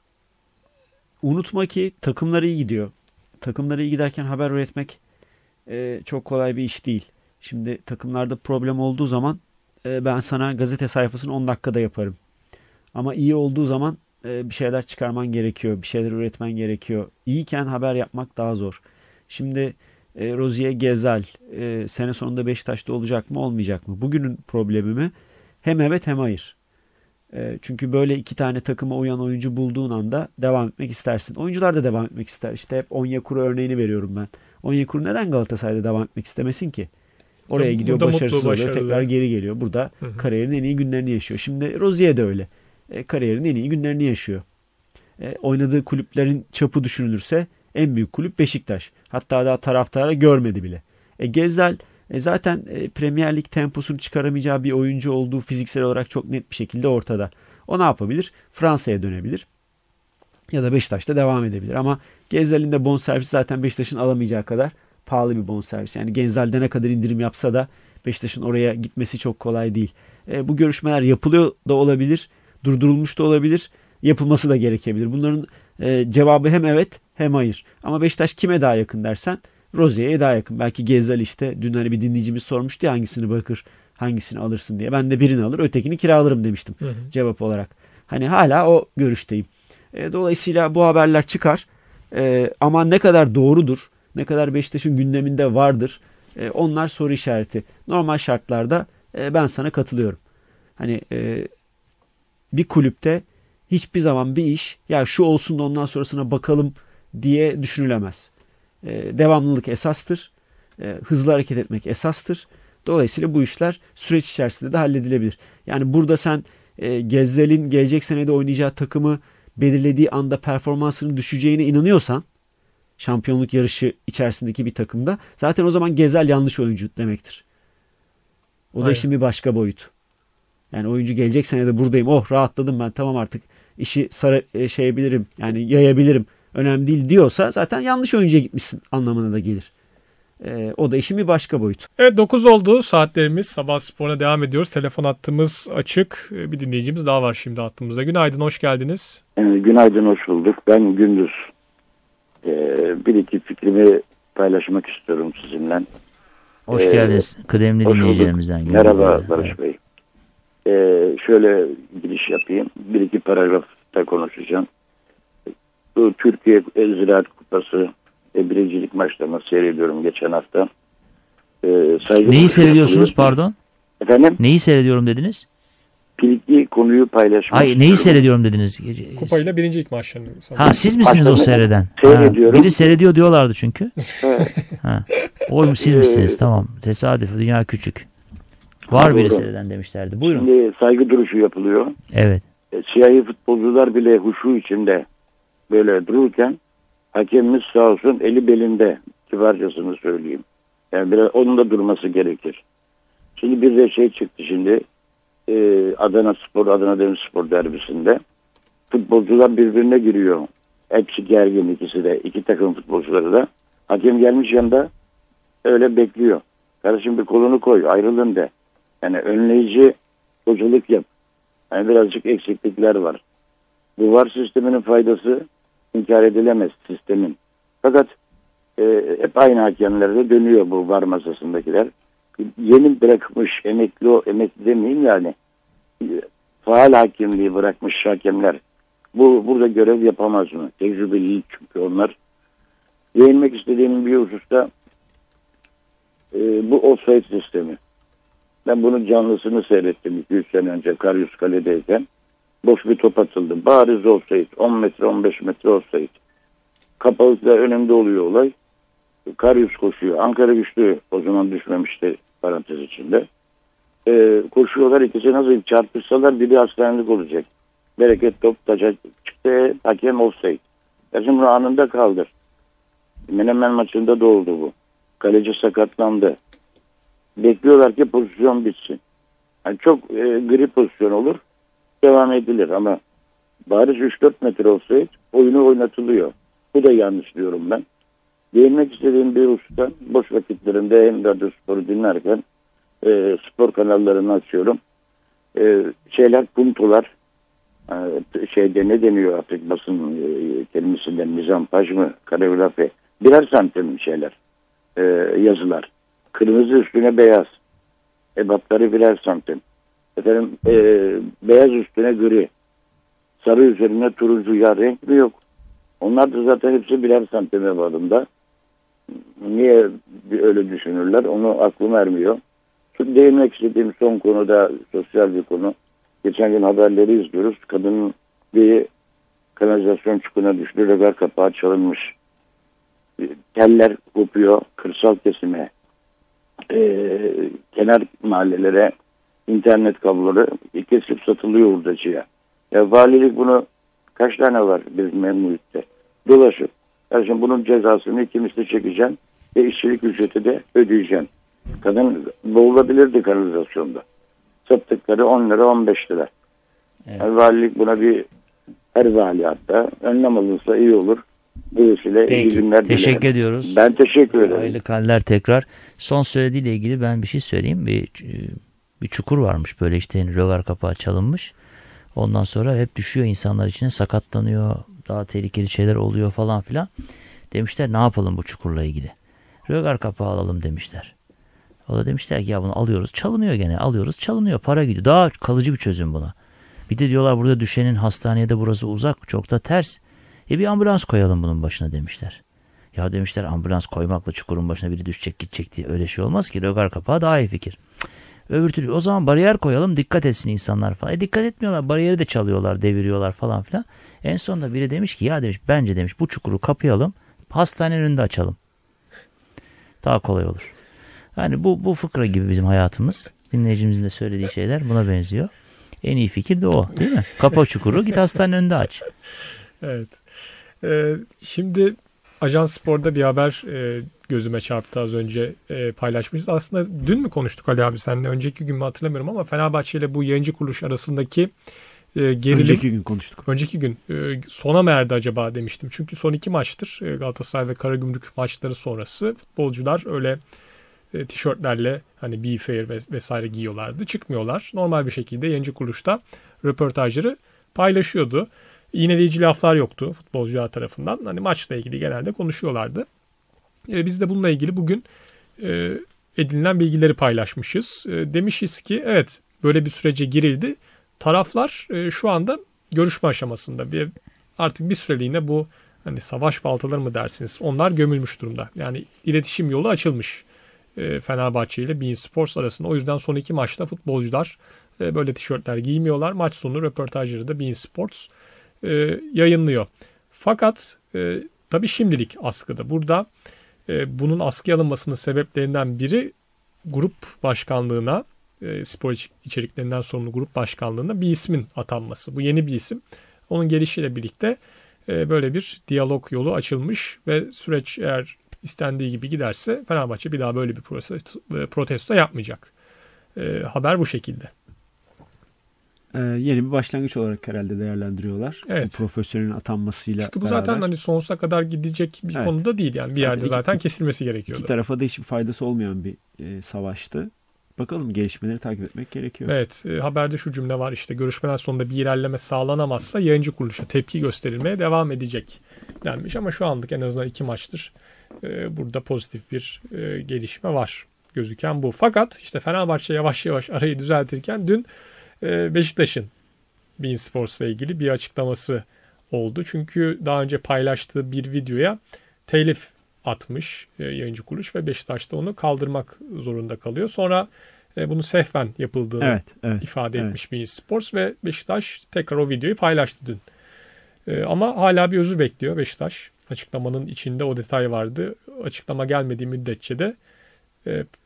unutma ki takımlar iyi gidiyor. Takımlar iyi giderken haber üretmek e, çok kolay bir iş değil. Şimdi takımlarda problem olduğu zaman e, ben sana gazete sayfasını 10 dakikada yaparım. Ama iyi olduğu zaman e, bir şeyler çıkarman gerekiyor. Bir şeyler üretmen gerekiyor. İyiyken haber yapmak daha zor. Şimdi e, Rozier Gezel e, sene sonunda Beşiktaş'ta olacak mı olmayacak mı? Bugünün problemi mi? Hem evet hem hayır. E, çünkü böyle iki tane takıma uyan oyuncu bulduğun anda devam etmek istersin. Oyuncular da devam etmek ister. İşte hep Onyekuru örneğini veriyorum ben. Onyekuru neden Galatasaray'da devam etmek istemesin ki? Oraya gidiyor burada başarısız mutlu, oluyor. Tekrar geri geliyor. Burada Hı-hı. kariyerin en iyi günlerini yaşıyor. Şimdi Rozier de öyle. E, kariyerin en iyi günlerini yaşıyor. E, oynadığı kulüplerin çapı düşünülürse en büyük kulüp Beşiktaş. Hatta daha taraftarı görmedi bile. E, Gezzel e, zaten e, Premier Lig temposunu çıkaramayacağı bir oyuncu olduğu fiziksel olarak çok net bir şekilde ortada. O ne yapabilir? Fransa'ya dönebilir ya da Beşiktaş'ta devam edebilir. Ama Gezal'in de bonservisi zaten Beşiktaş'ın alamayacağı kadar pahalı bir bonservis. Yani Gezal'de ne kadar indirim yapsa da Beşiktaş'ın oraya gitmesi çok kolay değil. E, bu görüşmeler yapılıyor da olabilir, durdurulmuş da olabilir, yapılması da gerekebilir. Bunların e, cevabı hem evet hem hayır. Ama Beşiktaş kime daha yakın dersen Rozier'e daha yakın. Belki Gezal işte dün hani bir dinleyicimiz sormuştu ya hangisini bırakır, hangisini alırsın diye. Ben de birini alır, ötekini kiralarım demiştim hı hı. cevap olarak. Hani hala o görüşteyim. E, dolayısıyla bu haberler çıkar. E, ama ne kadar doğrudur, ne kadar Beşiktaş'ın gündeminde vardır e, onlar soru işareti. Normal şartlarda e, ben sana katılıyorum. Hani e, bir kulüpte hiçbir zaman bir iş ya şu olsun da ondan sonrasına bakalım diye düşünülemez. E, devamlılık esastır. E, hızlı hareket etmek esastır. Dolayısıyla bu işler süreç içerisinde de halledilebilir. Yani burada sen e, Gezzel'in gelecek senede oynayacağı takımı belirlediği anda performansının düşeceğine inanıyorsan şampiyonluk yarışı içerisindeki bir takımda zaten o zaman Gezel yanlış oyuncu demektir. O da işin bir başka boyut. Yani oyuncu gelecek sene de buradayım. Oh rahatladım ben tamam artık işi sara e, şeyebilirim yani yayabilirim. Önemli değil diyorsa zaten yanlış oyuncuya gitmişsin anlamına da gelir. E, o da işin bir başka boyutu. Evet 9 oldu saatlerimiz. Sabah sporuna devam ediyoruz. Telefon attığımız açık. Ee, bir dinleyicimiz daha var şimdi hattımızda. Günaydın, hoş geldiniz. Ee, günaydın, hoş bulduk. Ben Gündüz. Ee, bir iki fikrimi paylaşmak istiyorum sizinle. Hoş ee, geldiniz kıdemli hoş dinleyicilerimizden. Merhaba Barış Bey. Ee, şöyle giriş yapayım. Bir iki paragrafta konuşacağım. Türkiye Ziraat Kupası e, biricilik maçlarını seyrediyorum geçen hafta. E, saygı Neyi seyrediyorsunuz pardon? Efendim? Neyi seyrediyorum dediniz? Pilikli konuyu paylaşmak. Hayır neyi seyrediyorum dediniz? Kupayla birinci ilk maçlarını. Ha siz misiniz Maçlarını o seyreden? Seyrediyorum. Ha, biri seyrediyor diyorlardı çünkü. ha. Oymuş siz ee, misiniz? Tamam. Tesadüf. Dünya küçük. Var Doğru. biri seyreden demişlerdi. Buyurun. Şimdi saygı duruşu yapılıyor. Evet. E, siyahi futbolcular bile huşu içinde böyle dururken hakemimiz sağ olsun eli belinde kibarcasını söyleyeyim. Yani biraz onun da durması gerekir. Şimdi bir de şey çıktı şimdi e, Adana Spor, Adana Demirspor derbisinde futbolcular birbirine giriyor. Hepsi gergin ikisi de. iki takım futbolcuları da. Hakem gelmiş yanında öyle bekliyor. Kardeşim bir kolunu koy ayrılın de. Yani önleyici hocalık yap. Yani birazcık eksiklikler var. Bu var sisteminin faydası inkar edilemez sistemin. Fakat e, hep aynı hakemlerde dönüyor bu var masasındakiler. Yeni bırakmış emekli o emekli demeyeyim yani faal hakimliği bırakmış hakemler bu burada görev yapamaz mı? Tecrübeli çünkü onlar. Değinmek istediğim bir hususta e, bu offside sistemi. Ben bunun canlısını seyrettim 200 sene önce Karyus Kale'deyken boş bir top atıldı. Bariz olsaydı 10 metre 15 metre olsaydı. Kapalı önemli oluyor olay. Karyus koşuyor. Ankara güçlü o zaman düşmemişti parantez içinde. Ee, koşuyorlar ikisi nasıl çarpışsalar biri hastanelik olacak. Bereket top taca çıktı. Hakem olsaydı. Yazım anında kaldır. Menemen maçında da oldu bu. Kaleci sakatlandı. Bekliyorlar ki pozisyon bitsin. Yani çok e, gri pozisyon olur devam edilir ama bariz 3-4 metre olsaydı oyunu oynatılıyor. Bu da yanlış diyorum ben. Değinmek istediğim bir usta boş vakitlerinde hem radyo sporu dinlerken e, spor kanallarını açıyorum. E, şeyler puntolar e, şeyde ne deniyor artık basın e, kelimesinden mizampaj mı kareografi birer santim şeyler e, yazılar. Kırmızı üstüne beyaz. Ebatları birer santim. Efendim e, beyaz üstüne gri. Sarı üzerine turuncu ya renk mi yok? Onlar da zaten hepsi birer santim evadında. Niye öyle düşünürler onu aklım ermiyor. Şimdi değinmek istediğim son konu da sosyal bir konu. Geçen gün haberleri izliyoruz. Kadın bir kanalizasyon çukuna düştü. Rögar kapağı çalınmış. Teller kopuyor. Kırsal kesime, e, kenar mahallelere internet kabloları kesip satılıyor hurdacıya. Ya valilik bunu kaç tane var bir memnuniyetle dolaşıp kardeşim bunun cezasını ikimiz de çekeceğim ve işçilik ücreti de ödeyeceğim. Kadın boğulabilirdi kanalizasyonda. Sattıkları 10 lira 15 lira. Evet. Yani valilik buna bir her vali hatta önlem alınsa iyi olur. Dolayısıyla Peki, iyi günler dilerim. Teşekkür ediyoruz. Ben teşekkür ederim. Aylık haller tekrar. Son söylediğiyle ilgili ben bir şey söyleyeyim. Bir e, bir çukur varmış böyle işte hani rögar kapağı çalınmış. Ondan sonra hep düşüyor insanlar içine sakatlanıyor daha tehlikeli şeyler oluyor falan filan. Demişler ne yapalım bu çukurla ilgili. Rögar kapağı alalım demişler. O da demişler ki ya bunu alıyoruz çalınıyor gene alıyoruz çalınıyor para gidiyor. Daha kalıcı bir çözüm buna. Bir de diyorlar burada düşenin hastaneye de burası uzak çok da ters. E bir ambulans koyalım bunun başına demişler. Ya demişler ambulans koymakla çukurun başına biri düşecek gidecek diye öyle şey olmaz ki rögar kapağı daha iyi fikir. Öbür türlü o zaman bariyer koyalım dikkat etsin insanlar falan. E dikkat etmiyorlar bariyeri de çalıyorlar deviriyorlar falan filan. En sonunda biri demiş ki ya demiş bence demiş bu çukuru kapayalım hastanenin önünde açalım. Daha kolay olur. Yani bu, bu fıkra gibi bizim hayatımız. Dinleyicimizin de söylediği şeyler buna benziyor. En iyi fikir de o değil mi? Kapa çukuru git hastanenin önünde aç. Evet. Ee, şimdi Ajans Spor'da bir haber e, gözüme çarptı az önce e, paylaşmışız. Aslında dün mü konuştuk Ali abi seninle? Önceki gün mü hatırlamıyorum ama Fenerbahçe ile bu yayıncı kuruluş arasındaki e, gerilim. Önceki gün konuştuk. Önceki gün e, sona mı erdi acaba demiştim. Çünkü son iki maçtır e, Galatasaray ve Karagümrük maçları sonrası futbolcular öyle e, tişörtlerle hani Be Fair vesaire giyiyorlardı. Çıkmıyorlar. Normal bir şekilde yayıncı kuruluşta röportajları paylaşıyordu. İğneleyici laflar yoktu futbolcular tarafından. Hani maçla ilgili genelde konuşuyorlardı. E, biz de bununla ilgili bugün e, edinilen bilgileri paylaşmışız. E, demişiz ki evet böyle bir sürece girildi. Taraflar e, şu anda görüşme aşamasında ve artık bir süreliğine bu hani savaş baltaları mı dersiniz? Onlar gömülmüş durumda. Yani iletişim yolu açılmış. E, Fenerbahçe ile Bein Sports arasında. O yüzden son iki maçta futbolcular e, böyle tişörtler giymiyorlar. Maç sonu röportajları da Bein Sports e, yayınlıyor. Fakat e, tabii şimdilik askıda. Burada e, bunun askıya alınmasının sebeplerinden biri grup başkanlığına e, spor içeriklerinden sorumlu grup başkanlığına bir ismin atanması. Bu yeni bir isim. Onun gelişiyle birlikte e, böyle bir diyalog yolu açılmış ve süreç eğer istendiği gibi giderse Fenerbahçe bir daha böyle bir protesto, e, yapmayacak. haber bu şekilde. Ee, yeni bir başlangıç olarak herhalde değerlendiriyorlar. Evet. Bir profesörün atanmasıyla Çünkü bu beraber. zaten hani sonsuza kadar gidecek bir evet. konuda değil yani bir zaten yerde iki, zaten kesilmesi gerekiyordu. İki tarafa da hiçbir faydası olmayan bir e, savaştı. Bakalım gelişmeleri takip etmek gerekiyor. Evet e, haberde şu cümle var işte görüşmeler sonunda bir ilerleme sağlanamazsa yayıncı kuruluşa tepki gösterilmeye devam edecek denmiş ama şu anlık en azından iki maçtır e, burada pozitif bir e, gelişme var gözüken bu. Fakat işte Fenerbahçe yavaş yavaş arayı düzeltirken dün ee, Beşiktaş'ın Bein Sports'la ilgili bir açıklaması oldu. Çünkü daha önce paylaştığı bir videoya telif atmış e, yayıncı kuruluş ve Beşiktaş da onu kaldırmak zorunda kalıyor. Sonra e, bunu sehven yapıldığını evet, evet, ifade evet. etmiş Bein Sports ve Beşiktaş tekrar o videoyu paylaştı dün. E, ama hala bir özür bekliyor Beşiktaş. Açıklamanın içinde o detay vardı. Açıklama gelmediği müddetçe de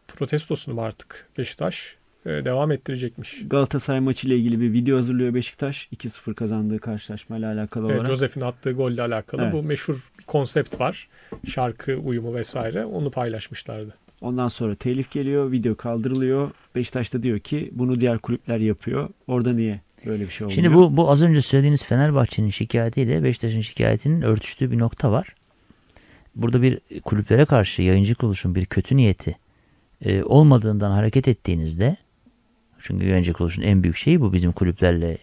protestosunu artık Beşiktaş e, devam ettirecekmiş. Galatasaray maçı ile ilgili bir video hazırlıyor Beşiktaş. 2-0 kazandığı karşılaşmayla alakalı evet, olarak. Josef'in attığı golle alakalı evet. bu meşhur bir konsept var. Şarkı uyumu vesaire onu paylaşmışlardı. Ondan sonra telif geliyor, video kaldırılıyor. Beşiktaş da diyor ki bunu diğer kulüpler yapıyor. Orada niye böyle bir şey oluyor? Şimdi bu, bu az önce söylediğiniz Fenerbahçe'nin şikayetiyle Beşiktaş'ın şikayetinin örtüştüğü bir nokta var. Burada bir kulüplere karşı yayıncı kuruluşun bir kötü niyeti e, olmadığından hareket ettiğinizde çünkü güvence kuruluşunun en büyük şeyi bu bizim kulüplerle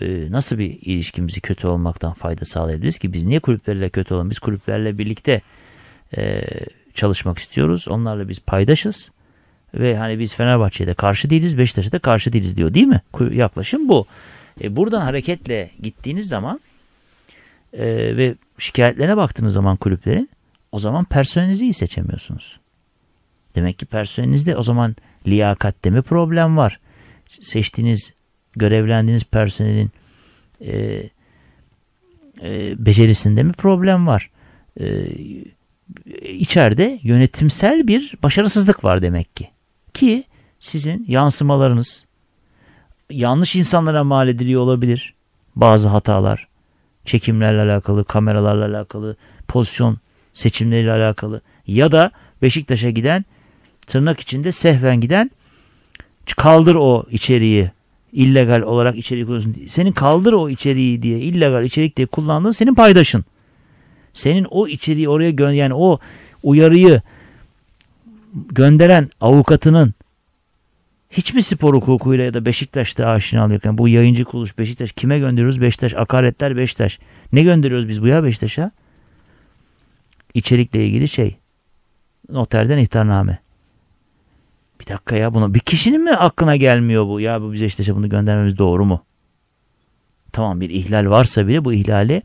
e, nasıl bir ilişkimizi kötü olmaktan fayda sağlayabiliriz ki? Biz niye kulüplerle kötü olalım? Biz kulüplerle birlikte e, çalışmak istiyoruz. Onlarla biz paydaşız. Ve hani biz Fenerbahçe'ye de karşı değiliz, Beşiktaş'a da karşı değiliz diyor değil mi? Yaklaşım bu. E, buradan hareketle gittiğiniz zaman e, ve şikayetlerine baktığınız zaman kulüplerin o zaman personelinizi iyi seçemiyorsunuz. Demek ki personelinizde o zaman Liyakatte mi problem var? Seçtiğiniz, görevlendiğiniz personelin e, e, becerisinde mi problem var? E, içeride yönetimsel bir başarısızlık var demek ki. Ki sizin yansımalarınız yanlış insanlara mal ediliyor olabilir. Bazı hatalar, çekimlerle alakalı, kameralarla alakalı, pozisyon seçimleriyle alakalı ya da Beşiktaş'a giden tırnak içinde sehven giden kaldır o içeriği illegal olarak içerik kullanıyorsun. Senin kaldır o içeriği diye illegal içerik diye kullandığın senin paydaşın. Senin o içeriği oraya gönder yani o uyarıyı gönderen avukatının hiçbir spor hukukuyla ya da Beşiktaş'ta aşinalık yani bu yayıncı kuruluş Beşiktaş kime gönderiyoruz? Beşiktaş akaretler Beşiktaş. Ne gönderiyoruz biz bu ya Beşiktaş'a? içerikle ilgili şey. Noterden ihtarname. Bir dakika ya bunu bir kişinin mi aklına gelmiyor bu? Ya bu bize işte bunu göndermemiz doğru mu? Tamam bir ihlal varsa bile bu ihlali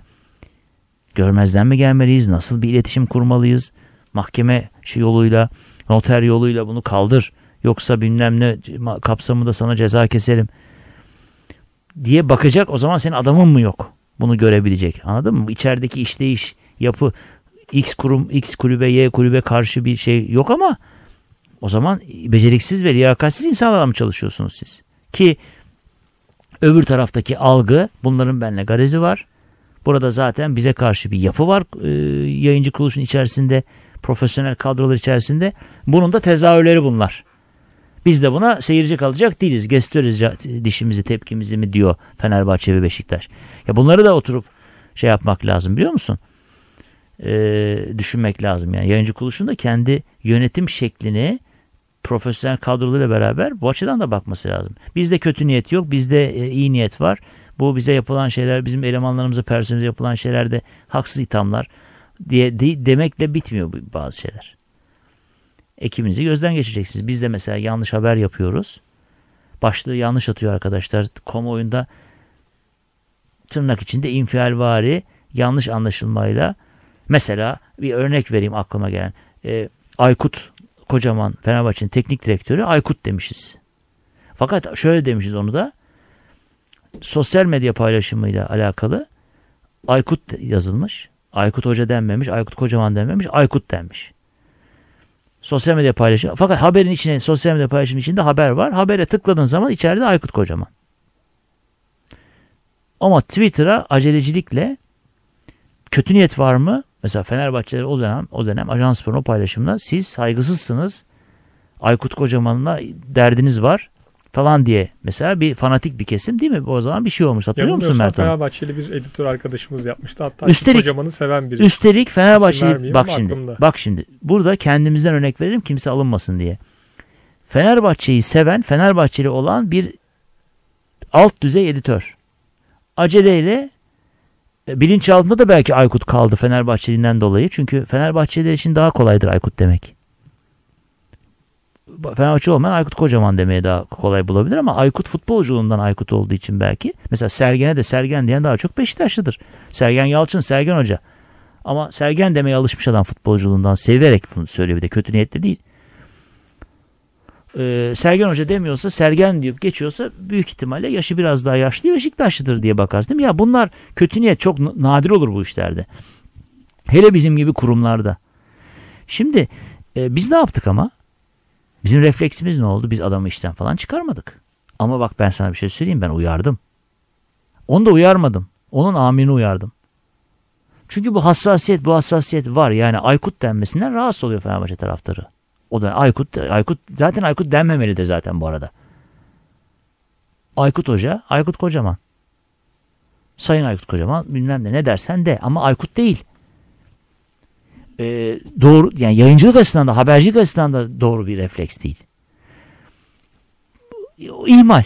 görmezden mi gelmeliyiz? Nasıl bir iletişim kurmalıyız? Mahkeme şu yoluyla, noter yoluyla bunu kaldır. Yoksa bilmem ne kapsamında sana ceza keselim diye bakacak o zaman senin adamın mı yok? Bunu görebilecek. Anladın mı? İçerideki işleyiş, yapı X kurum, X kulübe, Y kulübe karşı bir şey yok ama o zaman beceriksiz ve liyakatsiz insanlarla mı çalışıyorsunuz siz? Ki öbür taraftaki algı bunların benle garezi var. Burada zaten bize karşı bir yapı var e, yayıncı kuruluşun içerisinde, profesyonel kadrolar içerisinde. Bunun da tezahürleri bunlar. Biz de buna seyirci kalacak değiliz. Gösteririz dişimizi, tepkimizi mi diyor Fenerbahçe ve Beşiktaş. Ya bunları da oturup şey yapmak lazım biliyor musun? Ee, düşünmek lazım yani. Yayıncı kuruluşun da kendi yönetim şeklini profesyonel kadrolarıyla beraber bu açıdan da bakması lazım. Bizde kötü niyet yok, bizde e, iyi niyet var. Bu bize yapılan şeyler, bizim elemanlarımıza, personelimize yapılan şeylerde haksız ithamlar diye de, demekle bitmiyor bazı şeyler. Ekibinizi gözden geçeceksiniz. Biz de mesela yanlış haber yapıyoruz. Başlığı yanlış atıyor arkadaşlar. Kamuoyunda tırnak içinde infialvari yanlış anlaşılmayla mesela bir örnek vereyim aklıma gelen. Ee, Aykut kocaman Fenerbahçe'nin teknik direktörü Aykut demişiz. Fakat şöyle demişiz onu da sosyal medya paylaşımıyla alakalı Aykut yazılmış. Aykut Hoca denmemiş, Aykut Kocaman denmemiş, Aykut denmiş. Sosyal medya paylaşım. Fakat haberin içine, sosyal medya paylaşım içinde haber var. Habere tıkladığın zaman içeride Aykut Kocaman. Ama Twitter'a acelecilikle kötü niyet var mı? Mesela Fenerbahçe'de o dönem o dönem Ajans Spor'un paylaşımında siz saygısızsınız. Aykut Kocaman'la derdiniz var falan diye mesela bir fanatik bir kesim değil mi? O zaman bir şey olmuş. Hatırlıyor musun Mert Hanım? Fenerbahçeli bir editör arkadaşımız yapmıştı. Hatta üstelik, kocamanı seven biri. Üstelik Fenerbahçeli bak şimdi. Aklımda. Bak şimdi. Burada kendimizden örnek verelim kimse alınmasın diye. Fenerbahçe'yi seven, Fenerbahçeli olan bir alt düzey editör. Aceleyle e, bilinçaltında da belki Aykut kaldı Fenerbahçeli'nden dolayı. Çünkü Fenerbahçeliler için daha kolaydır Aykut demek. Fenerbahçe olmayan Aykut Kocaman demeye daha kolay bulabilir ama Aykut futbolculuğundan Aykut olduğu için belki. Mesela Sergen'e de Sergen diyen daha çok Beşiktaşlıdır. Sergen Yalçın, Sergen Hoca. Ama Sergen demeye alışmış adam futbolculuğundan severek bunu söylüyor bir de kötü niyetle değil e, Sergen Hoca demiyorsa Sergen deyip geçiyorsa büyük ihtimalle yaşı biraz daha yaşlı Beşiktaşlıdır diye bakarsın değil mi? Ya bunlar kötü niyet çok nadir olur bu işlerde. Hele bizim gibi kurumlarda. Şimdi e, biz ne yaptık ama? Bizim refleksimiz ne oldu? Biz adamı işten falan çıkarmadık. Ama bak ben sana bir şey söyleyeyim ben uyardım. Onu da uyarmadım. Onun amini uyardım. Çünkü bu hassasiyet bu hassasiyet var. Yani Aykut denmesinden rahatsız oluyor Fenerbahçe taraftarı. O da Aykut. Aykut zaten Aykut denmemeli de zaten bu arada. Aykut Hoca, Aykut Kocaman. Sayın Aykut Kocaman bilmem ne ne dersen de ama Aykut değil. Ee, doğru yani yayıncılık açısından da habercilik açısından da doğru bir refleks değil. İhmal.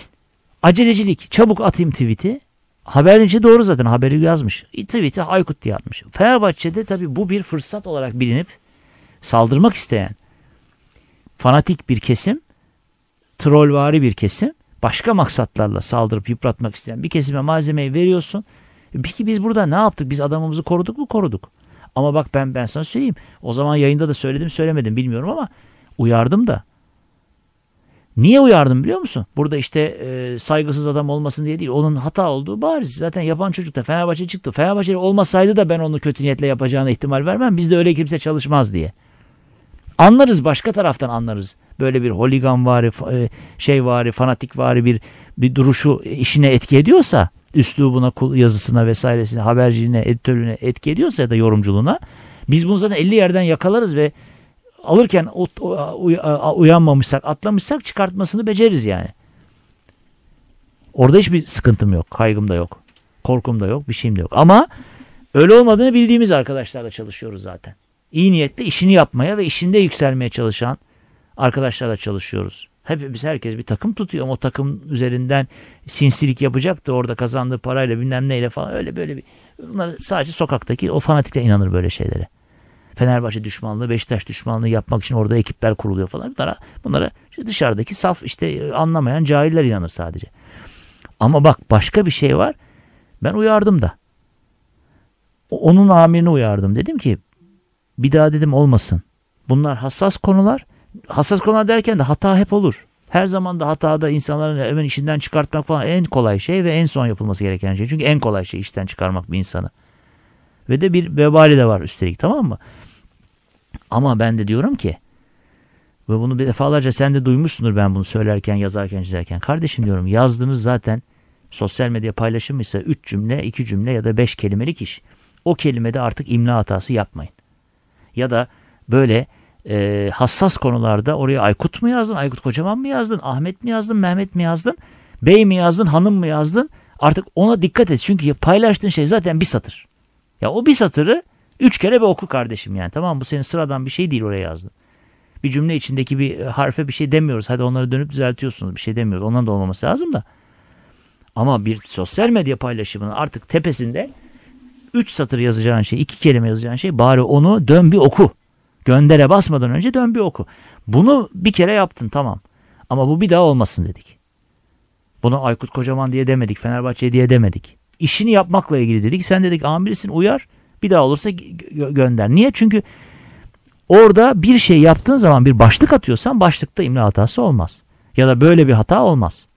Acelecilik. Çabuk atayım tweet'i. Haberci doğru zaten haberi yazmış. E, tweet'i Aykut diye atmış. Fenerbahçe'de tabi bu bir fırsat olarak bilinip saldırmak isteyen fanatik bir kesim, trollvari bir kesim, başka maksatlarla saldırıp yıpratmak isteyen bir kesime malzemeyi veriyorsun. Peki biz burada ne yaptık? Biz adamımızı koruduk mu? Koruduk. Ama bak ben ben sana söyleyeyim. O zaman yayında da söyledim söylemedim bilmiyorum ama uyardım da. Niye uyardım biliyor musun? Burada işte e, saygısız adam olmasın diye değil. Onun hata olduğu bariz. Zaten yapan çocuk da Fenerbahçe çıktı. Fenerbahçe olmasaydı da ben onu kötü niyetle yapacağına ihtimal vermem. Bizde öyle kimse çalışmaz diye. Anlarız başka taraftan anlarız. Böyle bir holigan vari, e, şey vari, fanatik vari bir, bir duruşu işine etki ediyorsa, üslubuna, yazısına vesairesine, haberciliğine, editörüne etki ediyorsa ya da yorumculuğuna biz bunu zaten 50 yerden yakalarız ve alırken uyanmamışsak, atlamışsak çıkartmasını beceririz yani. Orada hiçbir sıkıntım yok, kaygım da yok, korkum da yok, bir şeyim de yok. Ama öyle olmadığını bildiğimiz arkadaşlarla çalışıyoruz zaten iyi niyetle işini yapmaya ve işinde yükselmeye çalışan arkadaşlarla çalışıyoruz. Hepimiz herkes bir takım tutuyor ama o takım üzerinden sinsilik da orada kazandığı parayla bilmem neyle falan öyle böyle bir. Bunlar sadece sokaktaki o fanatikle inanır böyle şeylere. Fenerbahçe düşmanlığı, Beşiktaş düşmanlığı yapmak için orada ekipler kuruluyor falan. Bunlara, bunlara işte dışarıdaki saf işte anlamayan cahiller inanır sadece. Ama bak başka bir şey var. Ben uyardım da. Onun amirini uyardım. Dedim ki bir daha dedim olmasın. Bunlar hassas konular. Hassas konular derken de hata hep olur. Her zaman da hatada insanların hemen işinden çıkartmak falan en kolay şey ve en son yapılması gereken şey. Çünkü en kolay şey işten çıkarmak bir insanı. Ve de bir vebali de var üstelik tamam mı? Ama ben de diyorum ki ve bunu bir defalarca sen de duymuşsundur ben bunu söylerken, yazarken, çizerken. Kardeşim diyorum yazdığınız zaten sosyal medya paylaşımıysa 3 cümle, 2 cümle ya da 5 kelimelik iş. O kelimede artık imla hatası yapmayın ya da böyle e, hassas konularda oraya Aykut mu yazdın, Aykut Kocaman mı yazdın, Ahmet mi yazdın, Mehmet mi yazdın, Bey mi yazdın, Hanım mı yazdın? Artık ona dikkat et çünkü paylaştığın şey zaten bir satır. Ya o bir satırı üç kere bir oku kardeşim yani tamam bu senin sıradan bir şey değil oraya yazdın. Bir cümle içindeki bir e, harfe bir şey demiyoruz. Hadi onları dönüp düzeltiyorsunuz bir şey demiyoruz. Ondan da olmaması lazım da. Ama bir sosyal medya paylaşımının artık tepesinde üç satır yazacağın şey, iki kelime yazacağın şey bari onu dön bir oku. Göndere basmadan önce dön bir oku. Bunu bir kere yaptın tamam. Ama bu bir daha olmasın dedik. Bunu Aykut Kocaman diye demedik, Fenerbahçe diye demedik. İşini yapmakla ilgili dedik. Sen dedik amirisin uyar, bir daha olursa gö gönder. Niye? Çünkü orada bir şey yaptığın zaman bir başlık atıyorsan başlıkta imla hatası olmaz. Ya da böyle bir hata olmaz.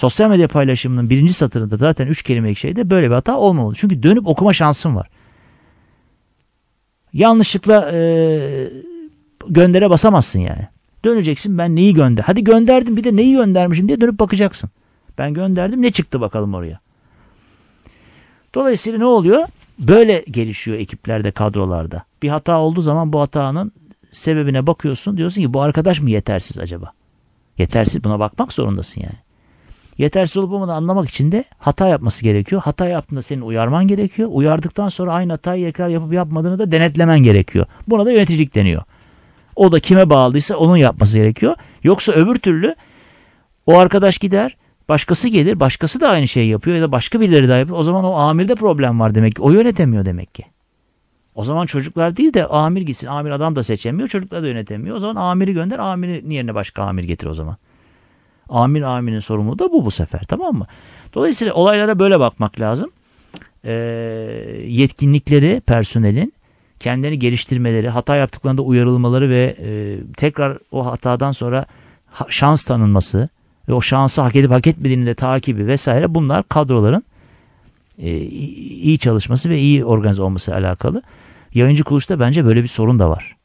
Sosyal medya paylaşımının birinci satırında zaten üç kelimelik şeyde böyle bir hata olmamalı. Çünkü dönüp okuma şansım var. Yanlışlıkla e, göndere basamazsın yani. Döneceksin ben neyi gönder. Hadi gönderdim bir de neyi göndermişim diye dönüp bakacaksın. Ben gönderdim ne çıktı bakalım oraya. Dolayısıyla ne oluyor? Böyle gelişiyor ekiplerde, kadrolarda. Bir hata olduğu zaman bu hatanın sebebine bakıyorsun. Diyorsun ki bu arkadaş mı yetersiz acaba? Yetersiz buna bakmak zorundasın yani. Yetersiz olup olmadığını anlamak için de hata yapması gerekiyor. Hata yaptığında senin uyarman gerekiyor. Uyardıktan sonra aynı hatayı tekrar yapıp yapmadığını da denetlemen gerekiyor. Buna da yöneticilik deniyor. O da kime bağlıysa onun yapması gerekiyor. Yoksa öbür türlü o arkadaş gider, başkası gelir, başkası da aynı şeyi yapıyor ya da başka birileri daha yapıyor. O zaman o amirde problem var demek ki. O yönetemiyor demek ki. O zaman çocuklar değil de amir gitsin. Amir adam da seçemiyor, çocuklar da yönetemiyor. O zaman amiri gönder, amirin yerine başka amir getir o zaman. Amir aminin sorumluluğu da bu bu sefer tamam mı? Dolayısıyla olaylara böyle bakmak lazım. E, yetkinlikleri personelin kendini geliştirmeleri, hata yaptıklarında uyarılmaları ve e, tekrar o hatadan sonra ha, şans tanınması ve o şansı hak edip hak etmediğini de takibi vesaire bunlar kadroların e, iyi çalışması ve iyi organize olması alakalı. Yayıncı kuruluşta bence böyle bir sorun da var.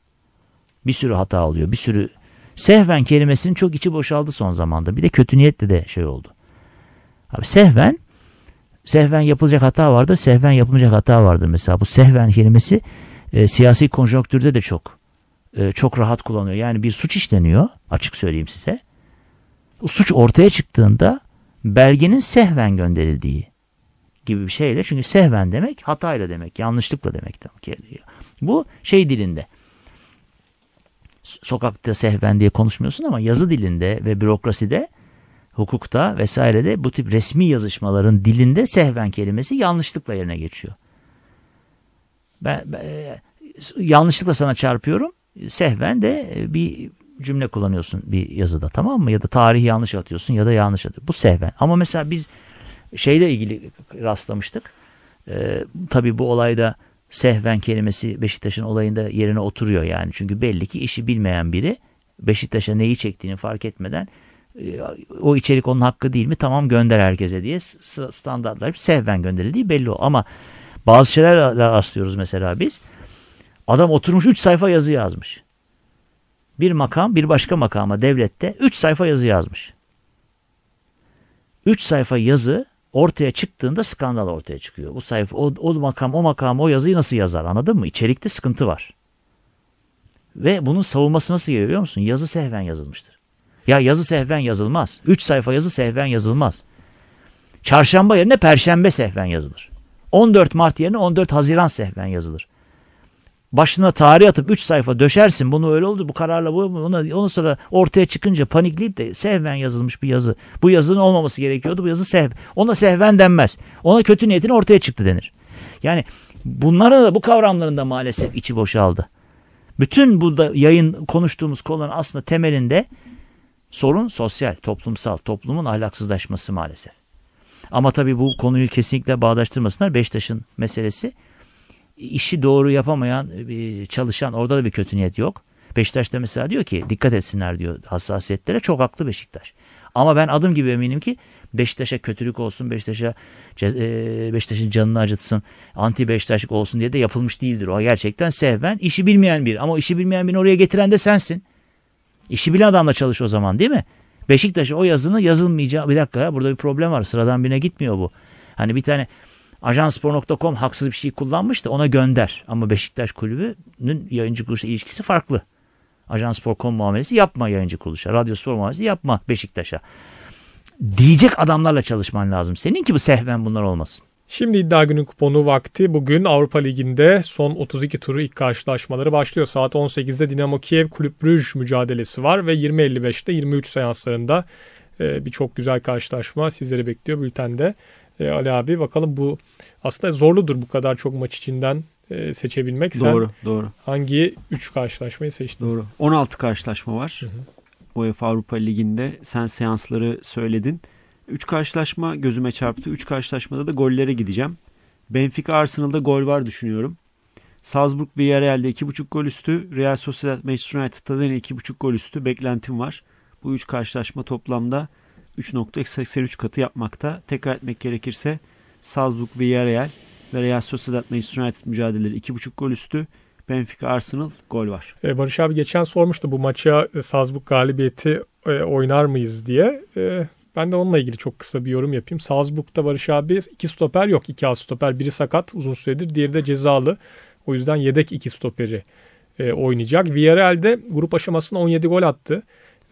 Bir sürü hata alıyor, bir sürü Sehven kelimesinin çok içi boşaldı son zamanda. Bir de kötü niyetle de şey oldu. Abi sehven, sehven yapılacak hata vardır, sehven yapılmayacak hata vardır mesela. Bu sehven kelimesi e, siyasi konjonktürde de çok e, çok rahat kullanıyor. Yani bir suç işleniyor, açık söyleyeyim size. O suç ortaya çıktığında belgenin sehven gönderildiği gibi bir şeyle. Çünkü sehven demek hatayla demek, yanlışlıkla demek. Bu şey dilinde sokakta sehven diye konuşmuyorsun ama yazı dilinde ve bürokraside hukukta vesairede bu tip resmi yazışmaların dilinde sehven kelimesi yanlışlıkla yerine geçiyor. Ben, ben e, yanlışlıkla sana çarpıyorum. Sehven de e, bir cümle kullanıyorsun bir yazıda tamam mı? Ya da tarihi yanlış atıyorsun ya da yanlış atıyorsun. Bu sehven. Ama mesela biz şeyle ilgili rastlamıştık. Ee, tabii bu olayda sehven kelimesi Beşiktaş'ın olayında yerine oturuyor yani. Çünkü belli ki işi bilmeyen biri Beşiktaş'a neyi çektiğini fark etmeden e, o içerik onun hakkı değil mi tamam gönder herkese diye standartlar bir sehven gönderildiği belli o. Ama bazı şeyler rastlıyoruz mesela biz. Adam oturmuş 3 sayfa yazı yazmış. Bir makam bir başka makama devlette 3 sayfa yazı yazmış. 3 sayfa yazı ortaya çıktığında skandal ortaya çıkıyor. Bu sayfa o, o makam o makam o yazıyı nasıl yazar anladın mı? İçerikte sıkıntı var. Ve bunun savunması nasıl geliyor biliyor musun? Yazı sehven yazılmıştır. Ya yazı sehven yazılmaz. Üç sayfa yazı sehven yazılmaz. Çarşamba yerine perşembe sehven yazılır. 14 Mart yerine 14 Haziran sehven yazılır başına tarih atıp 3 sayfa döşersin. Bunu öyle oldu bu kararla bu ona ondan sonra ortaya çıkınca panikleyip de sehven yazılmış bir yazı. Bu yazının olmaması gerekiyordu. Bu yazı sehv. Ona sehven denmez. Ona kötü niyetin ortaya çıktı denir. Yani bunlara da bu kavramların da maalesef içi boşaldı. Bütün bu yayın konuştuğumuz konuların aslında temelinde sorun sosyal, toplumsal, toplumun ahlaksızlaşması maalesef. Ama tabii bu konuyu kesinlikle bağdaştırmasınlar. Beşiktaş'ın meselesi işi doğru yapamayan e, çalışan orada da bir kötü niyet yok. da mesela diyor ki dikkat etsinler diyor hassasiyetlere. Çok haklı Beşiktaş. Ama ben adım gibi eminim ki Beşiktaş'a kötülük olsun, Beşiktaş'a e, Beşiktaş'ın canını acıtsın, anti Beşiktaşlık olsun diye de yapılmış değildir. O gerçekten sevmen, işi bilmeyen bir. Ama işi bilmeyen birini oraya getiren de sensin. İşi bilen adamla çalış o zaman değil mi? Beşiktaş'a o yazını yazılmayacağı bir dakika ya burada bir problem var. Sıradan birine gitmiyor bu. Hani bir tane Ajanspor.com haksız bir şey kullanmış da ona gönder. Ama Beşiktaş Kulübü'nün yayıncı kuruluşla ilişkisi farklı. Ajanspor.com muamelesi yapma yayıncı kuruluşa. Radyospor muamelesi yapma Beşiktaş'a. Diyecek adamlarla çalışman lazım. Senin ki bu sehven bunlar olmasın. Şimdi iddia günü kuponu vakti. Bugün Avrupa Ligi'nde son 32 turu ilk karşılaşmaları başlıyor. Saat 18'de Dinamo Kiev Kulüp Brüj mücadelesi var ve 20.55'te 23 seanslarında e, birçok güzel karşılaşma sizleri bekliyor bültende e, Ali abi. Bakalım bu aslında zorludur bu kadar çok maç içinden e, seçebilmek. Sen doğru, Hangi 3 karşılaşmayı seçtin? Doğru. 16 karşılaşma var. UEFA Avrupa Ligi'nde sen seansları söyledin. 3 karşılaşma gözüme çarptı. 3 karşılaşmada da gollere gideceğim. Benfica Arsenal'da gol var düşünüyorum. Salzburg Villarreal'de 2.5 gol üstü. Real Sociedad Manchester United'da da yine 2.5 gol üstü. Beklentim var. Bu 3 karşılaşma toplamda 3.83 katı yapmakta. Tekrar etmek gerekirse Salzburg ve Villarreal ve Real Sociedad Manchester United mücadeleleri 2.5 gol üstü. Benfica Arsenal gol var. E, Barış abi geçen sormuştu bu maça e, Salzburg galibiyeti e, oynar mıyız diye. ben de onunla ilgili çok kısa bir yorum yapayım. Salzburg'da Barış abi iki stoper yok. iki az stoper. Biri sakat uzun süredir. Diğeri de cezalı. O yüzden yedek iki stoperi oynayacak. Villarreal'de grup aşamasında 17 gol attı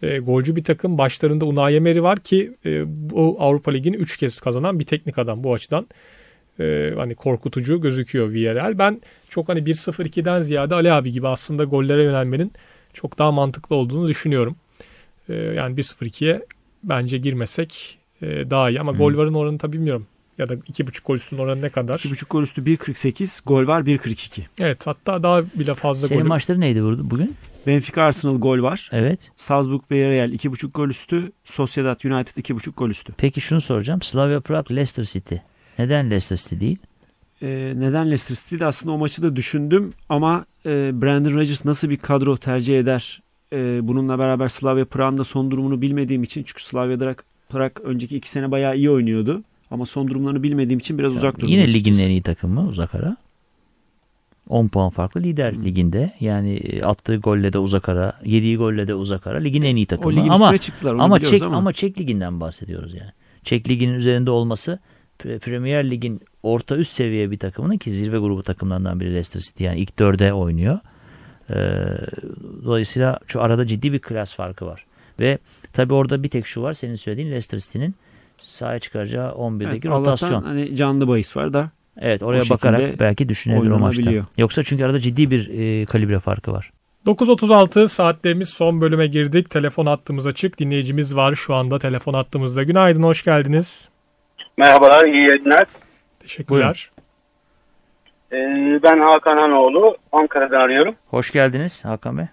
e, golcü bir takım. Başlarında Unai Emery var ki e, bu Avrupa Ligi'ni 3 kez kazanan bir teknik adam bu açıdan. E, hani korkutucu gözüküyor Villarreal. Ben çok hani 1-0-2'den ziyade Ali abi gibi aslında gollere yönelmenin çok daha mantıklı olduğunu düşünüyorum. E, yani 1-0-2'ye bence girmesek e, daha iyi ama hmm. gol varın oranı tabii bilmiyorum. Ya da 2.5 gol üstünün oranı ne kadar? 2.5 gol üstü 1.48, gol var 1.42. Evet hatta daha bile fazla şey, gol. maçları neydi burada bugün? Benfica Arsenal gol var. Evet. Salzburg Villarreal 2.5 gol üstü. Sociedad United 2.5 gol üstü. Peki şunu soracağım. Slavia Prag Leicester City. Neden Leicester City değil? Ee, neden Leicester City de aslında o maçı da düşündüm ama e, Brandon Rodgers nasıl bir kadro tercih eder? E, bununla beraber Slavia Prag'ın da son durumunu bilmediğim için çünkü Slavia Prag, Prag önceki iki sene bayağı iyi oynuyordu. Ama son durumlarını bilmediğim için biraz yani uzak durdum. Yine ligin en iyi takımı uzak ara. 10 puan farklı lider liginde. Yani e, attığı golle de uzak ara, yediği golle de uzak ara. Ligin en iyi takımı. O ama çıktılar, ama Çek ama. ama Çek liginden bahsediyoruz yani. Çek liginin üzerinde olması Premier Lig'in orta üst seviye bir takımının ki zirve grubu takımlarından biri Leicester City yani ilk dörde oynuyor. Ee, dolayısıyla şu arada ciddi bir klas farkı var. Ve tabi orada bir tek şu var senin söylediğin Leicester City'nin sahaya çıkaracağı 11'deki evet, rotasyon. Allah'tan hani canlı bahis var da Evet oraya bakarak belki düşünebilir o maçta. Yoksa çünkü arada ciddi bir e, kalibre farkı var. 9.36 saatlerimiz son bölüme girdik. Telefon hattımız açık. Dinleyicimiz var şu anda telefon hattımızda. Günaydın, hoş geldiniz. Merhabalar, iyi yayınlar. Teşekkürler. Ee, ben Hakan Hanoğlu, Ankara'dan arıyorum. Hoş geldiniz Hakan Bey.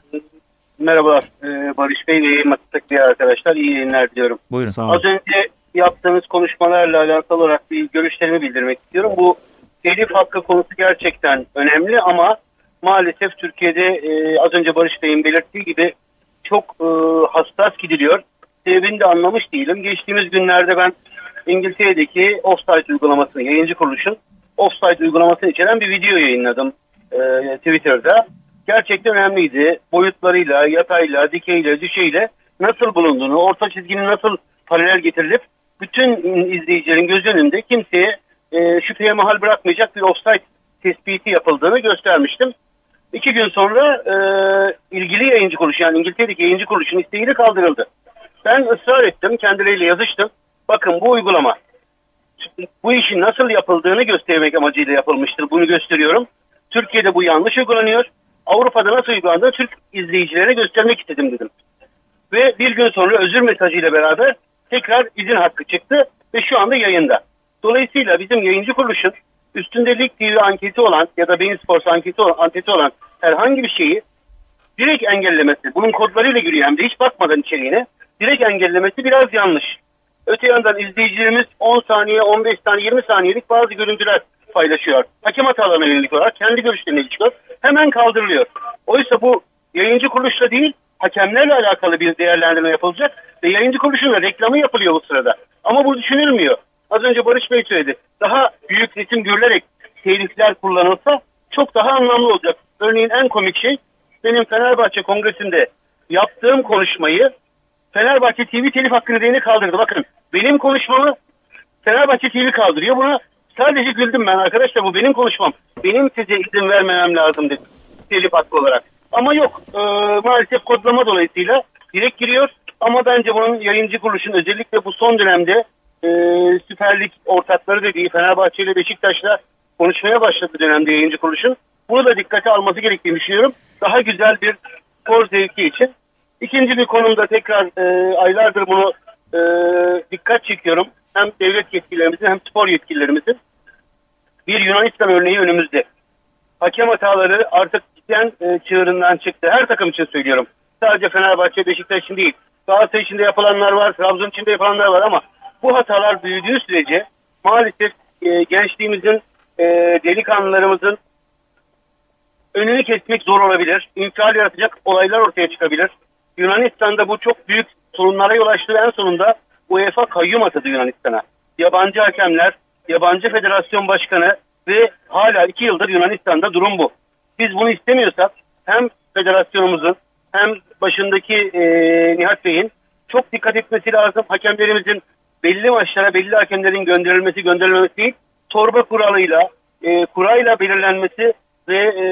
Merhabalar ee, Barış Bey ve yayın diğer arkadaşlar. iyi yayınlar diliyorum. Buyurun. Sağ olun. Az önce yaptığımız konuşmalarla alakalı olarak bir görüşlerimi bildirmek istiyorum. Bu telif hakkı konusu gerçekten önemli ama maalesef Türkiye'de e, az önce Barış Bey'in belirttiği gibi çok e, hassas gidiliyor. Sebebini de anlamış değilim. Geçtiğimiz günlerde ben İngiltere'deki Offsite uygulamasını, yayıncı kuruluşun Offsite uygulamasını içeren bir video yayınladım e, Twitter'da. Gerçekten önemliydi. Boyutlarıyla, yatayla, dikeyle, düşeyle nasıl bulunduğunu, orta çizginin nasıl paralel getirilip bütün izleyicilerin göz önünde kimseye e, şüpheye mahal bırakmayacak bir offside tespiti yapıldığını göstermiştim. İki gün sonra e, ilgili yayıncı kuruluş yani İngiltere'deki yayıncı kuruluşun isteğiyle kaldırıldı. Ben ısrar ettim kendileriyle yazıştım. Bakın bu uygulama bu işin nasıl yapıldığını göstermek amacıyla yapılmıştır. Bunu gösteriyorum. Türkiye'de bu yanlış uygulanıyor. Avrupa'da nasıl uygulandığını Türk izleyicilerine göstermek istedim dedim. Ve bir gün sonra özür mesajıyla beraber tekrar izin hakkı çıktı ve şu anda yayında. Dolayısıyla bizim yayıncı kuruluşun üstünde Lig TV anketi olan ya da Beyin Sports anketi olan, anketi olan herhangi bir şeyi direkt engellemesi, bunun kodlarıyla giriyor hem de hiç bakmadan içeriğine, direkt engellemesi biraz yanlış. Öte yandan izleyicilerimiz 10 saniye, 15 saniye, 20 saniyelik bazı görüntüler paylaşıyor. Hakem hatalarına yönelik olarak kendi görüşlerine ilişkiler hemen kaldırılıyor. Oysa bu yayıncı kuruluşla değil, hakemlerle alakalı bir değerlendirme yapılacak ve yayıncı kuruluşuna reklamı yapılıyor bu sırada. Ama bu düşünülmüyor. Az önce Barış Bey söyledi. Daha büyük ritim görülerek telifler kullanılsa çok daha anlamlı olacak. Örneğin en komik şey benim Fenerbahçe Kongresi'nde yaptığım konuşmayı Fenerbahçe TV telif hakkını değini kaldırdı. Bakın benim konuşmamı Fenerbahçe TV kaldırıyor. Buna sadece güldüm ben arkadaşlar bu benim konuşmam. Benim size izin vermemem lazım dedim Telif hakkı olarak. Ama yok e, maalesef kodlama dolayısıyla direkt giriyor. Ama bence bunun yayıncı kuruluşun özellikle bu son dönemde e, Süper Lig ortakları dediği Fenerbahçe ile Beşiktaş'la konuşmaya başladı dönemde yayıncı kuruluşun. Bunu da dikkate alması gerektiğini düşünüyorum. Daha güzel bir spor zevki için. İkinci bir konumda tekrar e, aylardır bunu e, dikkat çekiyorum. Hem devlet yetkililerimizin hem spor yetkililerimizin. Bir Yunanistan örneği önümüzde. Hakem hataları artık cidden e, çığırından çıktı. Her takım için söylüyorum. Sadece Fenerbahçe, Beşiktaş için değil. Galatasaray için de yapılanlar var, Trabzon için de yapılanlar var ama bu hatalar büyüdüğü sürece maalesef e, gençliğimizin, e, delikanlılarımızın önünü kesmek zor olabilir. İnfial yaratacak olaylar ortaya çıkabilir. Yunanistan'da bu çok büyük sorunlara yol açtı en sonunda UEFA kayyum atadı Yunanistan'a. Yabancı hakemler, yabancı federasyon başkanı ve hala iki yıldır Yunanistan'da durum bu. Biz bunu istemiyorsak hem federasyonumuzun hem başındaki e, Nihat Bey'in çok dikkat etmesi lazım. Hakemlerimizin belli maçlara belli hakemlerin gönderilmesi gönderilmemesi değil, torba kuralıyla, e, kurayla belirlenmesi ve e,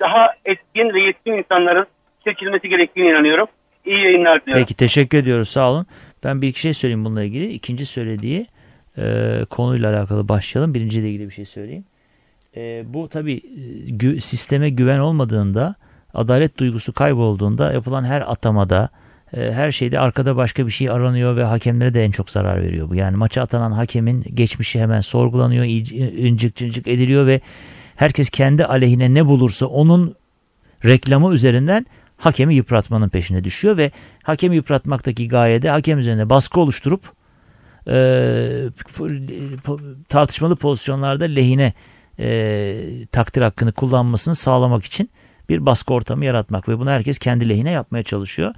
daha etkin ve yetkin insanların seçilmesi gerektiğini inanıyorum. İyi yayınlar diliyorum. Peki teşekkür ediyoruz sağ olun. Ben bir iki şey söyleyeyim bununla ilgili. İkinci söylediği e, konuyla alakalı başlayalım. Birinciyle ilgili bir şey söyleyeyim. E, bu tabi e, gü, sisteme güven olmadığında, adalet duygusu kaybolduğunda yapılan her atamada, ee, her şeyde arkada başka bir şey aranıyor ve hakemlere de en çok zarar veriyor bu. Yani maça atanan hakemin geçmişi hemen sorgulanıyor, incik cincik ediliyor ve herkes kendi aleyhine ne bulursa onun reklamı üzerinden hakemi yıpratmanın peşine düşüyor ve hakemi yıpratmaktaki gayede hakem üzerine baskı oluşturup e, tartışmalı pozisyonlarda lehine e, takdir hakkını kullanmasını sağlamak için bir baskı ortamı yaratmak ve bunu herkes kendi lehine yapmaya çalışıyor.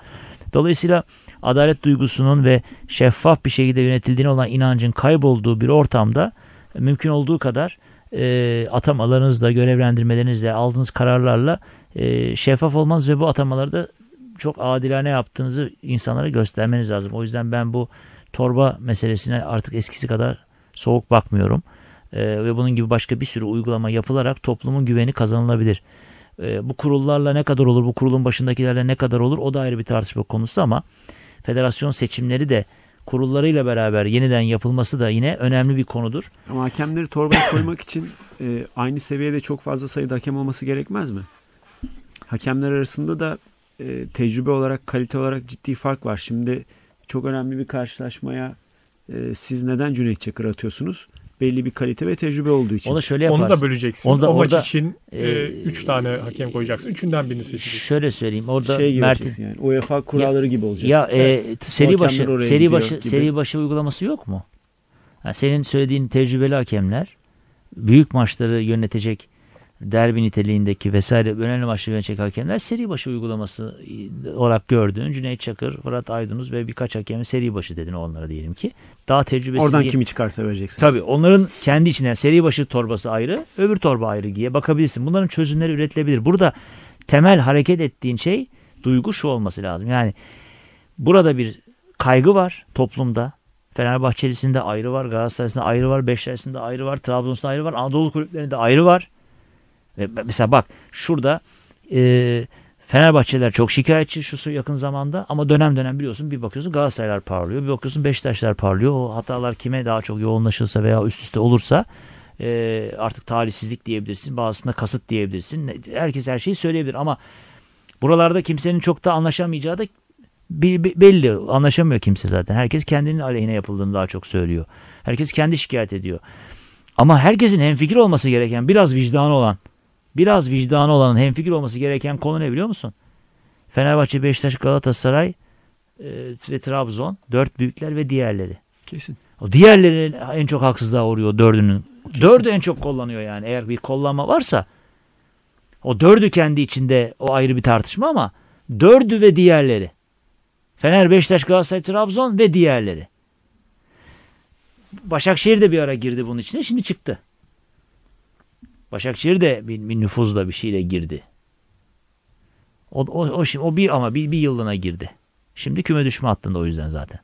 Dolayısıyla adalet duygusunun ve şeffaf bir şekilde yönetildiğine olan inancın kaybolduğu bir ortamda mümkün olduğu kadar e, atamalarınızla, görevlendirmelerinizle, aldığınız kararlarla e, şeffaf olmanız ve bu atamalarda çok adilane yaptığınızı insanlara göstermeniz lazım. O yüzden ben bu torba meselesine artık eskisi kadar soğuk bakmıyorum. E, ve bunun gibi başka bir sürü uygulama yapılarak toplumun güveni kazanılabilir. Ee, bu kurullarla ne kadar olur, bu kurulun başındakilerle ne kadar olur o da ayrı bir tartışma konusu ama federasyon seçimleri de kurullarıyla beraber yeniden yapılması da yine önemli bir konudur. Ama hakemleri torbaya koymak için e, aynı seviyede çok fazla sayıda hakem olması gerekmez mi? Hakemler arasında da e, tecrübe olarak, kalite olarak ciddi fark var. Şimdi çok önemli bir karşılaşmaya e, siz neden Cüneyt Çakır atıyorsunuz? belli bir kalite ve tecrübe olduğu için. O şöyle yaparsın. Onu da böleceksin. Onu da, o orada, maç için 3 e, e, üç tane hakem koyacaksın. Üçünden birini seçeceksin. Şöyle söyleyeyim. Orada şey Mert yani UEFA kuralları ya, gibi olacak. Ya e, evet. e, seri başı seri başı gibi. seri başı uygulaması yok mu? Yani senin söylediğin tecrübeli hakemler büyük maçları yönetecek derbi niteliğindeki vesaire önemli maçları yönetecek hakemler seri başı uygulaması olarak gördüğün Cüneyt Çakır, Fırat Aydınuz ve birkaç hakemin seri başı dedin onlara diyelim ki. Daha tecrübesiz. Oradan kimi çıkarsa vereceksin. Tabii onların kendi içinden seri başı torbası ayrı, öbür torba ayrı diye bakabilirsin. Bunların çözümleri üretilebilir. Burada temel hareket ettiğin şey duygu şu olması lazım. Yani burada bir kaygı var toplumda. Fenerbahçelisinde ayrı var, Galatasaray'sında ayrı var, Beşiktaş'ında ayrı var, Trabzon'sunda ayrı var, Anadolu kulüplerinde ayrı var. Mesela bak şurada e, Fenerbahçeler çok şikayetçi şu yakın zamanda ama dönem dönem biliyorsun bir bakıyorsun Galatasaraylar parlıyor bir bakıyorsun Beşiktaşlar parlıyor. O hatalar kime daha çok yoğunlaşırsa veya üst üste olursa e, artık talihsizlik diyebilirsin bazısına kasıt diyebilirsin. Herkes her şeyi söyleyebilir ama buralarda kimsenin çok da anlaşamayacağı da belli anlaşamıyor kimse zaten. Herkes kendinin aleyhine yapıldığını daha çok söylüyor. Herkes kendi şikayet ediyor. Ama herkesin hem fikir olması gereken biraz vicdanı olan Biraz vicdanı olanın hemfikir olması gereken konu ne biliyor musun? Fenerbahçe, Beşiktaş, Galatasaray e, ve Trabzon. Dört büyükler ve diğerleri. Kesin. O diğerleri en çok haksızlığa uğruyor dördünün. Kesin. Dördü en çok kullanıyor yani. Eğer bir kollama varsa o dördü kendi içinde o ayrı bir tartışma ama dördü ve diğerleri. Fener, Beşiktaş, Galatasaray, Trabzon ve diğerleri. Başakşehir de bir ara girdi bunun içine. Şimdi çıktı. Başakşehir de bir, bir nüfuzla bir şeyle girdi. O, o, o, şimdi, o bir ama bir, bir yıllığına girdi. Şimdi küme düşme hattında o yüzden zaten.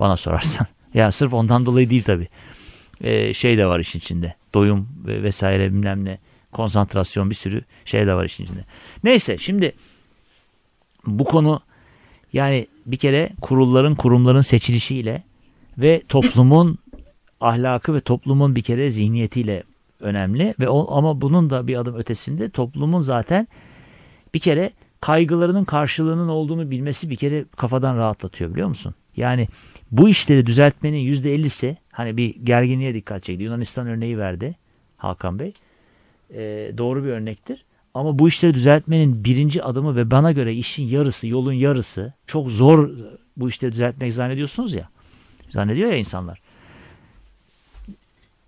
Bana sorarsan. Ya sırf ondan dolayı değil tabii. Ee, şey de var işin içinde. Doyum vesaire bilmem ne. Konsantrasyon bir sürü şey de var işin içinde. Neyse şimdi bu konu yani bir kere kurulların kurumların seçilişiyle ve toplumun ahlakı ve toplumun bir kere zihniyetiyle önemli ve o, ama bunun da bir adım ötesinde toplumun zaten bir kere kaygılarının karşılığının olduğunu bilmesi bir kere kafadan rahatlatıyor biliyor musun? Yani bu işleri düzeltmenin yüzde ellisi hani bir gerginliğe dikkat çekti. Yunanistan örneği verdi Hakan Bey. Ee, doğru bir örnektir. Ama bu işleri düzeltmenin birinci adımı ve bana göre işin yarısı, yolun yarısı çok zor bu işleri düzeltmek zannediyorsunuz ya. Zannediyor ya insanlar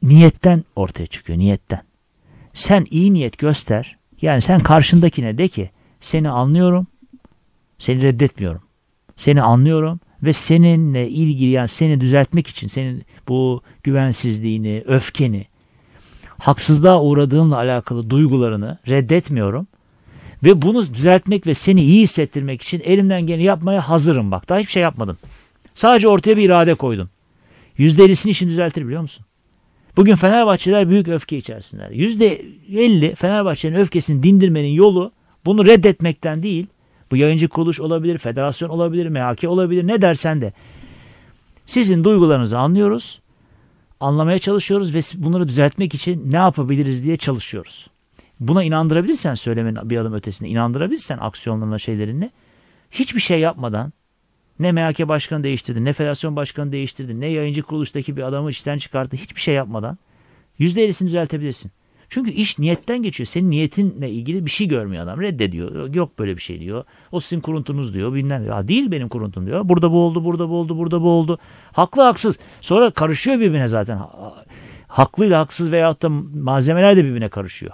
niyetten ortaya çıkıyor, niyetten. Sen iyi niyet göster. Yani sen karşındakine de ki seni anlıyorum, seni reddetmiyorum. Seni anlıyorum ve seninle ilgili yani seni düzeltmek için senin bu güvensizliğini, öfkeni, haksızlığa uğradığınla alakalı duygularını reddetmiyorum. Ve bunu düzeltmek ve seni iyi hissettirmek için elimden geleni yapmaya hazırım. Bak daha hiçbir şey yapmadım. Sadece ortaya bir irade koydum. Yüzde ellisini işini düzeltir biliyor musun? Bugün Fenerbahçeler büyük öfke içerisindeler. %50 Fenerbahçe'nin öfkesini dindirmenin yolu bunu reddetmekten değil. Bu yayıncı kuruluş olabilir, federasyon olabilir, MHK olabilir ne dersen de. Sizin duygularınızı anlıyoruz. Anlamaya çalışıyoruz ve bunları düzeltmek için ne yapabiliriz diye çalışıyoruz. Buna inandırabilirsen söylemenin bir adım ötesinde, inandırabilirsen aksiyonlarına şeylerinle hiçbir şey yapmadan ne MHK başkanı değiştirdi, ne federasyon başkanı değiştirdi, ne yayıncı kuruluştaki bir adamı işten çıkarttı. Hiçbir şey yapmadan %50'sini düzeltebilirsin. Çünkü iş niyetten geçiyor. Senin niyetinle ilgili bir şey görmüyor adam. Reddediyor. Yok böyle bir şey diyor. O sizin kuruntunuz diyor. Bilmem. Ya değil benim kuruntum diyor. Burada bu oldu, burada bu oldu, burada bu oldu. Haklı haksız. Sonra karışıyor birbirine zaten. Haklıyla haksız veyahut da malzemeler de birbirine karışıyor.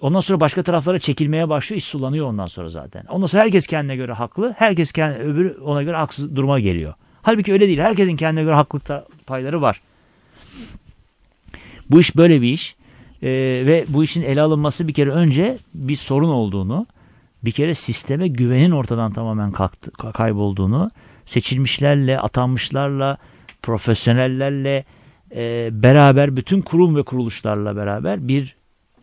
Ondan sonra başka taraflara çekilmeye başlıyor. iş sulanıyor ondan sonra zaten. Ondan sonra herkes kendine göre haklı. Herkes kendi, öbürü ona göre haksız duruma geliyor. Halbuki öyle değil. Herkesin kendine göre haklılık payları var. Bu iş böyle bir iş. Ee, ve bu işin ele alınması bir kere önce bir sorun olduğunu, bir kere sisteme güvenin ortadan tamamen kalktı, kaybolduğunu, seçilmişlerle, atanmışlarla, profesyonellerle, e, beraber bütün kurum ve kuruluşlarla beraber bir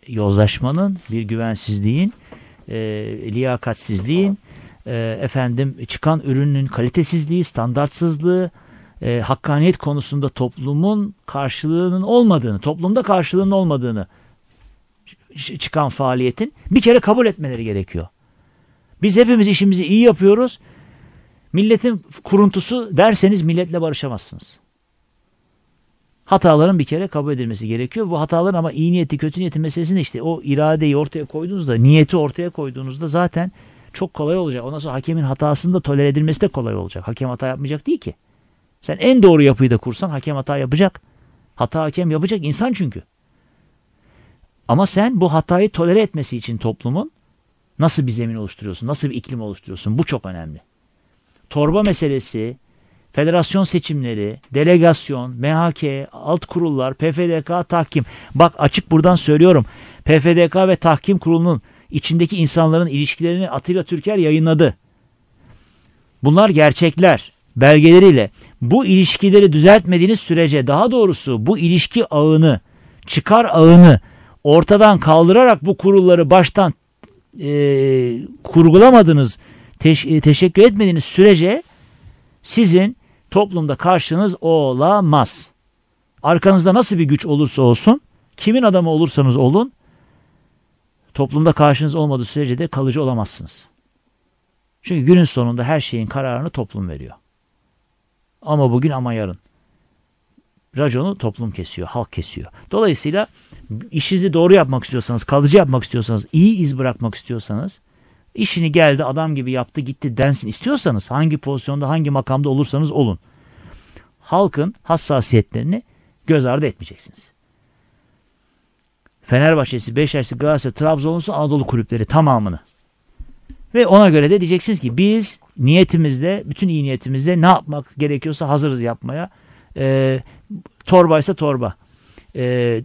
yozlaşmanın, bir güvensizliğin, e, liyakatsizliğin, e, efendim çıkan ürünün kalitesizliği, standartsızlığı, e, hakkaniyet konusunda toplumun karşılığının olmadığını, toplumda karşılığının olmadığını çıkan faaliyetin bir kere kabul etmeleri gerekiyor. Biz hepimiz işimizi iyi yapıyoruz. Milletin kuruntusu derseniz milletle barışamazsınız hataların bir kere kabul edilmesi gerekiyor. Bu hataların ama iyi niyeti kötü niyeti meselesini işte o iradeyi ortaya koyduğunuzda, niyeti ortaya koyduğunuzda zaten çok kolay olacak. Ondan sonra hakemin hatasını da toler edilmesi de kolay olacak. Hakem hata yapmayacak değil ki. Sen en doğru yapıyı da kursan hakem hata yapacak. Hata hakem yapacak insan çünkü. Ama sen bu hatayı tolere etmesi için toplumun nasıl bir zemin oluşturuyorsun, nasıl bir iklim oluşturuyorsun bu çok önemli. Torba meselesi, federasyon seçimleri, delegasyon, MHK, alt kurullar, PFDK, tahkim. Bak açık buradan söylüyorum. PFDK ve tahkim kurulunun içindeki insanların ilişkilerini Atilla Türker yayınladı. Bunlar gerçekler belgeleriyle bu ilişkileri düzeltmediğiniz sürece daha doğrusu bu ilişki ağını, çıkar ağını ortadan kaldırarak bu kurulları baştan e, kurgulamadınız, teş, e, teşekkür etmediğiniz sürece sizin toplumda karşınız olamaz. Arkanızda nasıl bir güç olursa olsun, kimin adamı olursanız olun, toplumda karşınız olmadığı sürece de kalıcı olamazsınız. Çünkü günün sonunda her şeyin kararını toplum veriyor. Ama bugün ama yarın. Raconu toplum kesiyor, halk kesiyor. Dolayısıyla işinizi doğru yapmak istiyorsanız, kalıcı yapmak istiyorsanız, iyi iz bırakmak istiyorsanız İşini geldi adam gibi yaptı gitti densin istiyorsanız hangi pozisyonda hangi makamda olursanız olun. Halkın hassasiyetlerini göz ardı etmeyeceksiniz. Fenerbahçe'si, Beşiktaş'ı, Galatasaray, Trabzon'su Anadolu kulüpleri tamamını. Ve ona göre de diyeceksiniz ki biz niyetimizde, bütün iyi niyetimizde ne yapmak gerekiyorsa hazırız yapmaya. E, torba ise torba. E,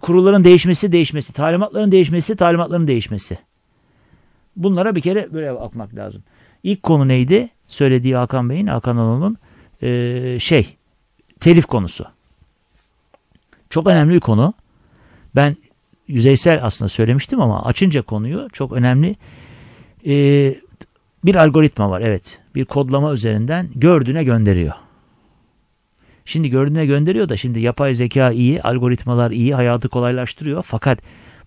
kurulların değişmesi değişmesi, talimatların değişmesi talimatların değişmesi. Bunlara bir kere böyle bakmak lazım. İlk konu neydi? Söylediği Hakan Bey'in, Hakan Anon'un e, şey, telif konusu. Çok önemli bir konu. Ben yüzeysel aslında söylemiştim ama açınca konuyu çok önemli. Ee, bir algoritma var evet. Bir kodlama üzerinden gördüğüne gönderiyor. Şimdi gördüğüne gönderiyor da şimdi yapay zeka iyi, algoritmalar iyi, hayatı kolaylaştırıyor. Fakat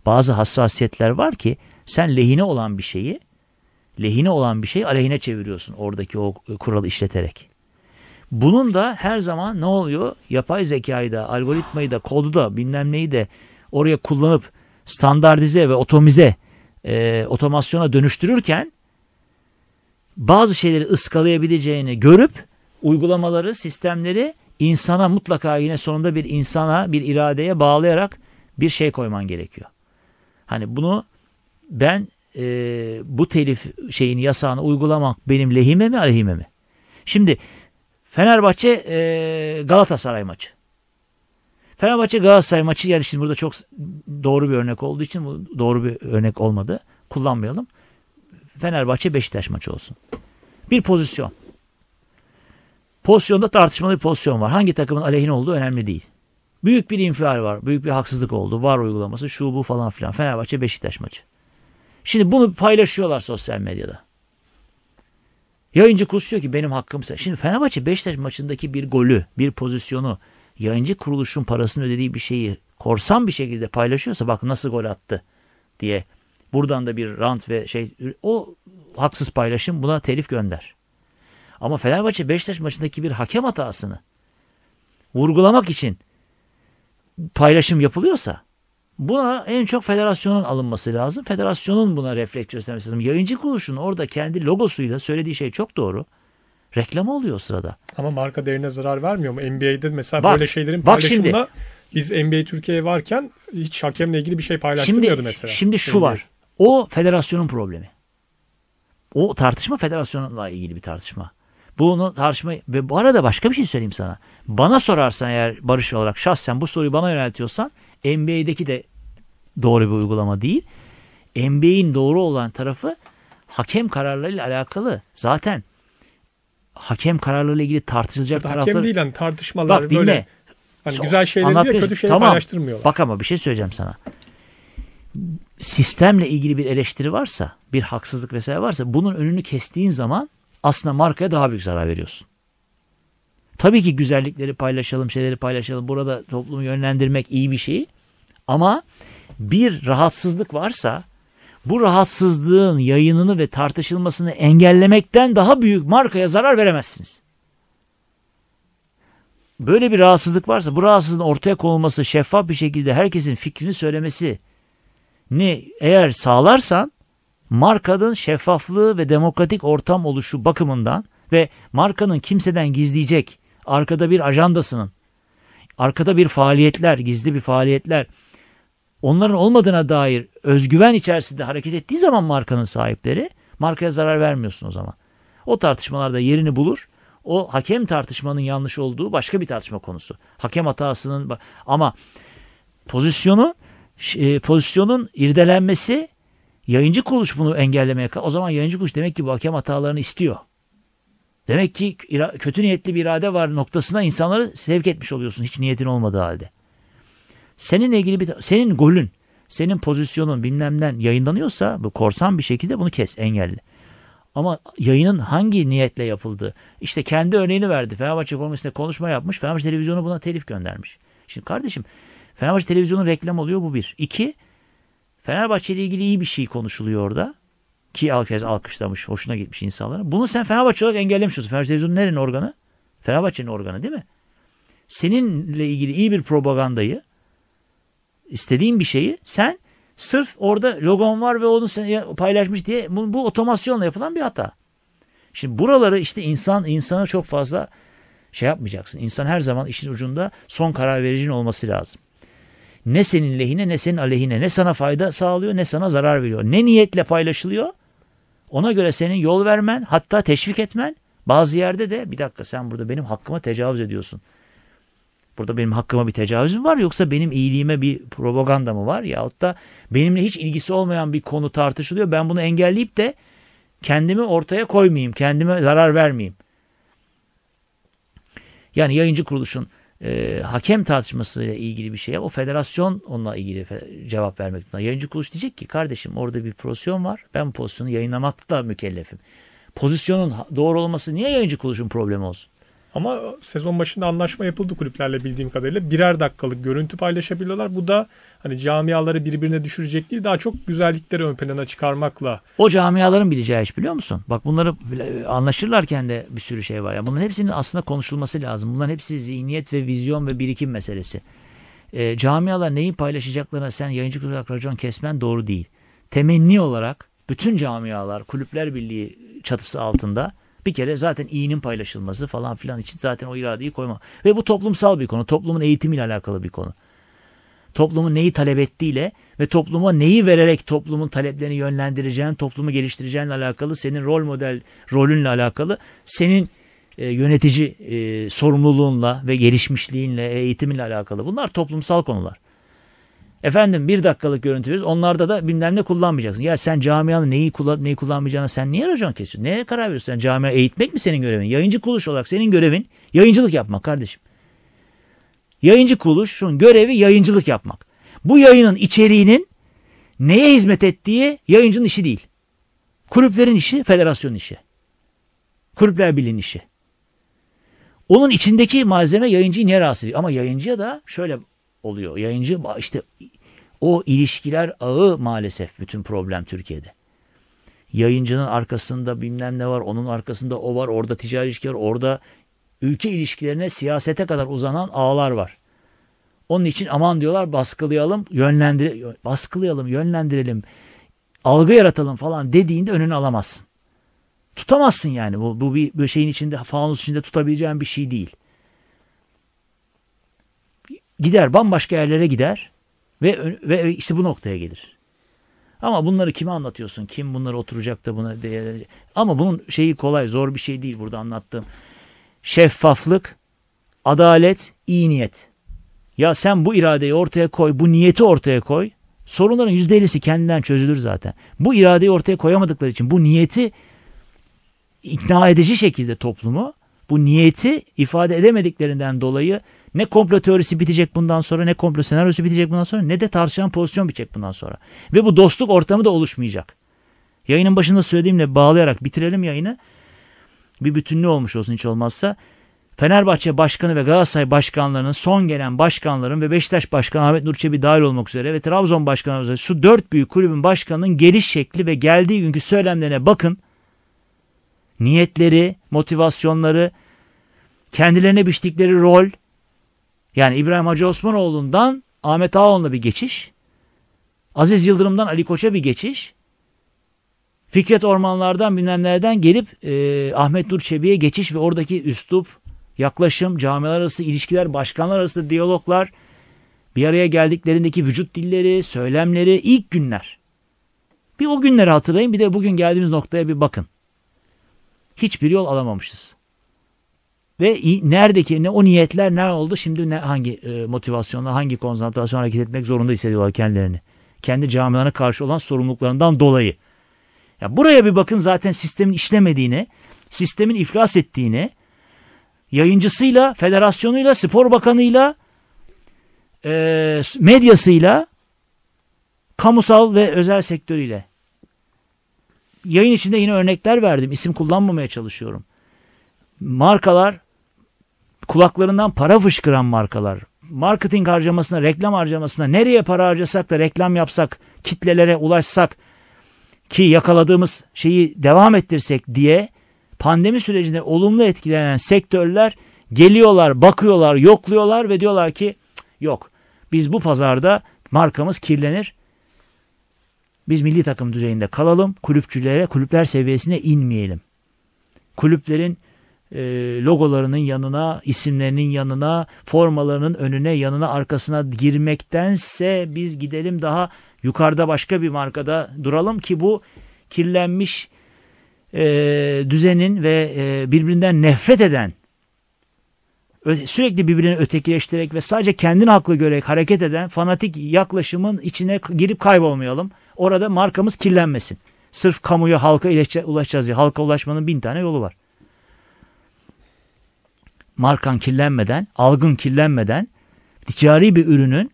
bazı hassasiyetler var ki sen lehine olan bir şeyi lehine olan bir şeyi aleyhine çeviriyorsun oradaki o kuralı işleterek. Bunun da her zaman ne oluyor? Yapay zekayı da, algoritmayı da, kodu da bilmem neyi de oraya kullanıp standartize ve otomize, e, otomasyona dönüştürürken bazı şeyleri ıskalayabileceğini görüp uygulamaları, sistemleri insana mutlaka yine sonunda bir insana, bir iradeye bağlayarak bir şey koyman gerekiyor. Hani bunu ben e, bu telif şeyini yasağını uygulamak benim lehime mi aleyhime mi? Şimdi Fenerbahçe e, Galatasaray maçı. Fenerbahçe Galatasaray maçı yani şimdi burada çok doğru bir örnek olduğu için bu doğru bir örnek olmadı. Kullanmayalım. Fenerbahçe Beşiktaş maçı olsun. Bir pozisyon. Pozisyonda tartışmalı bir pozisyon var. Hangi takımın aleyhine olduğu önemli değil. Büyük bir infial var. Büyük bir haksızlık oldu. Var uygulaması şu bu falan filan. Fenerbahçe Beşiktaş maçı. Şimdi bunu paylaşıyorlar sosyal medyada. Yayıncı kuruluş diyor ki benim hakkımsa. Şimdi Fenerbahçe Beşiktaş maçındaki bir golü, bir pozisyonu, yayıncı kuruluşun parasını ödediği bir şeyi korsan bir şekilde paylaşıyorsa bak nasıl gol attı diye buradan da bir rant ve şey o haksız paylaşım buna telif gönder. Ama Fenerbahçe Beşiktaş maçındaki bir hakem hatasını vurgulamak için paylaşım yapılıyorsa Buna en çok federasyonun alınması lazım. Federasyonun buna refleks göstermesi lazım. Yayıncı kuruluşun orada kendi logosuyla söylediği şey çok doğru. Reklam oluyor sırada. Ama marka değerine zarar vermiyor mu? NBA'de mesela bak, böyle şeylerin paylaşımına bak şimdi, biz NBA Türkiye varken hiç hakemle ilgili bir şey paylaştırmıyordu şimdi, mesela. Şimdi şu NBA. var. O federasyonun problemi. O tartışma federasyonla ilgili bir tartışma. Bunu tartışma ve bu arada başka bir şey söyleyeyim sana. Bana sorarsan eğer Barış olarak şahsen bu soruyu bana yöneltiyorsan NBA'deki de doğru bir uygulama değil. NBA'in doğru olan tarafı hakem kararlarıyla alakalı. Zaten hakem kararlarıyla ilgili tartışılacak taraflar... Hakem değil yani tartışmalar Bak, dinle. böyle... Hani so, güzel şeyleri anlatmış, de kötü şeyleri tamam. paylaştırmıyorlar. Bak ama bir şey söyleyeceğim sana. Sistemle ilgili bir eleştiri varsa, bir haksızlık vesaire varsa bunun önünü kestiğin zaman aslında markaya daha büyük zarar veriyorsun. Tabii ki güzellikleri paylaşalım, şeyleri paylaşalım. Burada toplumu yönlendirmek iyi bir şey. Ama bir rahatsızlık varsa bu rahatsızlığın yayınını ve tartışılmasını engellemekten daha büyük markaya zarar veremezsiniz. Böyle bir rahatsızlık varsa bu rahatsızlığın ortaya konulması şeffaf bir şekilde herkesin fikrini söylemesi ni eğer sağlarsan markanın şeffaflığı ve demokratik ortam oluşu bakımından ve markanın kimseden gizleyecek arkada bir ajandasının arkada bir faaliyetler, gizli bir faaliyetler onların olmadığına dair özgüven içerisinde hareket ettiği zaman markanın sahipleri markaya zarar vermiyorsun o zaman. O tartışmalarda yerini bulur. O hakem tartışmanın yanlış olduğu başka bir tartışma konusu. Hakem hatasının ama pozisyonu e, pozisyonun irdelenmesi yayıncı kuruluş bunu engellemeye o zaman yayıncı kuruluş demek ki bu hakem hatalarını istiyor. Demek ki kötü niyetli bir irade var noktasına insanları sevk etmiş oluyorsun hiç niyetin olmadığı halde. Seninle ilgili bir senin golün, senin pozisyonun bilmemden yayınlanıyorsa bu korsan bir şekilde bunu kes, engelle. Ama yayının hangi niyetle yapıldığı, işte kendi örneğini verdi. Fenerbahçe Kongresi'nde konuşma yapmış. Fenerbahçe Televizyonu buna telif göndermiş. Şimdi kardeşim Fenerbahçe Televizyonu reklam oluyor bu bir. İki, Fenerbahçe ile ilgili iyi bir şey konuşuluyor orada. Ki herkes alkışlamış, hoşuna gitmiş insanlara. Bunu sen Fenerbahçe olarak engellemiş olsun. Fenerbahçe Televizyonu nerenin organı? Fenerbahçe'nin organı değil mi? Seninle ilgili iyi bir propagandayı istediğin bir şeyi sen sırf orada logon var ve onu paylaşmış diye bu, bu otomasyonla yapılan bir hata. Şimdi buraları işte insan insana çok fazla şey yapmayacaksın. İnsan her zaman işin ucunda son karar vericinin olması lazım. Ne senin lehine ne senin aleyhine ne sana fayda sağlıyor ne sana zarar veriyor. Ne niyetle paylaşılıyor ona göre senin yol vermen hatta teşvik etmen bazı yerde de bir dakika sen burada benim hakkıma tecavüz ediyorsun Burada benim hakkıma bir tecavüz var yoksa benim iyiliğime bir propaganda mı var? Yahut da benimle hiç ilgisi olmayan bir konu tartışılıyor. Ben bunu engelleyip de kendimi ortaya koymayayım, kendime zarar vermeyeyim. Yani yayıncı kuruluşun e, hakem tartışmasıyla ilgili bir şey. o federasyon onunla ilgili fe cevap vermek durumunda. Yayıncı kuruluş diyecek ki kardeşim orada bir pozisyon var. Ben bu pozisyonu yayınlamakla mükellefim. Pozisyonun doğru olması niye yayıncı kuruluşun problemi olsun? Ama sezon başında anlaşma yapıldı kulüplerle bildiğim kadarıyla. Birer dakikalık görüntü paylaşabiliyorlar. Bu da hani camiaları birbirine düşürecek değil daha çok güzellikleri ön plana çıkarmakla. O camiaların bileceği iş biliyor musun? Bak bunları anlaşırlarken de bir sürü şey var. Yani bunların hepsinin aslında konuşulması lazım. Bunların hepsi zihniyet ve vizyon ve birikim meselesi. E, camialar neyi paylaşacaklarına sen yayıncı olarak racon kesmen doğru değil. Temenni olarak bütün camialar kulüpler birliği çatısı altında bir kere zaten iyinin paylaşılması falan filan için zaten o iradeyi koyma. Ve bu toplumsal bir konu. Toplumun eğitimiyle alakalı bir konu. Toplumun neyi talep ettiğiyle ve topluma neyi vererek toplumun taleplerini yönlendireceğin, toplumu geliştireceğinle alakalı, senin rol model rolünle alakalı, senin e, yönetici e, sorumluluğunla ve gelişmişliğinle, eğitiminle alakalı. Bunlar toplumsal konular. Efendim bir dakikalık görüntü veririz. Onlarda da bilmem ne kullanmayacaksın. Ya sen camianın neyi, kullan neyi kullanmayacağına sen niye racon kesiyorsun? Neye karar veriyorsun? Sen camia eğitmek mi senin görevin? Yayıncı kuruluş olarak senin görevin yayıncılık yapmak kardeşim. Yayıncı kuruluşun görevi yayıncılık yapmak. Bu yayının içeriğinin neye hizmet ettiği yayıncının işi değil. Kulüplerin işi, federasyonun işi. Kulüpler Birliği'nin işi. Onun içindeki malzeme yayıncıyı niye rahatsız ediyor? Ama yayıncıya da şöyle oluyor. Yayıncı işte o ilişkiler ağı maalesef bütün problem Türkiye'de. Yayıncının arkasında bilmem ne var, onun arkasında o var, orada ticari ilişkiler, orada ülke ilişkilerine siyasete kadar uzanan ağlar var. Onun için aman diyorlar baskılayalım, yönlendire baskılayalım, yönlendirelim, algı yaratalım falan dediğinde önünü alamazsın. Tutamazsın yani bu, bu bir, bir şeyin içinde, fanus içinde tutabileceğin bir şey değil gider bambaşka yerlere gider ve, ve işte bu noktaya gelir. Ama bunları kime anlatıyorsun? Kim bunları oturacak da buna değer Ama bunun şeyi kolay, zor bir şey değil burada anlattığım. Şeffaflık, adalet, iyi niyet. Ya sen bu iradeyi ortaya koy, bu niyeti ortaya koy. Sorunların yüzde ellisi kendinden çözülür zaten. Bu iradeyi ortaya koyamadıkları için bu niyeti ikna edici şekilde toplumu bu niyeti ifade edemediklerinden dolayı ne komplo teorisi bitecek bundan sonra ne komplo senaryosu bitecek bundan sonra ne de tartışan pozisyon bitecek bundan sonra. Ve bu dostluk ortamı da oluşmayacak. Yayının başında söylediğimle bağlayarak bitirelim yayını. Bir bütünlüğü olmuş olsun hiç olmazsa. Fenerbahçe Başkanı ve Galatasaray Başkanlarının son gelen başkanların ve Beşiktaş Başkanı Ahmet Nur Çebi dahil olmak üzere ve Trabzon Başkanı üzere şu dört büyük kulübün başkanının geliş şekli ve geldiği günkü söylemlerine bakın. Niyetleri, motivasyonları, kendilerine biçtikleri rol, yani İbrahim Hacı Osmanoğlu'ndan Ahmet Ağaoğlu'na bir geçiş. Aziz Yıldırım'dan Ali Koç'a bir geçiş. Fikret Ormanlar'dan bilmemlerden gelip e, Ahmet Nur Çebi'ye geçiş ve oradaki üslup, yaklaşım, camiler arası ilişkiler, başkanlar arası diyaloglar, bir araya geldiklerindeki vücut dilleri, söylemleri, ilk günler. Bir o günleri hatırlayın bir de bugün geldiğimiz noktaya bir bakın. Hiçbir yol alamamışız. Ve neredeki ne o niyetler ne oldu? Şimdi ne hangi e, motivasyonla, hangi konsantrasyonla hareket etmek zorunda hissediyorlar kendilerini? Kendi camilerine karşı olan sorumluluklarından dolayı. Ya buraya bir bakın zaten sistemin işlemediğine, sistemin iflas ettiğine, yayıncısıyla, federasyonuyla, spor bakanıyla, e, medyasıyla, kamusal ve özel sektörüyle. Yayın içinde yine örnekler verdim. İsim kullanmamaya çalışıyorum. Markalar kulaklarından para fışkıran markalar. Marketing harcamasına, reklam harcamasına nereye para harcasak da reklam yapsak, kitlelere ulaşsak ki yakaladığımız şeyi devam ettirsek diye pandemi sürecinde olumlu etkilenen sektörler geliyorlar, bakıyorlar, yokluyorlar ve diyorlar ki yok biz bu pazarda markamız kirlenir. Biz milli takım düzeyinde kalalım, kulüpçülere, kulüpler seviyesine inmeyelim. Kulüplerin e, logolarının yanına, isimlerinin yanına, formalarının önüne, yanına, arkasına girmektense biz gidelim daha yukarıda başka bir markada duralım ki bu kirlenmiş e, düzenin ve e, birbirinden nefret eden sürekli birbirini ötekileştirerek ve sadece kendini haklı görerek hareket eden fanatik yaklaşımın içine girip kaybolmayalım. Orada markamız kirlenmesin. Sırf kamuya halka ulaşacağız diye halka ulaşmanın bin tane yolu var markan kirlenmeden, algın kirlenmeden ticari bir ürünün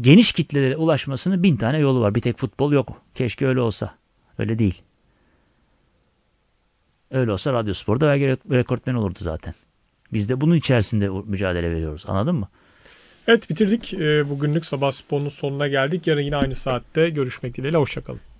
geniş kitlelere ulaşmasının bin tane yolu var. Bir tek futbol yok. Keşke öyle olsa. Öyle değil. Öyle olsa radyo sporda belki rekortmen olurdu zaten. Biz de bunun içerisinde mücadele veriyoruz. Anladın mı? Evet bitirdik. Ee, bugünlük sabah sporunun sonuna geldik. Yarın yine aynı saatte görüşmek dileğiyle. Hoşçakalın.